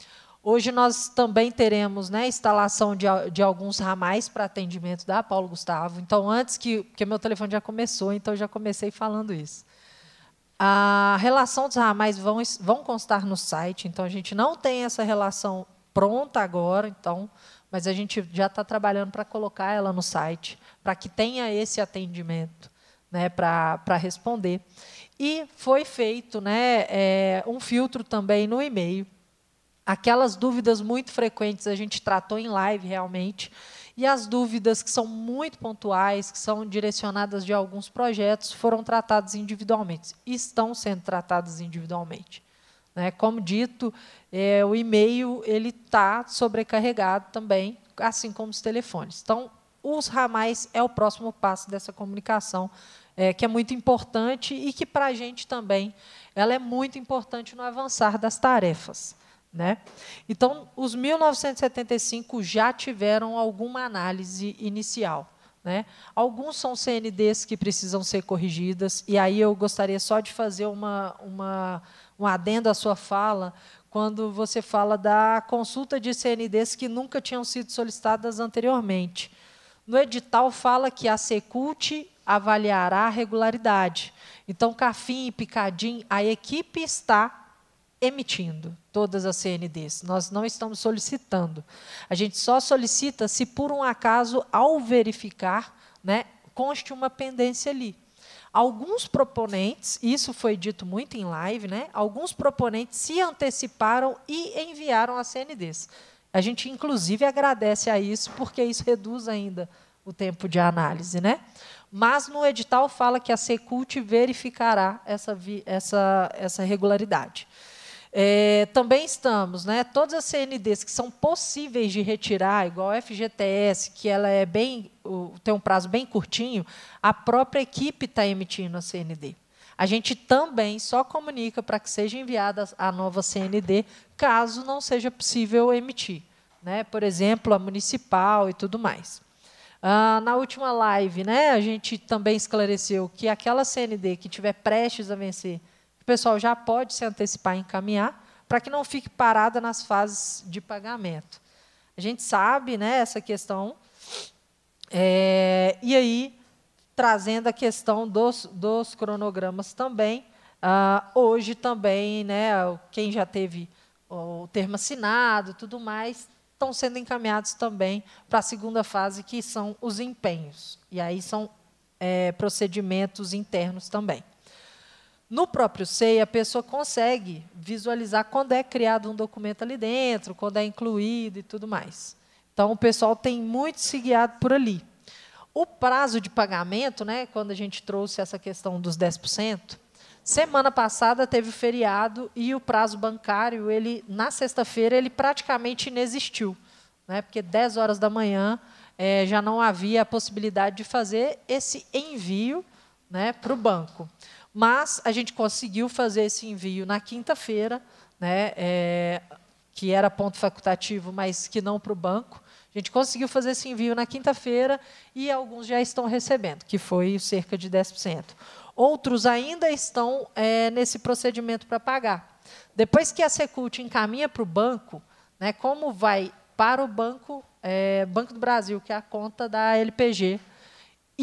Hoje nós também teremos né, instalação de, de alguns ramais para atendimento da Paulo Gustavo. Então, antes que. Porque meu telefone já começou, então já comecei falando isso. A relação dos ramais vão, vão constar no site, então a gente não tem essa relação pronta agora, então, mas a gente já está trabalhando para colocar ela no site, para que tenha esse atendimento né, para responder. E foi feito né, é, um filtro também no e-mail. Aquelas dúvidas muito frequentes a gente tratou em live realmente. E as dúvidas que são muito pontuais, que são direcionadas de alguns projetos, foram tratadas individualmente, estão sendo tratadas individualmente. Né? Como dito, é, o e-mail ele está sobrecarregado também, assim como os telefones. Então, os ramais é o próximo passo dessa comunicação, é, que é muito importante e que para a gente também ela é muito importante no avançar das tarefas. Né? Então, os 1975 já tiveram alguma análise inicial. Né? Alguns são CNDs que precisam ser corrigidas, e aí eu gostaria só de fazer uma, uma, um adendo à sua fala, quando você fala da consulta de CNDs que nunca tinham sido solicitadas anteriormente. No edital fala que a Secult avaliará a regularidade. Então, Cafim e Picadim, a equipe está emitindo todas as CNDs. Nós não estamos solicitando. A gente só solicita se, por um acaso, ao verificar, né, conste uma pendência ali. Alguns proponentes, isso foi dito muito em live, né, alguns proponentes se anteciparam e enviaram as CNDs. A gente, inclusive, agradece a isso, porque isso reduz ainda o tempo de análise. Né? Mas no edital fala que a Secult verificará essa, essa, essa regularidade. É, também estamos, né, todas as CNDs que são possíveis de retirar, igual a FGTS, que ela é bem, tem um prazo bem curtinho, a própria equipe está emitindo a CND. A gente também só comunica para que seja enviada a nova CND, caso não seja possível emitir, né, por exemplo, a municipal e tudo mais. Ah, na última live, né, a gente também esclareceu que aquela CND que tiver prestes a vencer o pessoal já pode se antecipar e encaminhar para que não fique parada nas fases de pagamento. A gente sabe né, essa questão. É, e aí, trazendo a questão dos, dos cronogramas também, ah, hoje também, né, quem já teve o termo assinado, tudo mais, estão sendo encaminhados também para a segunda fase, que são os empenhos. E aí são é, procedimentos internos também. No próprio SEI, a pessoa consegue visualizar quando é criado um documento ali dentro, quando é incluído e tudo mais. Então, o pessoal tem muito se guiado por ali. O prazo de pagamento, né, quando a gente trouxe essa questão dos 10%, semana passada teve o feriado e o prazo bancário, ele na sexta-feira, ele praticamente inexistiu. Né, porque 10 horas da manhã é, já não havia a possibilidade de fazer esse envio né, para o banco. Mas a gente conseguiu fazer esse envio na quinta-feira, né, é, que era ponto facultativo, mas que não para o banco. A gente conseguiu fazer esse envio na quinta-feira e alguns já estão recebendo, que foi cerca de 10%. Outros ainda estão é, nesse procedimento para pagar. Depois que a Secult encaminha para o banco, né, como vai para o banco, é, Banco do Brasil, que é a conta da LPG,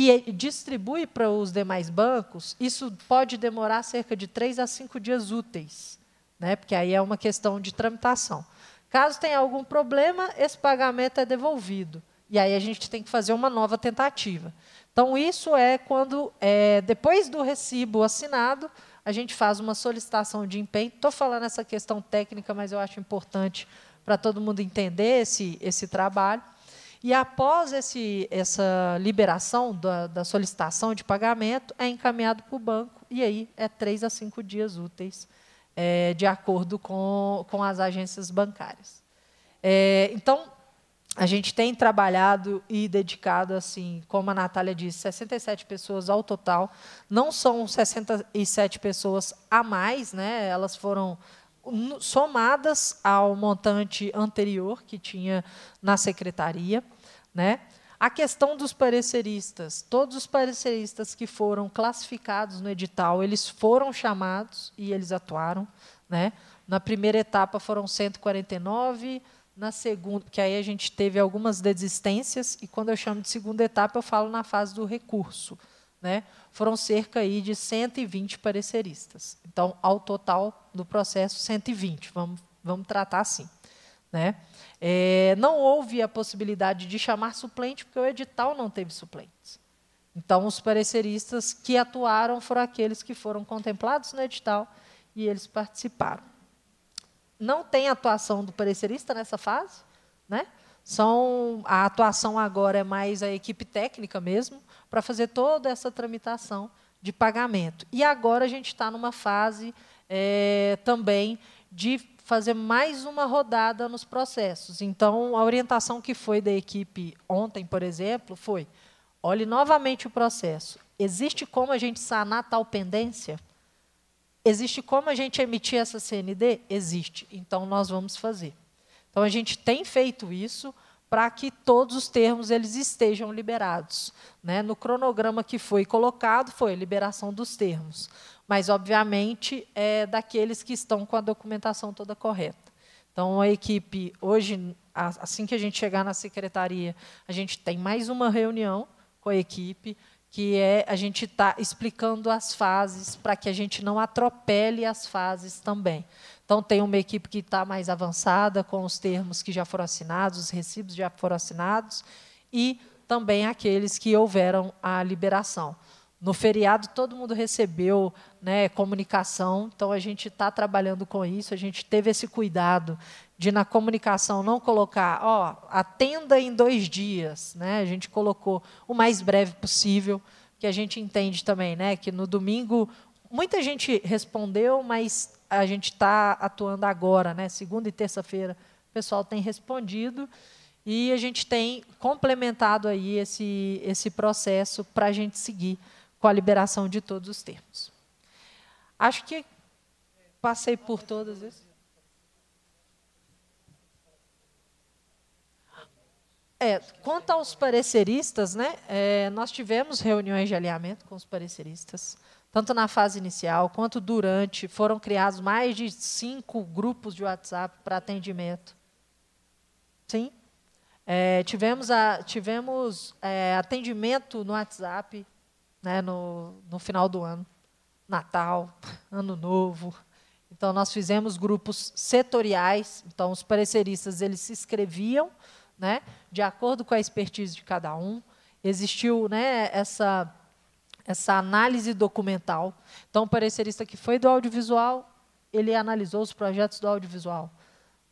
e distribui para os demais bancos, isso pode demorar cerca de três a cinco dias úteis, né? porque aí é uma questão de tramitação. Caso tenha algum problema, esse pagamento é devolvido. E aí a gente tem que fazer uma nova tentativa. Então, isso é quando, é, depois do recibo assinado, a gente faz uma solicitação de empenho. Estou falando essa questão técnica, mas eu acho importante para todo mundo entender esse, esse trabalho. E após esse, essa liberação da, da solicitação de pagamento, é encaminhado para o banco, e aí é três a cinco dias úteis, é, de acordo com, com as agências bancárias. É, então, a gente tem trabalhado e dedicado, assim, como a Natália disse, 67 pessoas ao total. Não são 67 pessoas a mais, né? Elas foram somadas ao montante anterior que tinha na secretaria, né? A questão dos pareceristas, todos os pareceristas que foram classificados no edital, eles foram chamados e eles atuaram, né? Na primeira etapa foram 149, na segunda, que aí a gente teve algumas desistências e quando eu chamo de segunda etapa eu falo na fase do recurso, né, foram cerca aí de 120 pareceristas. Então, ao total do processo, 120, vamos, vamos tratar assim. Né? É, não houve a possibilidade de chamar suplente, porque o edital não teve suplentes. Então, os pareceristas que atuaram foram aqueles que foram contemplados no edital e eles participaram. Não tem atuação do parecerista nessa fase, né? São, a atuação agora é mais a equipe técnica mesmo, para fazer toda essa tramitação de pagamento. E agora a gente está numa fase é, também de fazer mais uma rodada nos processos. Então, a orientação que foi da equipe ontem, por exemplo, foi: olhe novamente o processo. Existe como a gente sanar tal pendência? Existe como a gente emitir essa CND? Existe. Então, nós vamos fazer. Então, a gente tem feito isso para que todos os termos eles estejam liberados. Né? No cronograma que foi colocado foi liberação dos termos, mas obviamente é daqueles que estão com a documentação toda correta. Então a equipe hoje, assim que a gente chegar na secretaria, a gente tem mais uma reunião com a equipe que é a gente está explicando as fases para que a gente não atropele as fases também. Então, tem uma equipe que está mais avançada com os termos que já foram assinados, os recibos já foram assinados, e também aqueles que houveram a liberação. No feriado, todo mundo recebeu né, comunicação, então a gente está trabalhando com isso, a gente teve esse cuidado de, na comunicação, não colocar, ó, atenda em dois dias. Né? A gente colocou o mais breve possível, que a gente entende também né, que no domingo Muita gente respondeu, mas a gente está atuando agora, né? segunda e terça-feira. O pessoal tem respondido e a gente tem complementado aí esse, esse processo para a gente seguir com a liberação de todos os termos. Acho que passei por todas essas. É, quanto aos pareceristas, né, é, nós tivemos reuniões de alinhamento com os pareceristas tanto na fase inicial quanto durante, foram criados mais de cinco grupos de WhatsApp para atendimento. Sim. É, tivemos a, tivemos é, atendimento no WhatsApp né, no, no final do ano. Natal, Ano Novo. Então, nós fizemos grupos setoriais. Então, os pareceristas eles se inscreviam né, de acordo com a expertise de cada um. Existiu né, essa essa análise documental. Então, o parecerista que foi do audiovisual, ele analisou os projetos do audiovisual.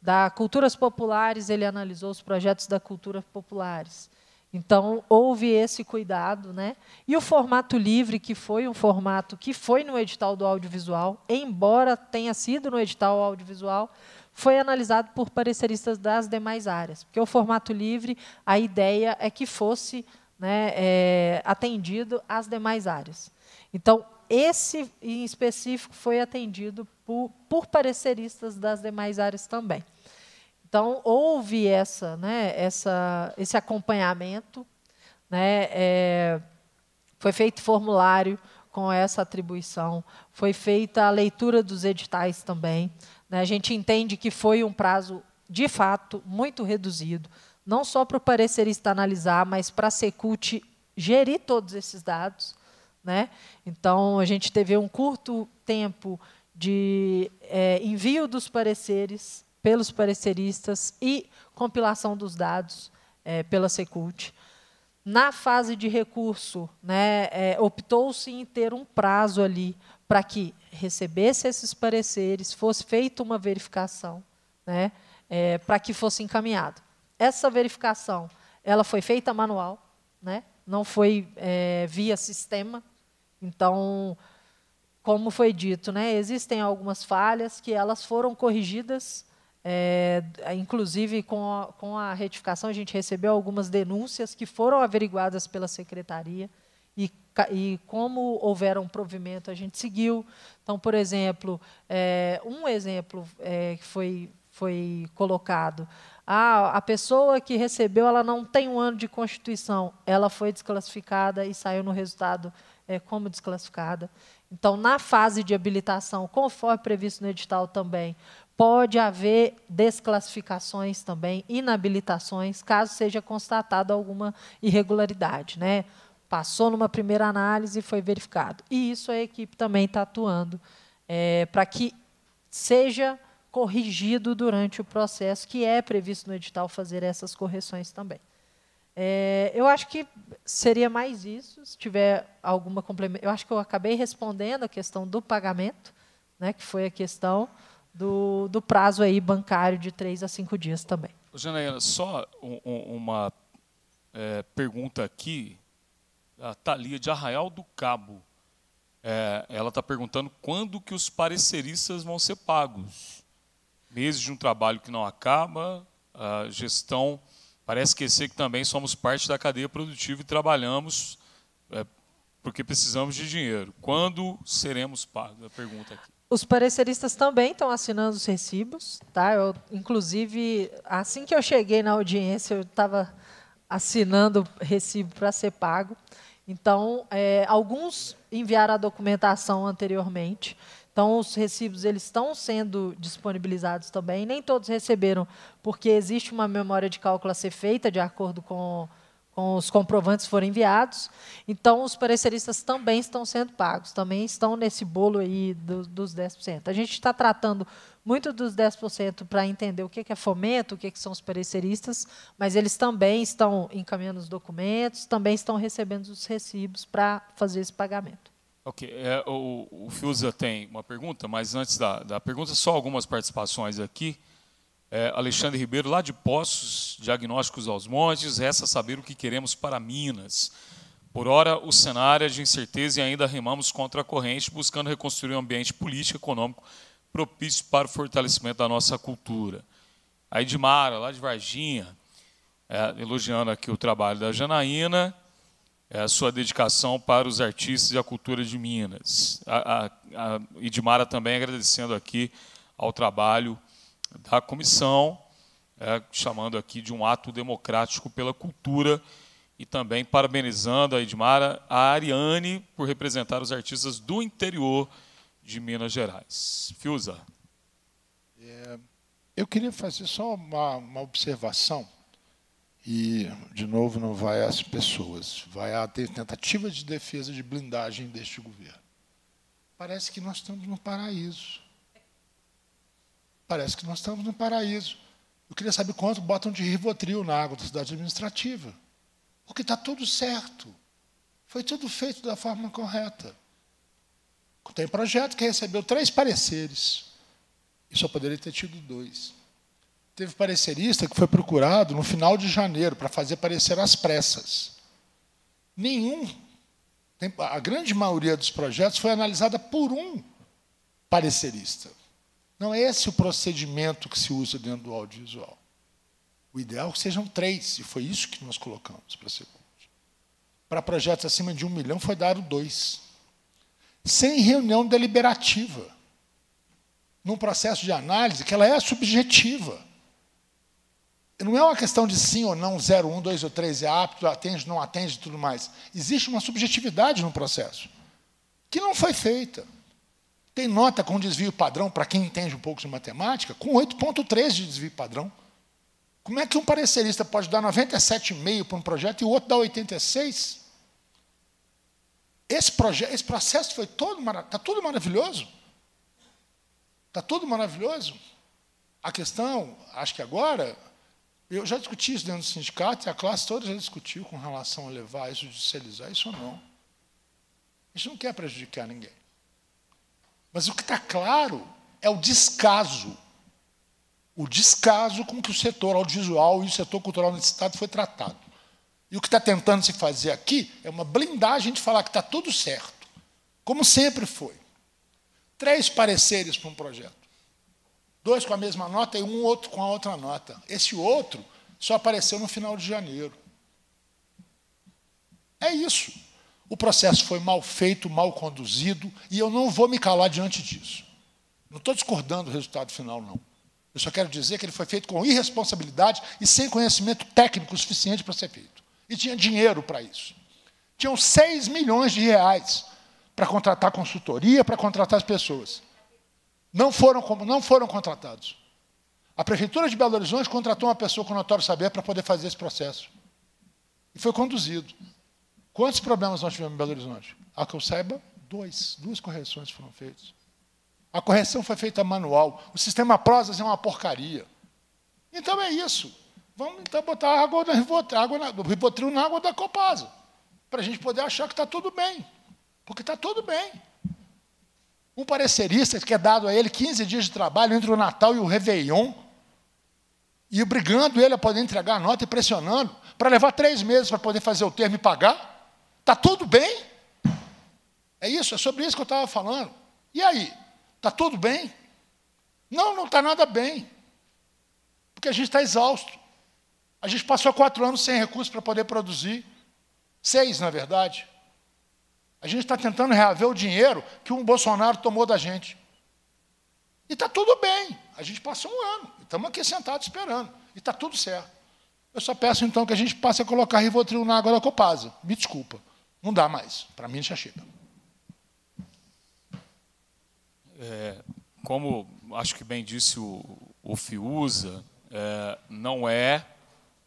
Da culturas populares, ele analisou os projetos da cultura populares. Então, houve esse cuidado. Né? E o formato livre, que foi um formato que foi no edital do audiovisual, embora tenha sido no edital audiovisual, foi analisado por pareceristas das demais áreas. Porque o formato livre, a ideia é que fosse né, é, atendido às demais áreas. Então, esse em específico foi atendido por, por pareceristas das demais áreas também. Então, houve essa, né, essa, esse acompanhamento, né, é, foi feito formulário com essa atribuição, foi feita a leitura dos editais também. Né, a gente entende que foi um prazo, de fato, muito reduzido não só para o parecerista analisar, mas para a Secult gerir todos esses dados. Né? Então, a gente teve um curto tempo de é, envio dos pareceres pelos pareceristas e compilação dos dados é, pela Secult. Na fase de recurso, né, é, optou-se em ter um prazo ali para que recebesse esses pareceres, fosse feita uma verificação, né, é, para que fosse encaminhado. Essa verificação, ela foi feita manual, né? não foi é, via sistema. Então, como foi dito, né, existem algumas falhas que elas foram corrigidas, é, inclusive com a, com a retificação a gente recebeu algumas denúncias que foram averiguadas pela secretaria e, e como houveram um provimento a gente seguiu. Então, por exemplo, é, um exemplo é, que foi, foi colocado, ah, a pessoa que recebeu ela não tem um ano de constituição, ela foi desclassificada e saiu no resultado é, como desclassificada. Então, na fase de habilitação, conforme é previsto no edital também, pode haver desclassificações também, inabilitações, caso seja constatada alguma irregularidade, né? Passou numa primeira análise e foi verificado. E isso a equipe também está atuando é, para que seja corrigido durante o processo, que é previsto no edital fazer essas correções também. É, eu acho que seria mais isso, se tiver alguma complemento. Eu acho que eu acabei respondendo a questão do pagamento, né, que foi a questão do, do prazo aí bancário de três a cinco dias também. Janaína, só um, um, uma é, pergunta aqui. A Thalia de Arraial do Cabo, é, ela está perguntando quando que os pareceristas vão ser pagos meses de um trabalho que não acaba, a gestão parece esquecer que também somos parte da cadeia produtiva e trabalhamos é, porque precisamos de dinheiro. Quando seremos pagos? A pergunta aqui. Os pareceristas também estão assinando os recibos, tá? Eu, inclusive, assim que eu cheguei na audiência, eu estava assinando recibo para ser pago. Então, é, alguns enviaram a documentação anteriormente. Então, os recibos eles estão sendo disponibilizados também. Nem todos receberam, porque existe uma memória de cálculo a ser feita de acordo com, com os comprovantes que foram enviados. Então, os pareceristas também estão sendo pagos, também estão nesse bolo aí do, dos 10%. A gente está tratando muito dos 10% para entender o que é fomento, o que são os pareceristas, mas eles também estão encaminhando os documentos, também estão recebendo os recibos para fazer esse pagamento. Ok, é, o, o Fiuza tem uma pergunta, mas antes da, da pergunta, só algumas participações aqui. É, Alexandre Ribeiro, lá de Poços, Diagnósticos aos Montes, resta saber o que queremos para Minas. Por ora, o cenário é de incerteza e ainda remamos contra a corrente, buscando reconstruir um ambiente político e econômico propício para o fortalecimento da nossa cultura. A Edmara, lá de Varginha, é, elogiando aqui o trabalho da Janaína, é a sua dedicação para os artistas e a cultura de Minas. A, a, a Edmara também agradecendo aqui ao trabalho da comissão, é, chamando aqui de um ato democrático pela cultura e também parabenizando a Edmara, a Ariane, por representar os artistas do interior de Minas Gerais. Fiuza. É, eu queria fazer só uma, uma observação e, de novo, não vai às pessoas, vai à tentativa de defesa de blindagem deste governo. Parece que nós estamos no paraíso. Parece que nós estamos no paraíso. Eu queria saber quanto botam de Rivotril na água da cidade administrativa. Porque está tudo certo. Foi tudo feito da forma correta. Tem projeto que recebeu três pareceres e só poderia ter tido dois. Teve parecerista que foi procurado no final de janeiro para fazer parecer às pressas. Nenhum. A grande maioria dos projetos foi analisada por um parecerista. Não é esse o procedimento que se usa dentro do audiovisual. O ideal é que sejam três, e foi isso que nós colocamos para ser Para projetos acima de um milhão, foi dado dois. Sem reunião deliberativa. Num processo de análise que ela é subjetiva não é uma questão de sim ou não, 0, 1, 2 ou 3, é apto, atende, não atende e tudo mais. Existe uma subjetividade no processo, que não foi feita. Tem nota com desvio padrão, para quem entende um pouco de matemática, com 8,3 de desvio padrão. Como é que um parecerista pode dar 97,5 para um projeto e o outro dá 86? Esse, esse processo foi todo está tudo maravilhoso. Está tudo maravilhoso. A questão, acho que agora, eu já discuti isso dentro do sindicato e a classe toda já discutiu com relação a levar, a judicializar, isso ou não. A gente não quer prejudicar ninguém. Mas o que está claro é o descaso. O descaso com que o setor audiovisual e o setor cultural nesse Estado foi tratado. E o que está tentando se fazer aqui é uma blindagem de falar que está tudo certo, como sempre foi. Três pareceres para um projeto dois com a mesma nota e um outro com a outra nota. Esse outro só apareceu no final de janeiro. É isso. O processo foi mal feito, mal conduzido, e eu não vou me calar diante disso. Não estou discordando do resultado final, não. Eu só quero dizer que ele foi feito com irresponsabilidade e sem conhecimento técnico suficiente para ser feito. E tinha dinheiro para isso. Tinham 6 milhões de reais para contratar consultoria, para contratar as pessoas. Não foram, não foram contratados. A Prefeitura de Belo Horizonte contratou uma pessoa com notório saber para poder fazer esse processo. E foi conduzido. Quantos problemas nós tivemos em Belo Horizonte? A que eu saiba, dois. Duas correções foram feitas. A correção foi feita manual. O sistema prosas é uma porcaria. Então é isso. Vamos então botar água, Ribotril, água na, na água da Copasa, para a gente poder achar que está tudo bem. Porque está tudo bem. Um parecerista que é dado a ele 15 dias de trabalho entre o Natal e o Réveillon, e obrigando ele a poder entregar a nota e pressionando, para levar três meses para poder fazer o termo e pagar. Está tudo bem? É isso, é sobre isso que eu estava falando. E aí? Está tudo bem? Não, não está nada bem. Porque a gente está exausto. A gente passou quatro anos sem recursos para poder produzir. Seis, na verdade. A gente está tentando reaver o dinheiro que um Bolsonaro tomou da gente. E está tudo bem. A gente passou um ano. Estamos aqui sentados esperando. E está tudo certo. Eu só peço, então, que a gente passe a colocar Rivotril na água da Copasa. Me desculpa. Não dá mais. Para mim, já chega. É, como acho que bem disse o, o Fiuza, é, não é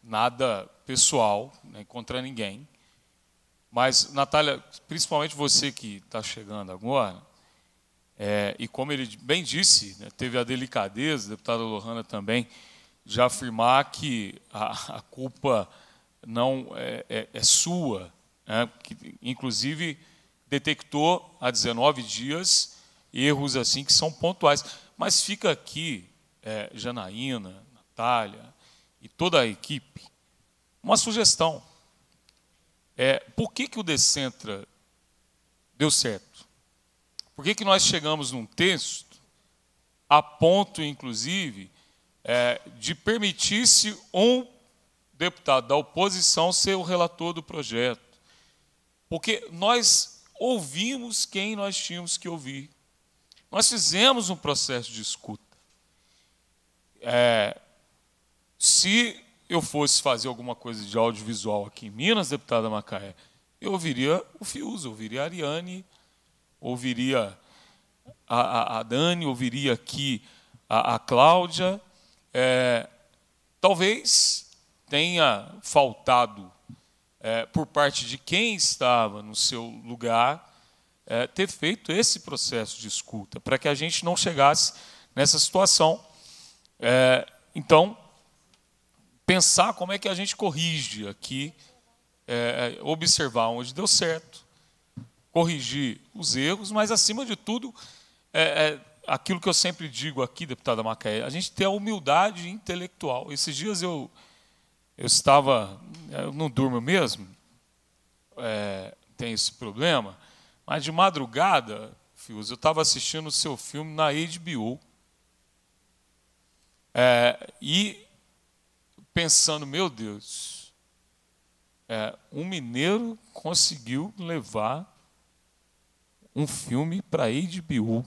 nada pessoal né, contra ninguém. Mas, Natália, principalmente você que está chegando agora, é, e como ele bem disse, né, teve a delicadeza, deputada Lohana também, de afirmar que a, a culpa não é, é, é sua, né, que, inclusive detectou há 19 dias erros assim que são pontuais. Mas fica aqui, é, Janaína, Natália e toda a equipe, uma sugestão é, por que, que o Decentra deu certo? Por que, que nós chegamos num texto, a ponto, inclusive, é, de permitir-se um deputado da oposição ser o relator do projeto? Porque nós ouvimos quem nós tínhamos que ouvir. Nós fizemos um processo de escuta. É, se eu fosse fazer alguma coisa de audiovisual aqui em Minas, deputada Macaé, eu ouviria o Fiuza, ouviria a Ariane, ouviria a, a, a Dani, ouviria aqui a, a Cláudia. É, talvez tenha faltado, é, por parte de quem estava no seu lugar, é, ter feito esse processo de escuta, para que a gente não chegasse nessa situação. É, então, pensar como é que a gente corrige aqui, é, é, observar onde deu certo, corrigir os erros, mas, acima de tudo, é, é, aquilo que eu sempre digo aqui, deputada Macaé, a gente tem a humildade intelectual. Esses dias eu, eu estava, eu não durmo mesmo, é, tem esse problema, mas de madrugada, fios, eu estava assistindo o seu filme na HBO. É, e pensando, meu Deus, é, um mineiro conseguiu levar um filme para a HBO.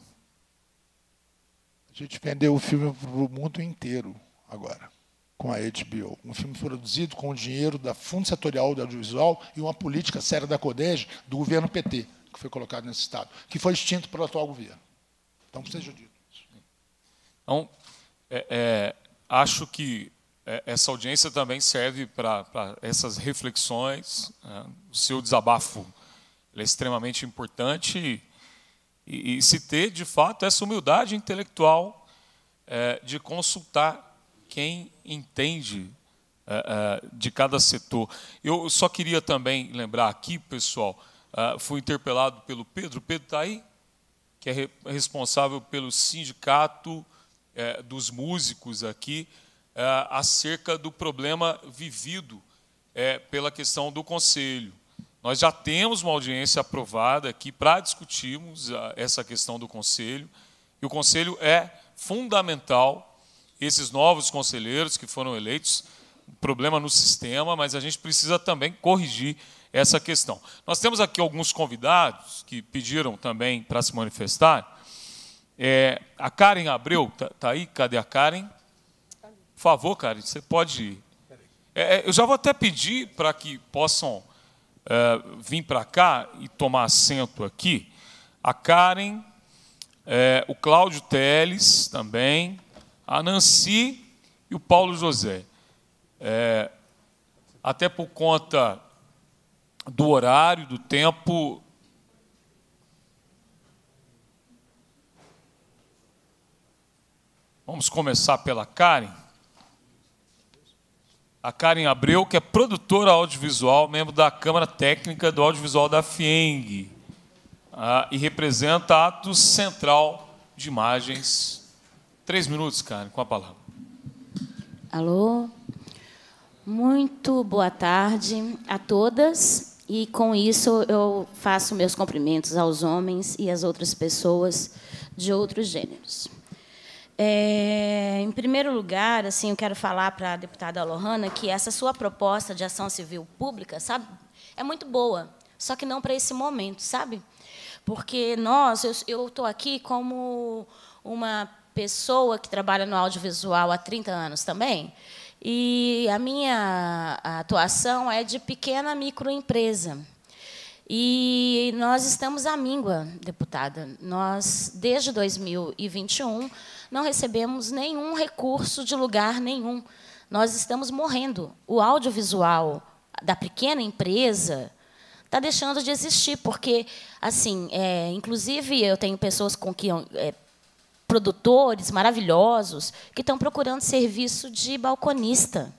A gente vendeu o filme para o mundo inteiro agora, com a HBO. Um filme produzido com o dinheiro da Fundo Setorial do Audiovisual e uma política séria da CODEJ do governo PT, que foi colocado nesse Estado, que foi extinto pelo atual governo. Então, seja dito. Então, é, é, acho que é, essa audiência também serve para essas reflexões. Né? O seu desabafo é extremamente importante e, e, se ter, de fato, essa humildade intelectual é, de consultar quem entende é, é, de cada setor. Eu só queria também lembrar aqui, pessoal, é, fui interpelado pelo Pedro. Pedro está aí? Que é responsável pelo sindicato é, dos músicos aqui é, acerca do problema vivido é, pela questão do Conselho. Nós já temos uma audiência aprovada aqui para discutirmos a, ah, essa questão do Conselho, e o Conselho é fundamental, esses novos conselheiros que foram eleitos, problema no sistema, mas a gente precisa também corrigir essa questão. Nós temos aqui alguns convidados que pediram também para se manifestar. É, a Karen Abreu, está tá aí? Cadê a Karen? Por favor, cara, você pode. É, é, eu já vou até pedir para que possam é, vir para cá e tomar assento aqui. A Karen, é, o Cláudio Teles também, a Nancy e o Paulo José. É, até por conta do horário, do tempo, Vamos começar pela Karen a Karen Abreu, que é produtora audiovisual, membro da Câmara Técnica do Audiovisual da FIENG, ah, e representa Atos Central de Imagens. Três minutos, Karen, com a palavra. Alô? Muito boa tarde a todas. E com isso eu faço meus cumprimentos aos homens e às outras pessoas de outros gêneros. É, em primeiro lugar, assim, eu quero falar para a deputada Lohana que essa sua proposta de ação civil pública, sabe, é muito boa, só que não para esse momento, sabe? Porque nós, eu estou aqui como uma pessoa que trabalha no audiovisual há 30 anos também, e a minha atuação é de pequena microempresa. E nós estamos à míngua, deputada. Nós, desde 2021, não recebemos nenhum recurso de lugar nenhum. Nós estamos morrendo. O audiovisual da pequena empresa está deixando de existir, porque, assim, é, inclusive eu tenho pessoas com que é, produtores maravilhosos que estão procurando serviço de balconista,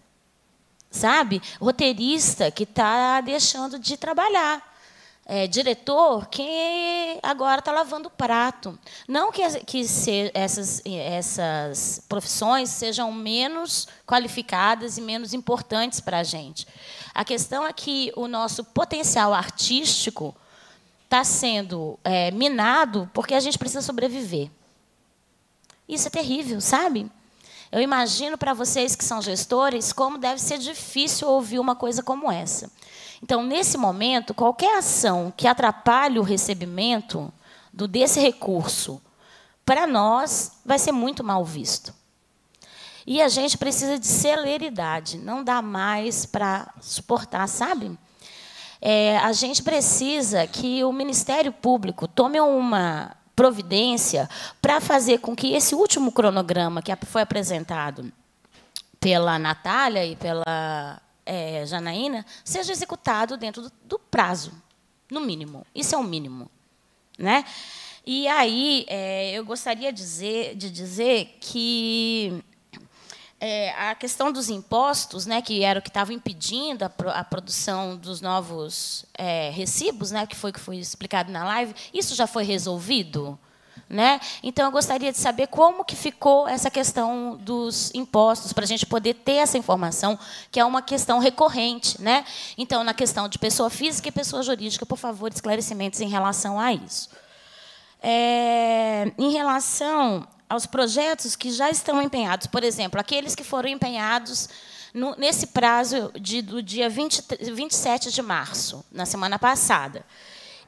sabe? Roteirista que está deixando de trabalhar é, diretor que agora está lavando prato. Não que, que se, essas, essas profissões sejam menos qualificadas e menos importantes para a gente. A questão é que o nosso potencial artístico está sendo é, minado porque a gente precisa sobreviver. Isso é terrível, sabe? Eu imagino para vocês que são gestores como deve ser difícil ouvir uma coisa como essa. Então, nesse momento, qualquer ação que atrapalhe o recebimento do desse recurso, para nós, vai ser muito mal visto. E a gente precisa de celeridade, não dá mais para suportar, sabe? É, a gente precisa que o Ministério Público tome uma providência para fazer com que esse último cronograma que foi apresentado pela Natália e pela é, Janaína seja executado dentro do, do, prazo, no mínimo. Isso é o mínimo. Né? E aí, é, eu gostaria dizer, de dizer que é, a questão dos impostos, né, que era o que estava impedindo a, pro, a, produção dos novos é, recibos, né, que foi que foi explicado na live, isso já foi resolvido? Né? Então, eu gostaria de saber como que ficou essa questão dos impostos, para a gente poder ter essa informação, que é uma questão recorrente. Né? Então, na questão de pessoa física e pessoa jurídica, por favor, esclarecimentos em relação a isso. É, em relação aos projetos que já estão empenhados. Por exemplo, aqueles que foram empenhados no, nesse prazo de, do dia 20, 27 de março, na semana passada.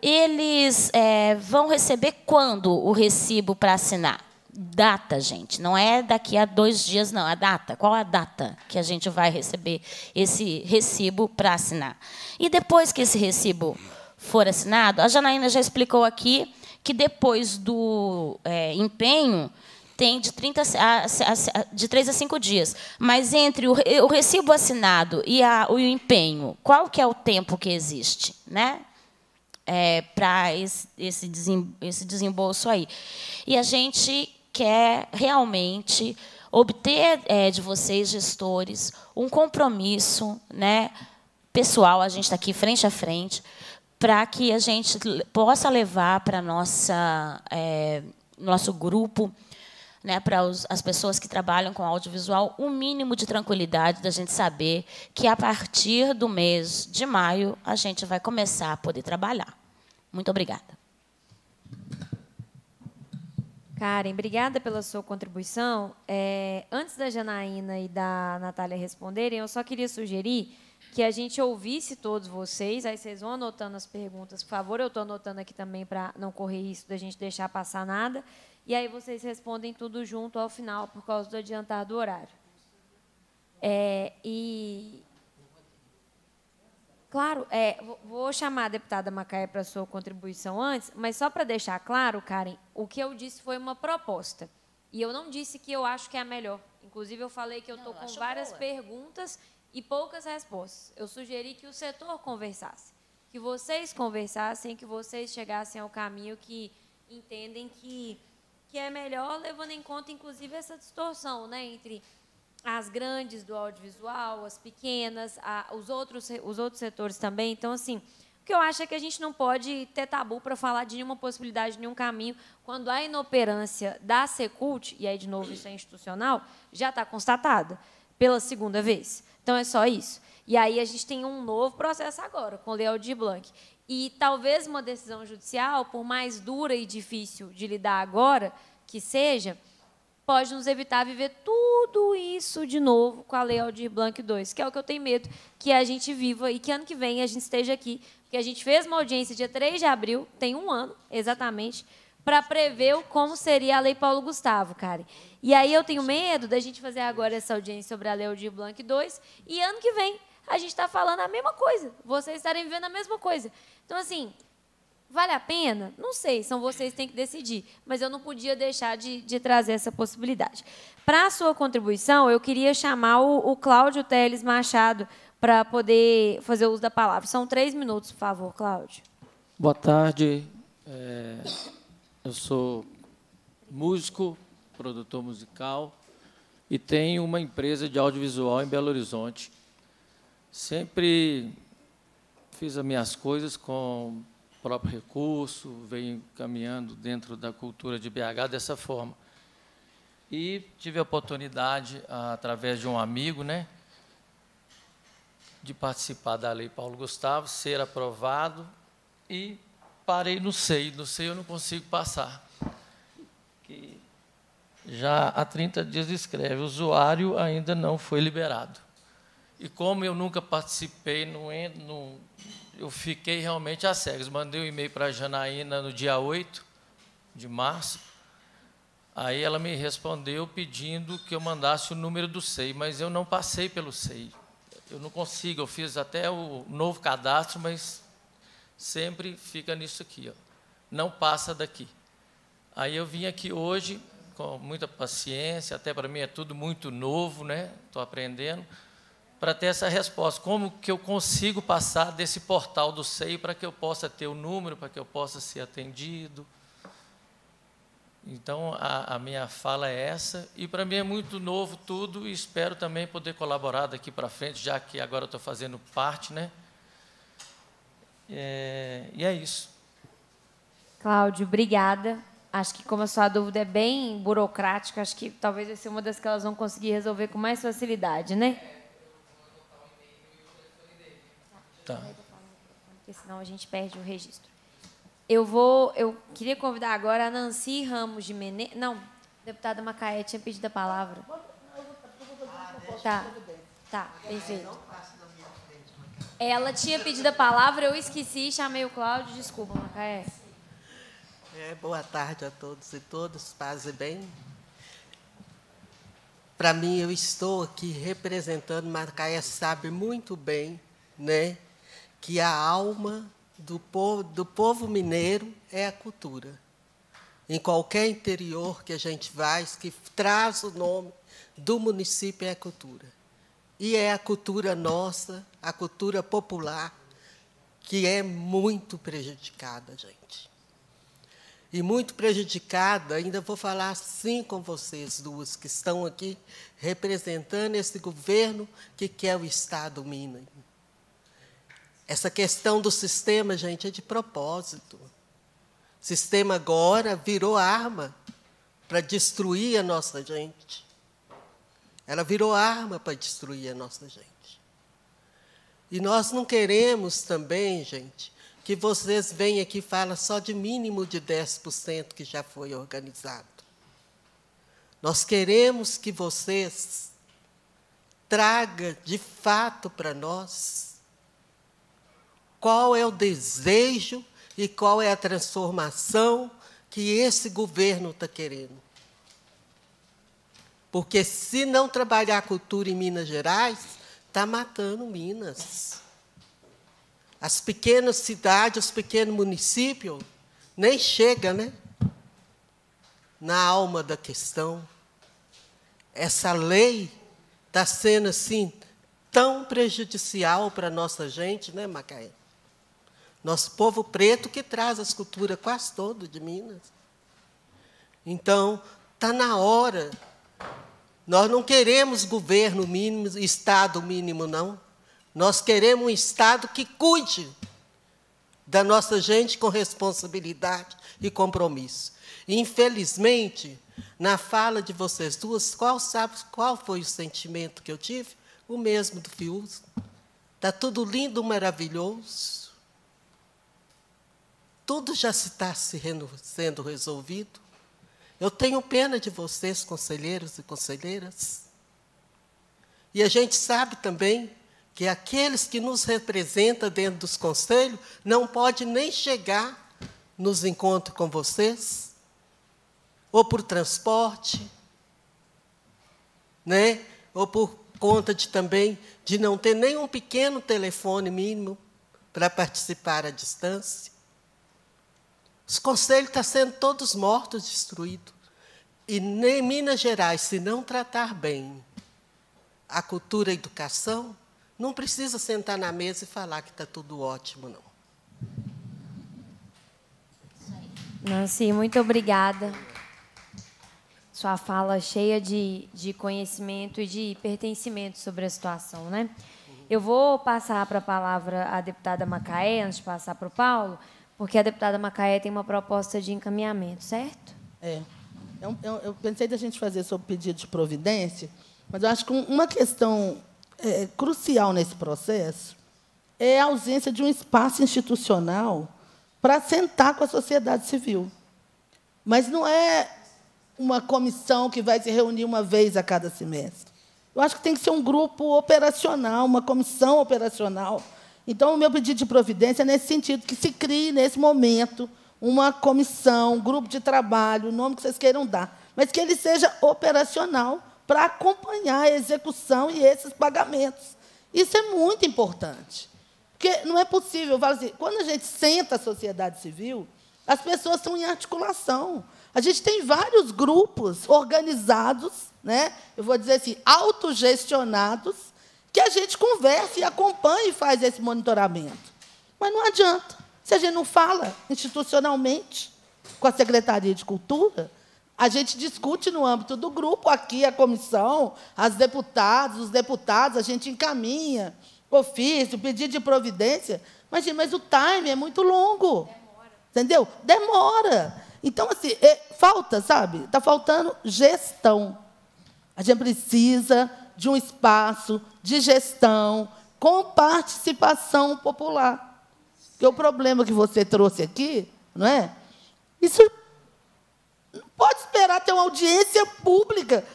Eles é, vão receber quando o recibo para assinar? Data, gente. Não é daqui a dois dias, não. É a data. Qual a data que a gente vai receber esse recibo para assinar? E depois que esse recibo for assinado, a Janaína já explicou aqui que depois do é, empenho tem de, 30 a, a, de 3 a 5 dias. Mas entre o, o recibo assinado e a, o empenho, qual que é o tempo que existe né? É, para esse, esse, desem, esse desembolso aí? E a gente quer realmente obter é, de vocês, gestores, um compromisso né, pessoal, a gente está aqui frente a frente, para que a gente possa levar para nossa é, nosso grupo né, para as pessoas que trabalham com audiovisual, o um mínimo de tranquilidade da gente saber que a partir do mês de maio a gente vai começar a poder trabalhar. Muito obrigada. Karen, obrigada pela sua contribuição. É, antes da Janaína e da Natália responderem, eu só queria sugerir que a gente ouvisse todos vocês, aí vocês vão anotando as perguntas, por favor, eu estou anotando aqui também para não correr isso da gente deixar passar nada. E aí vocês respondem tudo junto ao final, por causa do adiantar do horário. É, e. Claro, é, vou chamar a deputada Macaé para sua contribuição antes, mas só para deixar claro, Karen, o que eu disse foi uma proposta. E eu não disse que eu acho que é a melhor. Inclusive, eu falei que eu estou com várias boa. perguntas e poucas respostas. Eu sugeri que o setor conversasse, que vocês conversassem, que vocês chegassem ao caminho que entendem que que é melhor, levando em conta, inclusive, essa distorção né, entre as grandes do audiovisual, as pequenas, a, os, outros, os outros setores também. Então, assim, o que eu acho é que a gente não pode ter tabu para falar de nenhuma possibilidade, de nenhum caminho, quando a inoperância da Secult, e aí, de novo, isso é institucional, já está constatada pela segunda vez. Então, é só isso. E aí a gente tem um novo processo agora, com o Leo de Blanc. E talvez uma decisão judicial, por mais dura e difícil de lidar agora que seja, pode nos evitar viver tudo isso de novo com a Lei Aldir Blanc II, que é o que eu tenho medo que a gente viva e que ano que vem a gente esteja aqui, porque a gente fez uma audiência dia 3 de abril, tem um ano exatamente, para prever como seria a Lei Paulo Gustavo, cara. E aí eu tenho medo da gente fazer agora essa audiência sobre a Lei Aldir Blanc II e ano que vem a gente está falando a mesma coisa, vocês estarem vivendo a mesma coisa. Então, assim, vale a pena? Não sei, são vocês que têm que decidir, mas eu não podia deixar de, de trazer essa possibilidade. Para a sua contribuição, eu queria chamar o, o Cláudio Teles Machado para poder fazer uso da palavra. São três minutos, por favor, Cláudio. Boa tarde. É, eu sou músico, produtor musical e tenho uma empresa de audiovisual em Belo Horizonte. Sempre Fiz as minhas coisas com o próprio recurso, venho caminhando dentro da cultura de BH dessa forma. E tive a oportunidade, através de um amigo, né, de participar da Lei Paulo Gustavo, ser aprovado e parei no SEI. No SEI eu não consigo passar. Que já há 30 dias escreve, o usuário ainda não foi liberado. E como eu nunca participei, eu fiquei realmente a cegas. Mandei um e-mail para a Janaína no dia 8 de março. Aí ela me respondeu pedindo que eu mandasse o número do SEI, mas eu não passei pelo SEI. Eu não consigo, eu fiz até o novo cadastro, mas sempre fica nisso aqui, ó. não passa daqui. Aí eu vim aqui hoje com muita paciência, até para mim é tudo muito novo, né? Estou aprendendo para ter essa resposta. Como que eu consigo passar desse portal do seio para que eu possa ter o número, para que eu possa ser atendido? Então, a, a minha fala é essa. E para mim é muito novo tudo e espero também poder colaborar daqui para frente, já que agora estou fazendo parte, né? É, e é isso. Cláudio, obrigada. Acho que como a sua dúvida é bem burocrática, acho que talvez vai ser é uma das que elas vão conseguir resolver com mais facilidade, né? Tá. Porque senão a gente perde o registro. Eu vou, eu queria convidar agora a Nancy Ramos de Mene... Não, deputada Macaé tinha pedido a palavra. Ah, tá, tá, perfeito. Ela tinha pedido a palavra, eu esqueci, chamei o Cláudio, desculpa, Macaé. É, boa tarde a todos e todas, paz e bem. Para mim, eu estou aqui representando, Macaé sabe muito bem, né? que a alma do povo, do povo mineiro é a cultura. Em qualquer interior que a gente vai, que traz o nome do município é a cultura. E é a cultura nossa, a cultura popular, que é muito prejudicada, gente. E muito prejudicada, ainda vou falar assim com vocês duas que estão aqui representando esse governo que quer o Estado mínimo essa questão do sistema, gente, é de propósito. O sistema agora virou arma para destruir a nossa gente. Ela virou arma para destruir a nossa gente. E nós não queremos também, gente, que vocês venham aqui e falem só de mínimo de 10% que já foi organizado. Nós queremos que vocês tragam de fato para nós qual é o desejo e qual é a transformação que esse governo está querendo. Porque se não trabalhar a cultura em Minas Gerais, está matando Minas. As pequenas cidades, os pequenos municípios, nem chega, né? Na alma da questão. Essa lei está sendo assim tão prejudicial para a nossa gente, né, Macaé? Nosso povo preto que traz as culturas quase todo de Minas. Então, está na hora. Nós não queremos governo mínimo, Estado mínimo, não. Nós queremos um Estado que cuide da nossa gente com responsabilidade e compromisso. Infelizmente, na fala de vocês duas, qual sabe qual foi o sentimento que eu tive? O mesmo do Fiuza. Está tudo lindo, maravilhoso tudo já está se sendo resolvido. Eu tenho pena de vocês, conselheiros e conselheiras. E a gente sabe também que aqueles que nos representam dentro dos conselhos não pode nem chegar nos encontros com vocês, ou por transporte, né? ou por conta de também de não ter nem um pequeno telefone mínimo para participar à distância. Os conselhos estão tá sendo todos mortos, destruídos. E nem Minas Gerais, se não tratar bem a cultura e a educação, não precisa sentar na mesa e falar que está tudo ótimo, não. Nancy, muito obrigada. Sua fala cheia de, de conhecimento e de pertencimento sobre a situação, né? Eu vou passar para a palavra à deputada Macaé, antes de passar para o Paulo. Porque a deputada Macaé tem uma proposta de encaminhamento, certo? É. Eu, é eu, é eu pensei da gente fazer sobre pedido de providência, mas eu acho que uma questão é, crucial nesse processo é a ausência de um espaço institucional para sentar com a sociedade civil. Mas não é uma comissão que vai se reunir uma vez a cada semestre. Eu acho que tem que ser um grupo operacional, uma comissão operacional então, o meu pedido de providência é nesse sentido, que se crie, nesse momento, uma comissão, um grupo de trabalho, o nome que vocês queiram dar, mas que ele seja operacional para acompanhar a execução e esses pagamentos. Isso é muito importante. Porque não é possível, eu falo assim, quando a gente senta a sociedade civil, as pessoas estão em articulação. A gente tem vários grupos organizados, né? eu vou dizer assim, autogestionados, que a gente converse e acompanhe e faz esse monitoramento. Mas não adianta. Se a gente não fala institucionalmente com a Secretaria de Cultura, a gente discute no âmbito do grupo, aqui a comissão, as deputadas, os deputados, a gente encaminha ofício, pedido de providência. Mas, mas o time é muito longo. Demora. Entendeu? Demora. Então, assim, é, falta, sabe? Está faltando gestão. A gente precisa de um espaço de gestão com participação popular. Porque o problema que você trouxe aqui, não é? Isso não pode esperar ter uma audiência pública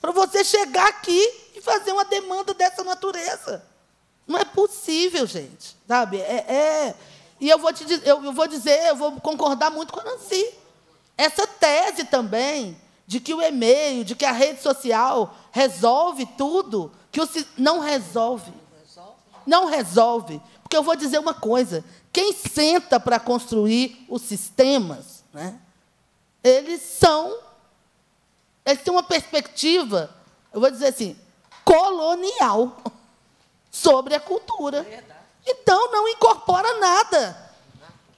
para você chegar aqui e fazer uma demanda dessa natureza. Não é possível, gente. Sabe? É, é e eu vou, te, eu, eu vou dizer, eu vou concordar muito com a Nancy. Essa tese também de que o e-mail, de que a rede social resolve tudo, que o não resolve. Não resolve. Porque eu vou dizer uma coisa: quem senta para construir os sistemas, né, eles são. Eles têm uma perspectiva, eu vou dizer assim, colonial sobre a cultura. Então, não incorpora nada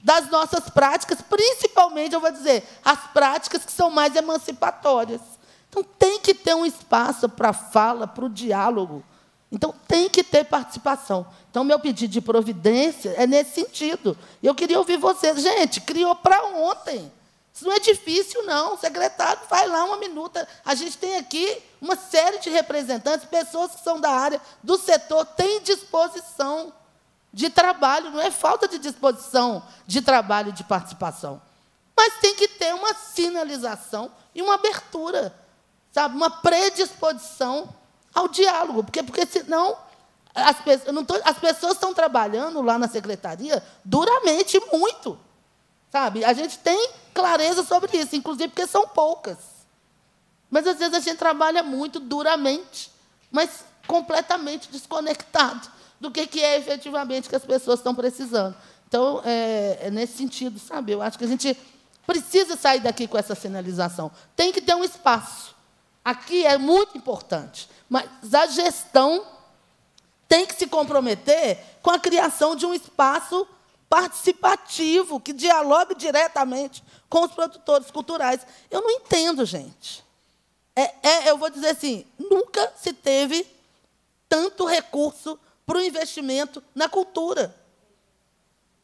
das nossas práticas, principalmente, eu vou dizer, as práticas que são mais emancipatórias. Então tem que ter um espaço para fala, para o diálogo. Então tem que ter participação. Então meu pedido de providência é nesse sentido. Eu queria ouvir vocês, gente, criou para ontem. Isso não é difícil não. O secretário vai lá uma minuta. A gente tem aqui uma série de representantes, pessoas que são da área, do setor, têm disposição de trabalho, não é falta de disposição de trabalho e de participação. Mas tem que ter uma sinalização e uma abertura sabe? Uma predisposição ao diálogo, porque, porque senão as, tô, as pessoas estão trabalhando lá na secretaria duramente muito, sabe? A gente tem clareza sobre isso, inclusive porque são poucas. Mas às vezes a gente trabalha muito duramente, mas completamente desconectado do que, que é efetivamente que as pessoas estão precisando. Então, é, é nesse sentido, sabe? Eu acho que a gente precisa sair daqui com essa sinalização. Tem que ter um espaço Aqui é muito importante, mas a gestão tem que se comprometer com a criação de um espaço participativo que dialogue diretamente com os produtores culturais. Eu não entendo, gente. É, é, eu vou dizer assim, nunca se teve tanto recurso para o investimento na cultura.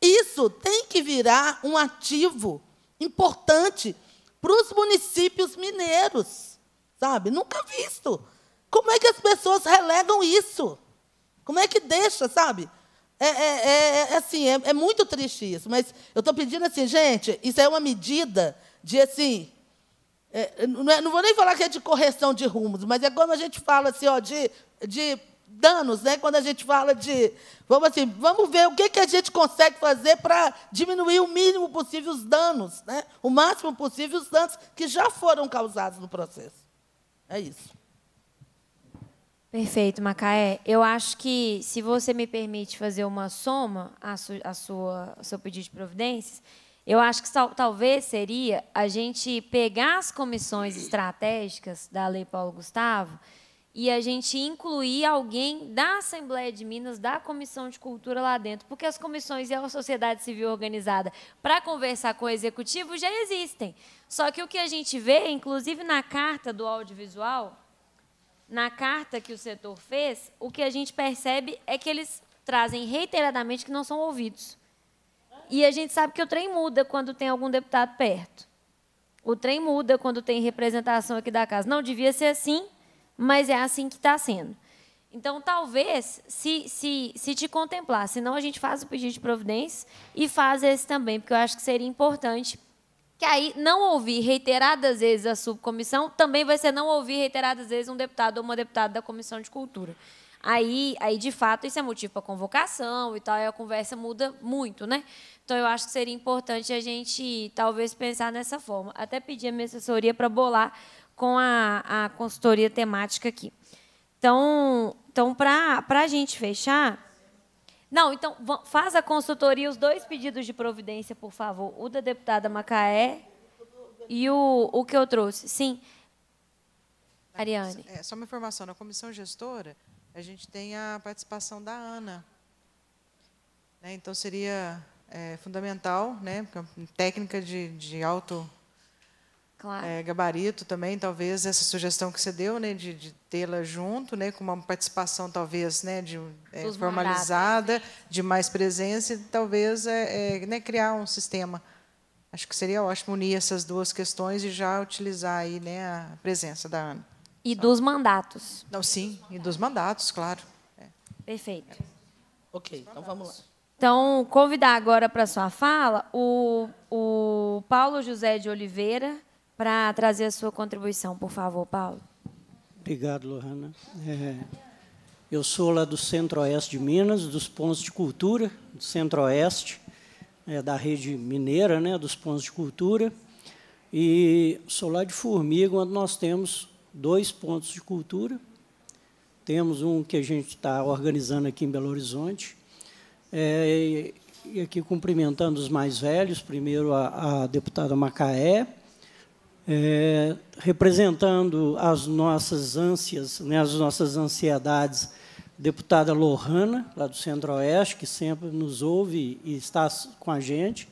Isso tem que virar um ativo importante para os municípios mineiros sabe? Nunca visto. Como é que as pessoas relegam isso? Como é que deixa, sabe? É, é, é, é assim, é, é, muito triste isso, mas eu estou pedindo assim, gente, isso é uma medida de assim. É, é, não, vou nem falar que é de correção de rumos, mas é como a gente fala assim, ó, de, de danos, né? Quando a gente fala de. Vamos assim, vamos ver o que, que a gente consegue fazer para diminuir o mínimo possível os danos, né? o máximo possível os danos que já foram causados no processo. É isso. Perfeito, Macaé. Eu acho que, se você me permite fazer uma soma à, su sua, seu pedido de providências, eu acho que talvez seria a gente pegar as comissões estratégicas da Lei Paulo Gustavo e a gente incluir alguém da Assembleia de Minas, da Comissão de Cultura lá dentro, porque as comissões e a sociedade civil organizada para conversar com o executivo já existem. Só que o que a gente vê, inclusive na carta do audiovisual, na carta que o setor fez, o que a gente percebe é que eles trazem reiteradamente que não são ouvidos. E a gente sabe que o trem muda quando tem algum deputado perto. O trem muda quando tem representação aqui da casa. Não devia ser assim, mas é assim que está sendo. Então, talvez, se, se, se te contemplar, senão a gente faz o pedido de providência e faz esse também, porque eu acho que seria importante que aí não ouvir reiteradas vezes a subcomissão também vai ser não ouvir reiteradas vezes um deputado ou uma deputada da Comissão de Cultura. Aí, aí de fato, isso é motivo para convocação e tal, e a conversa muda muito, né? Então, eu acho que seria importante a gente, talvez, pensar nessa forma. Até pedir a minha assessoria para bolar com a, a consultoria temática aqui. Então, então para a gente fechar. Não, então faz a consultoria, os dois pedidos de providência, por favor. O da deputada Macaé e o, o que eu trouxe. Sim. Ariane. É, só uma informação: na comissão gestora, a gente tem a participação da Ana. Né, então, seria é, fundamental, né, é técnica de, de alto Claro. É, gabarito também, talvez essa sugestão que você deu, né, de, de tê-la junto, né, com uma participação talvez, né, de é, formalizada, né. de mais presença, e talvez é, é, né, criar um sistema. Acho que seria ótimo unir essas duas questões e já utilizar aí, né, a presença da Ana. E dos mandatos. Não, sim, e dos mandatos, claro. É. Perfeito. É. Ok, então vamos lá. Então, convidar agora para a sua fala o, o Paulo José de Oliveira, para trazer a sua contribuição, por favor, Paulo. Obrigado, Lohana. É, eu sou lá do Centro-Oeste de Minas, dos pontos de cultura do Centro-Oeste, é, da rede mineira, né, dos pontos de cultura. E sou lá de Formiga, onde nós temos dois pontos de cultura. Temos um que a gente está organizando aqui em Belo Horizonte. É, e aqui cumprimentando os mais velhos, primeiro a, a deputada Macaé, é, representando as nossas ânsias, né, as nossas ansiedades, deputada Lohana, lá do Centro-Oeste, que sempre nos ouve e está com a gente.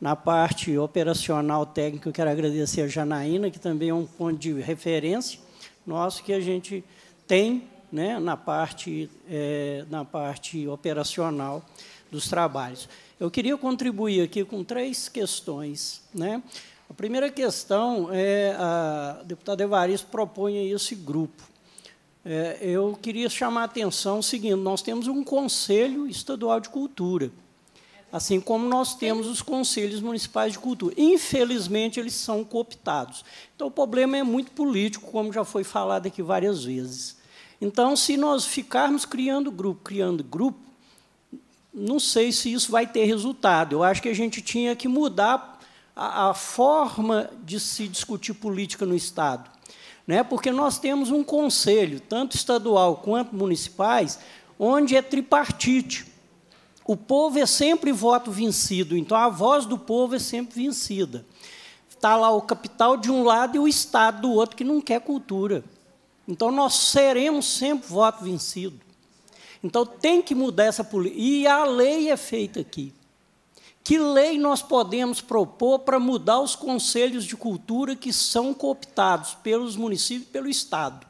Na parte operacional técnica, eu quero agradecer a Janaína, que também é um ponto de referência nosso que a gente tem né, na, parte, é, na parte operacional dos trabalhos. Eu queria contribuir aqui com três questões. Né? A primeira questão é, a deputada Evaristo propõe aí esse grupo. É, eu queria chamar a atenção o seguinte, nós temos um Conselho Estadual de Cultura, assim como nós temos os Conselhos Municipais de Cultura. Infelizmente, eles são cooptados. Então, o problema é muito político, como já foi falado aqui várias vezes. Então, se nós ficarmos criando grupo, criando grupo, não sei se isso vai ter resultado. Eu acho que a gente tinha que mudar a, a forma de se discutir política no Estado. Né? Porque nós temos um conselho, tanto estadual quanto municipais, onde é tripartite. O povo é sempre voto vencido, então a voz do povo é sempre vencida. Está lá o capital de um lado e o Estado do outro, que não quer cultura. Então nós seremos sempre voto vencido. Então tem que mudar essa política. E a lei é feita aqui. Que lei nós podemos propor para mudar os conselhos de cultura que são cooptados pelos municípios e pelo Estado?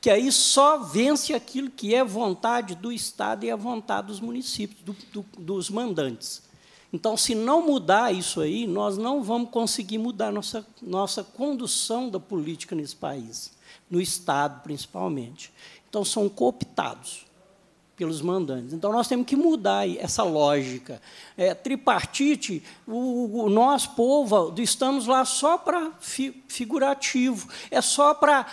Que aí só vence aquilo que é vontade do Estado e a vontade dos municípios, do, do, dos mandantes. Então, se não mudar isso aí, nós não vamos conseguir mudar nossa, nossa condução da política nesse país, no Estado, principalmente. Então, são cooptados pelos mandantes. Então, nós temos que mudar essa lógica. É, tripartite, o, o nós, povo, estamos lá só para fi, figurativo, é só para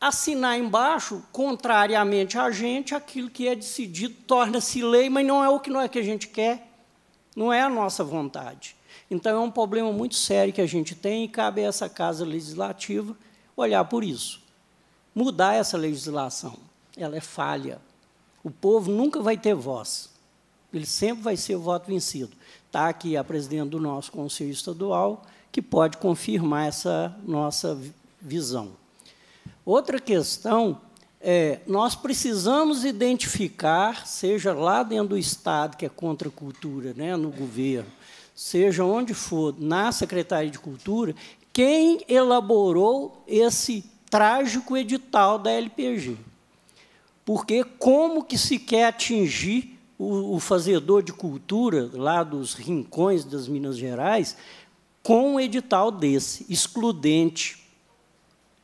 assinar embaixo, contrariamente a gente, aquilo que é decidido torna-se lei, mas não é o que, não é que a gente quer, não é a nossa vontade. Então, é um problema muito sério que a gente tem e cabe a essa casa legislativa olhar por isso. Mudar essa legislação, ela é falha. O povo nunca vai ter voz. Ele sempre vai ser o voto vencido. Está aqui a presidente do nosso Conselho Estadual, que pode confirmar essa nossa visão. Outra questão é, nós precisamos identificar, seja lá dentro do Estado, que é contra a cultura, né, no governo, seja onde for, na Secretaria de Cultura, quem elaborou esse trágico edital da LPG porque como que se quer atingir o, o, fazedor de cultura lá dos rincões das Minas Gerais com um edital desse, excludente,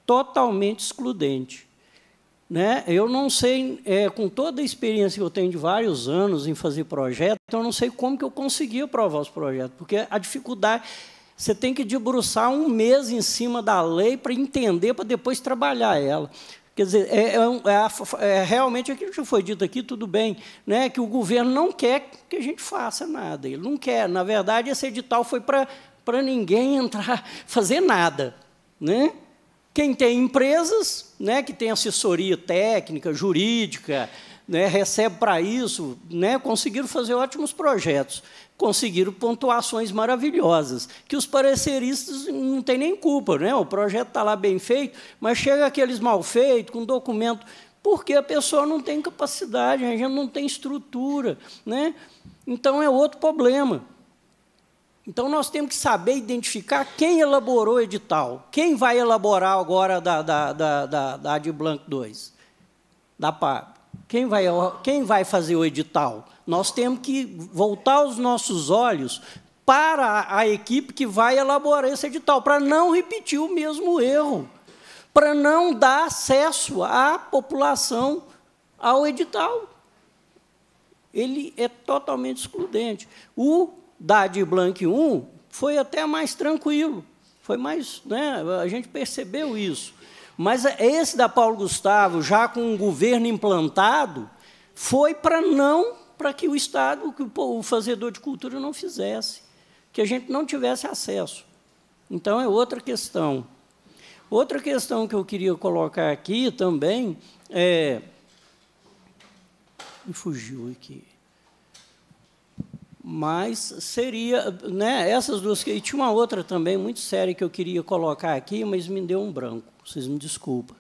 totalmente excludente. Né? Eu não sei, é, com toda a experiência que eu tenho de vários anos em fazer projeto, então eu não sei como que eu consegui aprovar os projetos, porque a dificuldade você tem que debruçar um mês em cima da lei para entender, para depois trabalhar ela. Quer dizer, é, é, é, é, realmente aquilo que foi dito aqui, tudo bem, né, que o governo não quer que a gente faça nada, ele não quer. Na verdade, esse edital foi para ninguém entrar, fazer nada. Né? Quem tem empresas, né, que tem assessoria técnica, jurídica, né, recebe para isso, né, conseguiram fazer ótimos projetos conseguiram pontuações maravilhosas, que os pareceristas não têm nem culpa, né? o projeto está lá bem feito, mas chega aqueles mal feitos, com documento, porque a pessoa não tem capacidade, a gente não tem estrutura. Né? Então, é outro problema. Então, nós temos que saber identificar quem elaborou o edital, quem vai elaborar agora da, da, da, da, da Ad 2, da PAB. Quem vai, quem vai fazer o edital? Nós temos que voltar os nossos olhos para a equipe que vai elaborar esse edital, para não repetir o mesmo erro, para não dar acesso à população ao edital. Ele é totalmente excludente. O DAD Blank 1 foi até mais tranquilo, foi mais, né, a gente percebeu isso. Mas esse da Paulo Gustavo, já com o governo implantado, foi para não para que o Estado, que o fazedor de cultura não fizesse, que a gente não tivesse acesso. Então, é outra questão. Outra questão que eu queria colocar aqui também é. Me fugiu aqui. Mas seria. Né, essas duas. E tinha uma outra também muito séria que eu queria colocar aqui, mas me deu um branco. Vocês me desculpem.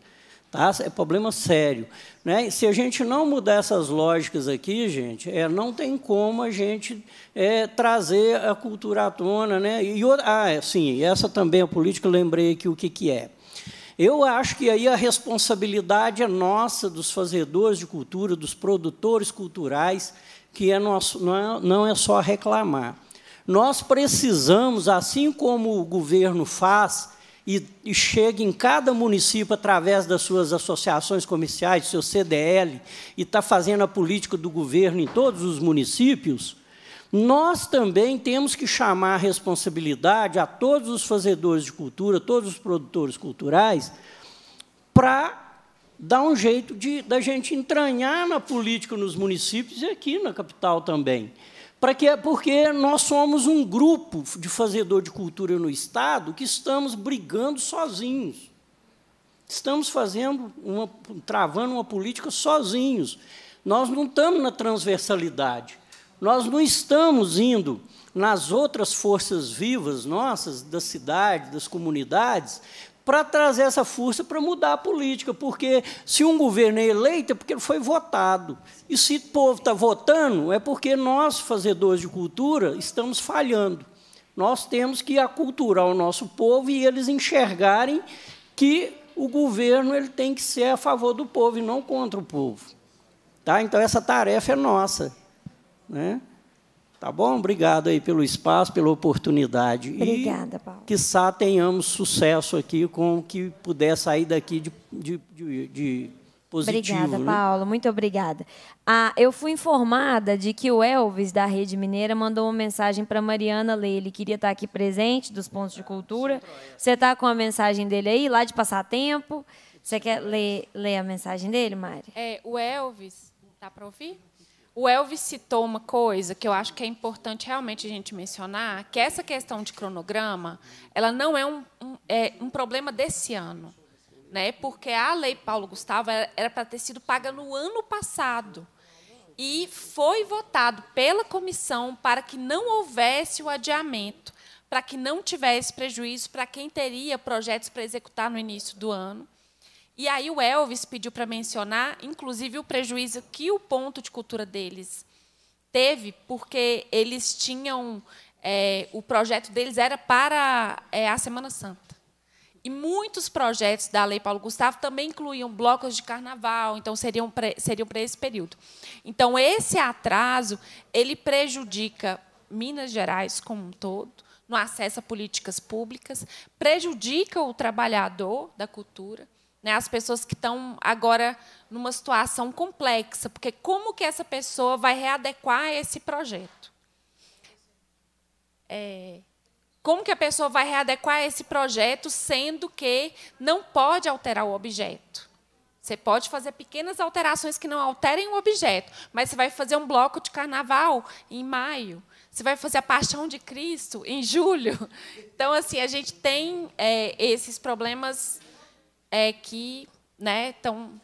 Tá? É problema sério. Né? Se a gente não mudar essas lógicas aqui, gente, é, não tem como a gente é, trazer a cultura à tona. Né? E, ah, é, sim, essa também é a política, lembrei aqui o que, que é. Eu acho que aí a responsabilidade é nossa, dos fazedores de cultura, dos produtores culturais, que é nosso, não, é, não é só reclamar. Nós precisamos, assim como o governo faz, e, e chega em cada município através das suas associações comerciais, do seu CDL, e está fazendo a política do governo em todos os municípios, nós também temos que chamar a responsabilidade a todos os fazedores de cultura, todos os produtores culturais, para dar um jeito de da gente entranhar na política nos municípios e aqui na capital também. Para que, porque nós somos um grupo de fazedor de cultura no Estado que estamos brigando sozinhos. Estamos fazendo uma, travando uma política sozinhos. Nós não estamos na transversalidade. Nós não estamos indo nas outras forças vivas nossas, das cidades, das comunidades, para trazer essa força para mudar a política, porque se um governo é eleito é porque ele foi votado. E se o povo está votando, é porque nós, fazedores de cultura, estamos falhando. Nós temos que aculturar o nosso povo e eles enxergarem que o governo ele tem que ser a favor do povo e não contra o povo. Tá? Então, essa tarefa é nossa. Né? Tá bom? Obrigado aí pelo espaço, pela oportunidade. Obrigada, Paulo. Que só tenhamos sucesso aqui com o que puder sair daqui de, de, de, de positivo. Obrigada, né? Paulo. Muito obrigada. Ah, eu fui informada de que o Elvis, da Rede Mineira, mandou uma mensagem para Mariana Lê. Ele queria estar tá aqui presente, dos pontos de cultura. Você está com a mensagem dele aí, lá de passatempo. Você quer ler, ler a mensagem dele, Mari? É, o Elvis... Tá para ouvir? O Elvis citou uma coisa que eu acho que é importante realmente a gente mencionar, que essa questão de cronograma, ela não é um, um, é um problema desse ano, né? Porque a lei Paulo Gustavo era para ter sido paga no ano passado e foi votado pela comissão para que não houvesse o adiamento, para que não tivesse prejuízo para quem teria projetos para executar no início do ano. E aí o Elvis pediu para mencionar, inclusive, o prejuízo que o ponto de cultura deles teve, porque eles tinham é, o projeto deles era para é, a Semana Santa. E muitos projetos da Lei Paulo Gustavo também incluíam blocos de carnaval, então seriam para, seriam para esse período. Então esse atraso ele prejudica Minas Gerais como um todo no acesso a políticas públicas, prejudica o trabalhador da cultura, né, as pessoas que estão agora numa situação complexa, porque como que essa pessoa vai readequar esse projeto? É, como que a pessoa vai readequar esse projeto, sendo que não pode alterar o objeto? Você pode fazer pequenas alterações que não alterem o objeto, mas você vai fazer um bloco de carnaval em maio, você vai fazer a Paixão de Cristo em julho. Então, assim, a gente tem é, esses problemas é, que né, tão,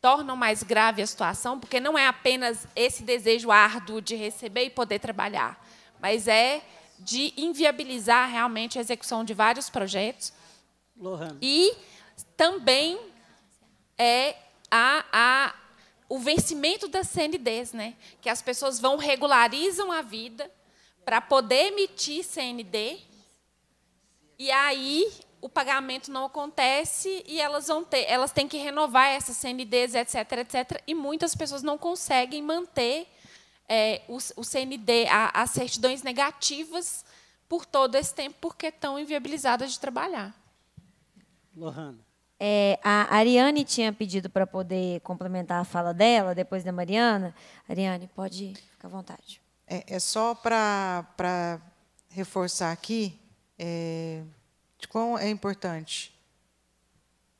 tornam mais grave a situação, porque não é apenas esse desejo árduo de receber e poder trabalhar, mas é de inviabilizar realmente a execução de vários projetos. Lohan. E também é a, a, o vencimento das CNDs, né? que as pessoas vão regularizam a vida para poder emitir CND, e aí o pagamento não acontece e elas vão ter, elas têm que renovar essas CNDs, etc, etc, e muitas pessoas não conseguem manter é, o, o, CND, a, as certidões negativas por todo esse tempo porque estão inviabilizadas de trabalhar. Lohana. É, a Ariane tinha pedido para poder complementar a fala dela, depois da Mariana. Ariane, pode ficar à vontade. É, é só para reforçar aqui, é, de quão é importante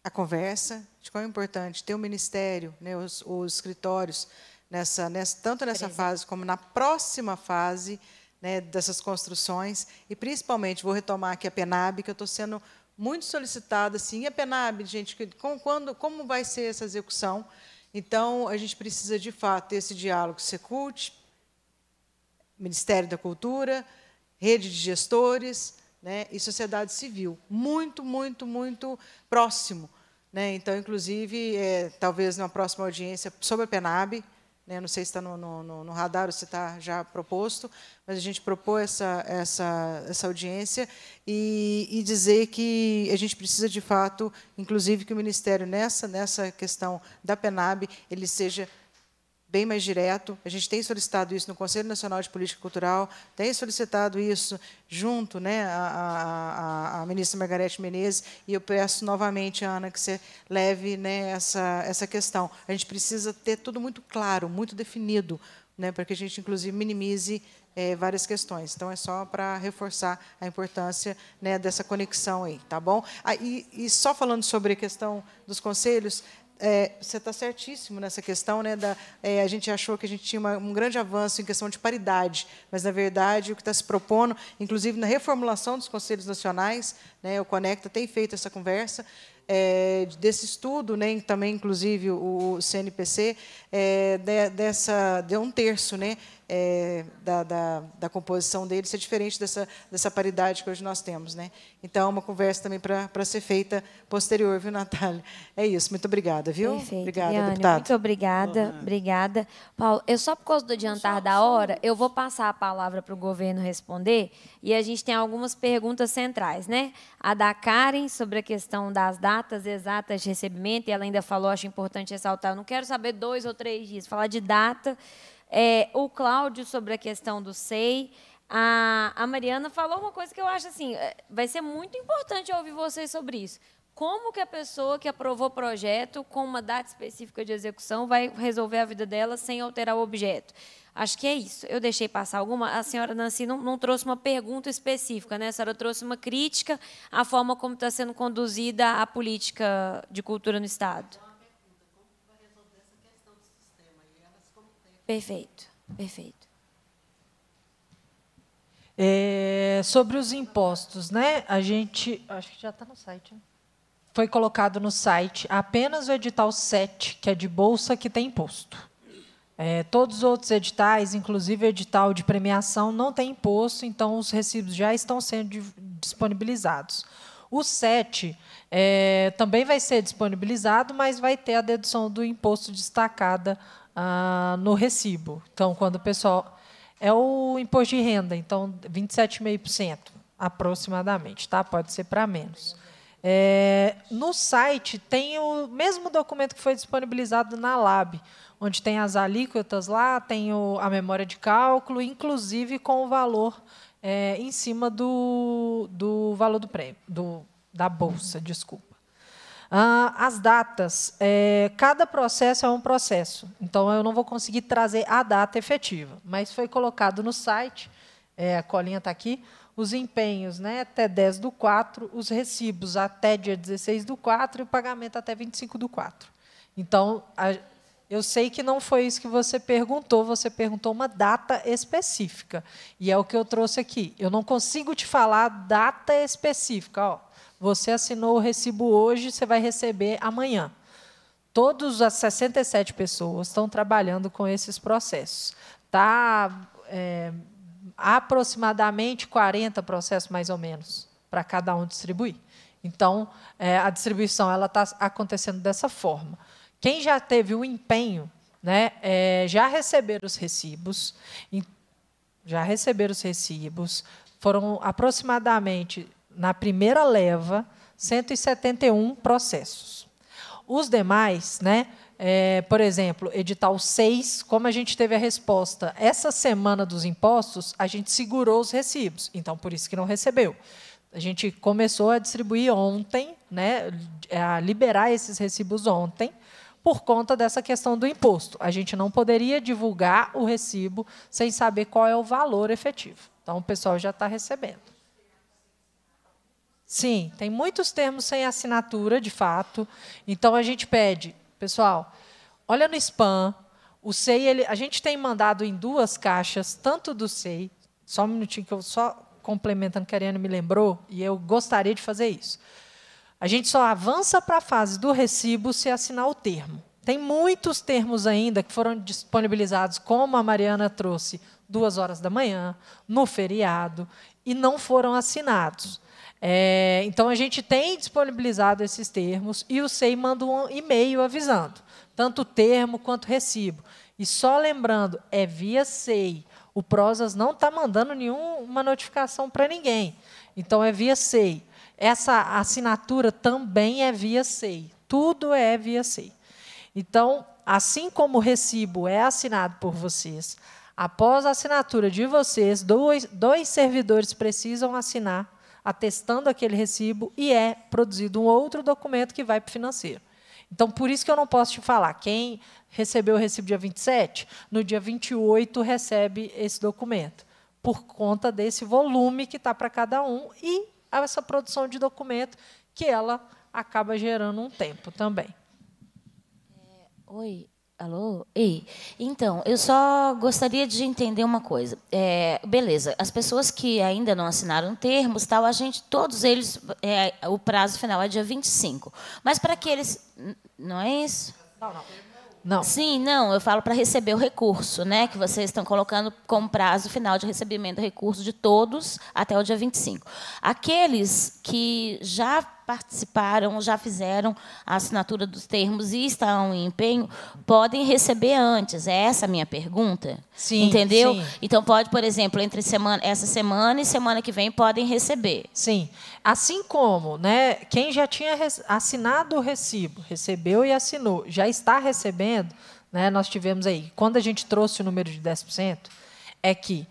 a conversa, de quão é importante ter o ministério, né, os, os, escritórios, nessa, nessa, tanto nessa Presente. Né? fase como na próxima fase né, dessas construções. E, principalmente, vou retomar aqui a PENAB, que eu estou sendo muito solicitada, assim, e a PENAB, gente, com, quando, como vai ser essa execução? Então, a gente precisa, de fato, ter esse diálogo Secult, Ministério da Cultura, rede de gestores, né, e sociedade civil. Muito, muito, muito próximo. Né? Então, inclusive, é, talvez numa próxima audiência sobre a PENAB, né, não sei se está no, no, no radar ou se está já proposto, mas a gente propôs essa, essa, essa audiência e, e, dizer que a gente precisa, de fato, inclusive, que o Ministério, nessa, nessa questão da PENAB, ele seja bem mais direto. A gente tem solicitado isso no Conselho Nacional de Política Cultural, tem solicitado isso junto né, à, à, à ministra Margarete Menezes, e eu peço novamente, Ana, que você leve né, essa, essa questão. A gente precisa ter tudo muito claro, muito definido, né, para que a gente, inclusive, minimize é, várias questões. Então, é só para reforçar a importância né, dessa conexão aí, tá bom? Ah, e, e só falando sobre a questão dos conselhos, é, você está certíssimo nessa questão, né? Da, é, a gente achou que a gente tinha uma, um grande avanço em questão de paridade, mas na verdade o que está se propondo, inclusive na reformulação dos conselhos nacionais, né? O Conecta tem feito essa conversa. É, desse estudo, né, também inclusive o CNPC, é, de, dessa de um terço, né, é, da, da, da, composição dele ser diferente dessa, dessa paridade que hoje nós temos. Né? Então, é uma conversa também para ser feita posterior, viu, Natália? É isso. Muito obrigada, viu? Perfeito. Obrigada, Liane, deputado. Muito obrigada. Né? Obrigada. Paulo, eu só por causa do adiantar da hora, eu vou passar a palavra para o governo responder e a gente tem algumas perguntas centrais. Né? A da Karen, sobre a questão das datas exatas de recebimento, e ela ainda falou, acho importante ressaltar, eu não quero saber dois ou três dias, falar de data é, o Cláudio sobre a questão do SEI. A, a Mariana falou uma coisa que eu acho assim, é, vai ser muito importante ouvir vocês sobre isso. Como que a pessoa que aprovou o projeto com uma data específica de execução vai resolver a vida dela sem alterar o objeto? Acho que é isso. Eu deixei passar alguma. A senhora Nancy não, não trouxe uma pergunta específica, né? A senhora trouxe uma crítica à forma como está sendo conduzida a política de cultura no Estado. Perfeito, perfeito. É, sobre os impostos, né? A gente. Acho que já está no site. Né? Foi colocado no site apenas o edital 7, que é de bolsa, que tem imposto. É, todos os outros editais, inclusive o edital de premiação, não tem imposto, então os recibos já estão sendo disponibilizados. O 7 é, também vai ser disponibilizado, mas vai ter a dedução do imposto destacada ah, no recibo. Então, quando o pessoal. É o imposto de renda, então 27,5% aproximadamente, tá? Pode ser para menos. É, no site tem o mesmo documento que foi disponibilizado na Lab, onde tem as alíquotas lá, tem o, a memória de cálculo, inclusive com o valor é, em cima do, do valor do prêmio, do, da bolsa, desculpa. Ah, as datas. É, cada processo é um processo. Então, eu não vou conseguir trazer a data efetiva. Mas foi colocado no site, é, a colinha está aqui, os empenhos né, até 10 do 4, os recibos até dia 16 do 4 e o pagamento até 25 do 4. Então, a, eu sei que não foi isso que você perguntou, você perguntou uma data específica. E é o que eu trouxe aqui. Eu não consigo te falar data específica. Ó, você assinou o recibo hoje, você vai receber amanhã. Todas as 67 pessoas estão trabalhando com esses processos. Está é, aproximadamente 40 processos, mais ou menos, para cada um distribuir. Então, é, a distribuição ela está acontecendo dessa forma. Quem já teve o empenho, né, é, já receberam os recibos, já receberam os recibos, foram aproximadamente na primeira leva, 171 processos. Os demais, né, é, por exemplo, edital 6, como a gente teve a resposta essa semana dos impostos, a gente segurou os recibos, então por isso que não recebeu. A gente começou a distribuir ontem, né, a liberar esses recibos ontem, por conta dessa questão do imposto. A gente não poderia divulgar o recibo sem saber qual é o valor efetivo. Então, o pessoal já está recebendo. Sim, tem muitos termos sem assinatura, de fato. Então a gente pede, pessoal, olha no spam. O SEI, ele, a gente tem mandado em duas caixas, tanto do SEI, só um minutinho que eu só complementando, Ariane me lembrou, e eu gostaria de fazer isso. A gente só avança para a fase do recibo se assinar o termo. Tem muitos termos ainda que foram disponibilizados, como a Mariana trouxe, duas horas da manhã, no feriado, e não foram assinados. É, então, a gente tem disponibilizado esses termos e o SEI manda um e-mail avisando, tanto termo quanto recibo. E só lembrando, é via SEI. O Prozas não está mandando nenhuma notificação para ninguém. Então, é via SEI. Essa assinatura também é via SEI. Tudo é via SEI. Então, assim como o recibo é assinado por vocês, após a assinatura de vocês, dois, dois servidores precisam assinar atestando aquele recibo e é produzido um outro documento que vai para o financeiro. Então, por isso que eu não posso te falar. Quem recebeu o recibo dia 27, no dia 28 recebe esse documento, por conta desse volume que está para cada um e essa produção de documento que ela acaba gerando um tempo também. É, oi, Alô? Ei. Então, eu só gostaria de entender uma coisa. É, beleza, as pessoas que ainda não assinaram termos, tal, a gente, todos eles, é, o prazo final é dia 25. Mas para aqueles. Não é isso? Não, não. Não. Sim, não, eu falo para receber o recurso, né? Que vocês estão colocando como prazo final de recebimento do recurso de todos até o dia 25. Aqueles que já participaram, já fizeram a assinatura dos termos e estão em empenho, podem receber antes. É essa a minha pergunta? Sim. Entendeu? Sim. Então pode, por exemplo, entre semana, essa semana e semana que vem podem receber. Sim. Assim como, né, quem já tinha assinado o recibo, recebeu e assinou, já está recebendo, né, nós tivemos aí, quando a gente trouxe o número de 10%, é que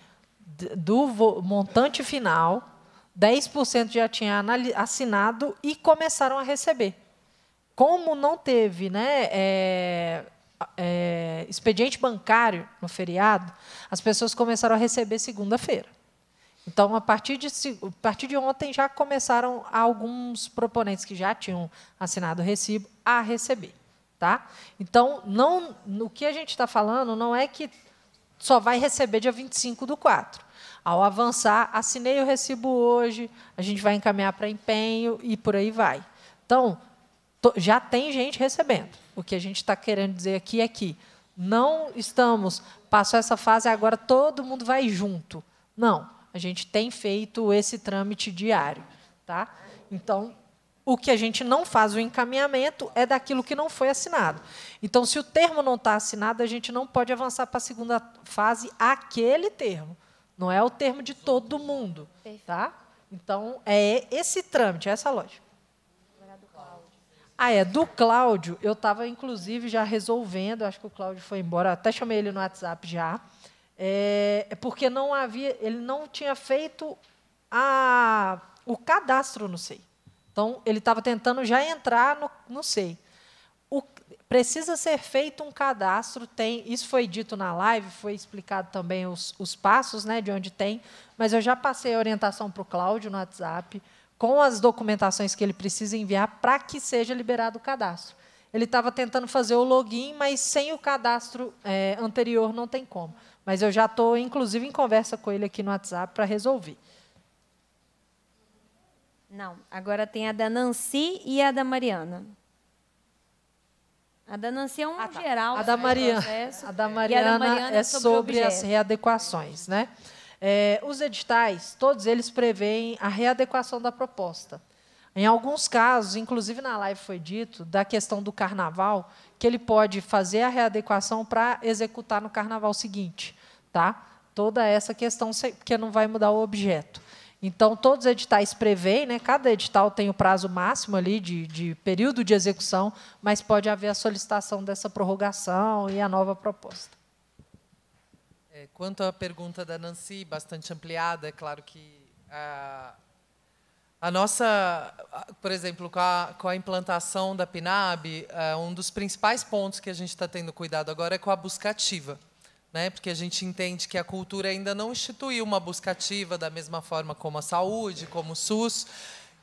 do montante final 10% já tinha assinado e começaram a receber. Como não teve né, é, é, expediente bancário no feriado, as pessoas começaram a receber segunda-feira. Então, a partir, de, a partir de ontem, já começaram alguns proponentes que já tinham assinado o recibo a receber. Tá? Então, não, o que a gente está falando não é que só vai receber dia 25 do 4. Ao avançar, assinei o recibo hoje, a gente vai encaminhar para empenho e por aí vai. Então, já tem gente recebendo. O que a gente está querendo dizer aqui é que não estamos, passou essa fase, agora todo mundo vai junto. Não, a gente tem feito esse trâmite diário. Tá? Então, o que a gente não faz o encaminhamento é daquilo que não foi assinado. Então, se o termo não está assinado, a gente não pode avançar para a segunda fase aquele termo. Não é o termo de todo mundo, tá? Então, é esse trâmite, é essa lógica. É ah, é, do Cláudio, eu estava, inclusive, já resolvendo, acho que o Cláudio foi embora, até chamei ele no WhatsApp já, é, é, porque não havia, ele não tinha feito a, o cadastro no SEI. Então, ele estava tentando já entrar no, no SEI. Precisa ser feito um cadastro, tem, isso foi dito na live, foi explicado também os, os passos né, de onde tem, mas eu já passei a orientação para o Cláudio no WhatsApp, com as documentações que ele precisa enviar para que seja liberado o cadastro. Ele estava tentando fazer o login, mas sem o cadastro é, anterior não tem como. Mas eu já estou, inclusive, em conversa com ele aqui no WhatsApp para resolver. Não, agora tem a da Nancy e a da Mariana. A da Nancy é um ah, tá. geral. A né, da, Mariana, processo, a da Mariana, a da Mariana é, é sobre, sobre as readequações. Né? É, os editais, todos eles preveem a readequação da proposta. Em alguns casos, inclusive na live foi dito, da questão do carnaval, que ele pode fazer a readequação para executar no carnaval seguinte. Tá? Toda essa questão, porque não vai mudar o objeto. Então, todos os editais prevêem, né? cada edital tem o prazo máximo ali de, de período de execução, mas pode haver a solicitação dessa prorrogação e a nova proposta. É, quanto à pergunta da Nancy, bastante ampliada, é claro que a, a nossa, por exemplo, com a, com a implantação da PNAB, é, um dos principais pontos que a gente está tendo cuidado agora é com a buscativa né? Porque a gente entende que a cultura ainda não instituiu uma busca ativa da mesma forma como a saúde, como o SUS.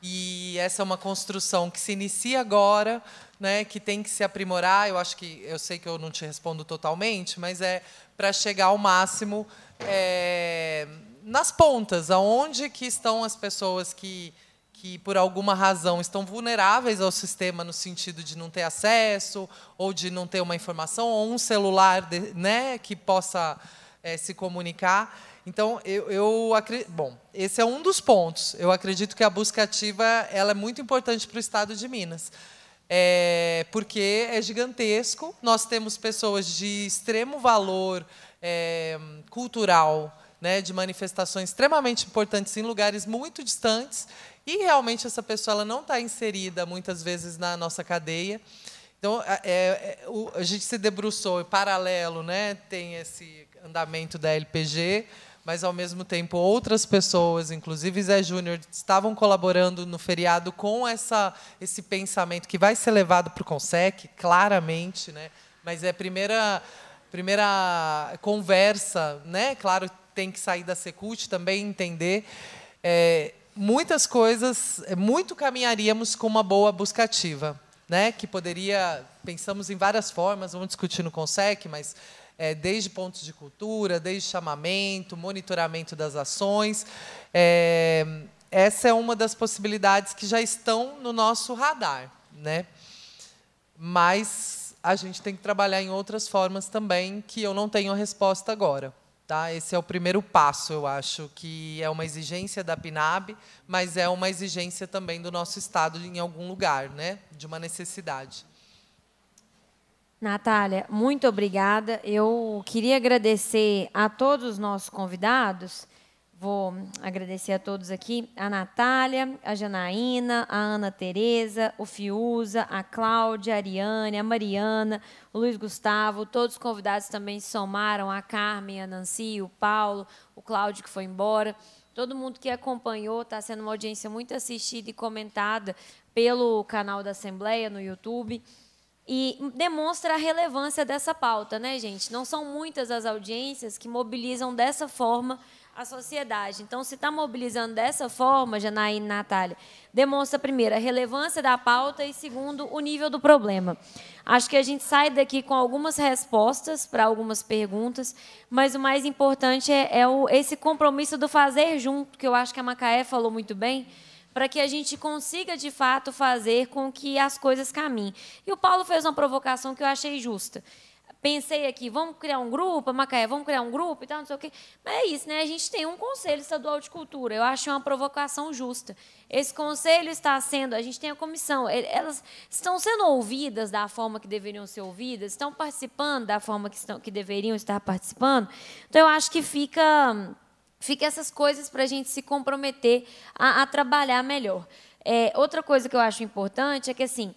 E essa é uma construção que se inicia agora, né, que tem que se aprimorar. Eu acho que eu sei que eu não te respondo totalmente, mas é para chegar ao máximo é, nas pontas, aonde que estão as pessoas que que por alguma razão estão vulneráveis ao sistema no sentido de não ter acesso ou de não ter uma informação ou um celular de, né, que possa é, se comunicar. Então eu, eu acredito, bom, esse é um dos pontos. Eu acredito que a busca ativa ela é muito importante para o Estado de Minas. É, porque é gigantesco, nós temos pessoas de extremo valor é, cultural, né, de manifestações extremamente importantes em lugares muito distantes e realmente essa pessoa ela não está inserida muitas vezes na nossa cadeia. Então, é, é, o, a gente se debruçou em paralelo, né? tem esse andamento da LPG, mas, ao mesmo tempo, outras pessoas, inclusive Zé Júnior, estavam colaborando no feriado com essa, esse pensamento que vai ser levado para o CONSEC, claramente, né? mas é a primeira, primeira conversa, né? claro, tem que sair da Secult também, entender... É, muitas coisas, é, muito caminharíamos com uma boa busca ativa, né? que poderia, pensamos em várias formas, vamos discutir no CONSEC, mas é, desde pontos de cultura, desde chamamento, monitoramento das ações. É, essa é uma das possibilidades que já estão no nosso radar. Né? Mas a gente tem que trabalhar em outras formas também, que eu não tenho a resposta agora. Tá? Esse é o primeiro passo, eu acho, que é uma exigência da PNAB, mas é uma exigência também do nosso Estado em algum lugar, né? de uma necessidade. Natália, muito obrigada. Eu queria agradecer a todos os nossos convidados Vou agradecer a todos aqui, a Natália, a Janaína, a Ana Tereza, o Fiuza, a Cláudia, a Ariane, a Mariana, o Luiz Gustavo, todos os convidados também se somaram, a Carmen, a Nancy, o Paulo, o Cláudio que foi embora. Todo mundo que acompanhou, está sendo uma audiência muito assistida e comentada pelo canal da Assembleia no YouTube. E demonstra a relevância dessa pauta, né, gente? Não são muitas as audiências que mobilizam dessa forma a sociedade. Então, se está mobilizando dessa forma, Janaína e Natália, demonstra, primeiro, a relevância da pauta e, segundo, o nível do problema. Acho que a gente sai daqui com algumas respostas para algumas perguntas, mas o mais importante é, é o, esse compromisso do fazer junto, que eu acho que a Macaé falou muito bem, para que a gente consiga de fato fazer com que as coisas caminhem. E o Paulo fez uma provocação que eu achei justa pensei aqui, vamos criar um grupo, Macaé, vamos criar um grupo e tal, não sei o quê. Mas é isso, né? A gente tem um Conselho Estadual de Cultura. Eu acho uma provocação justa. Esse conselho está sendo, a gente tem a comissão, elas estão sendo ouvidas da forma que deveriam ser ouvidas, estão participando da forma que, estão, que deveriam estar participando. Então, eu acho que fica, fica essas coisas para a gente se comprometer a, a trabalhar melhor. É, outra coisa que eu acho importante é que, assim,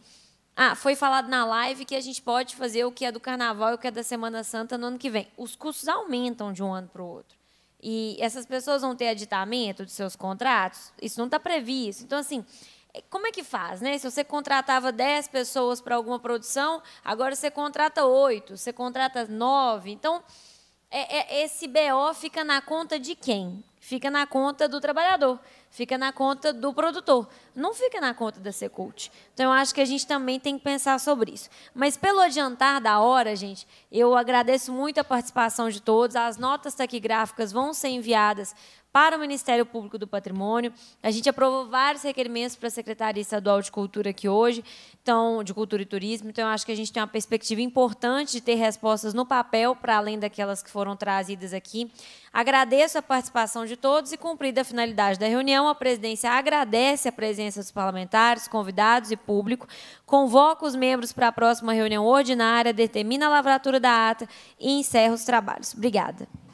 ah, foi falado na live que a gente pode fazer o que é do carnaval e o que é da Semana Santa no ano que vem. Os custos aumentam de um ano para o outro. E essas pessoas vão ter aditamento de seus contratos? Isso não está previsto. Então, assim, é, como é que faz, né? Se você contratava 10 pessoas para alguma produção, agora você contrata 8, você contrata 9. Então, é, é, esse BO fica na conta de quem? Fica na conta do trabalhador, fica na conta do produtor, não fica na conta da Secult. Então, eu acho que a gente também tem que pensar sobre isso. Mas, pelo adiantar da hora, gente, eu agradeço muito a participação de todos. As notas taquigráficas vão ser enviadas para o Ministério Público do Patrimônio. A gente aprovou vários requerimentos para a Secretaria Estadual de Cultura aqui hoje, então, de Cultura e Turismo. Então, eu acho que a gente tem uma perspectiva importante de ter respostas no papel, para além daquelas que foram trazidas aqui. Agradeço a participação de todos e, cumprida a finalidade da reunião, a presidência agradece a presença dos parlamentares, convidados e público, convoca os membros para a próxima reunião ordinária, determina a lavratura da ata e encerra os trabalhos. Obrigada.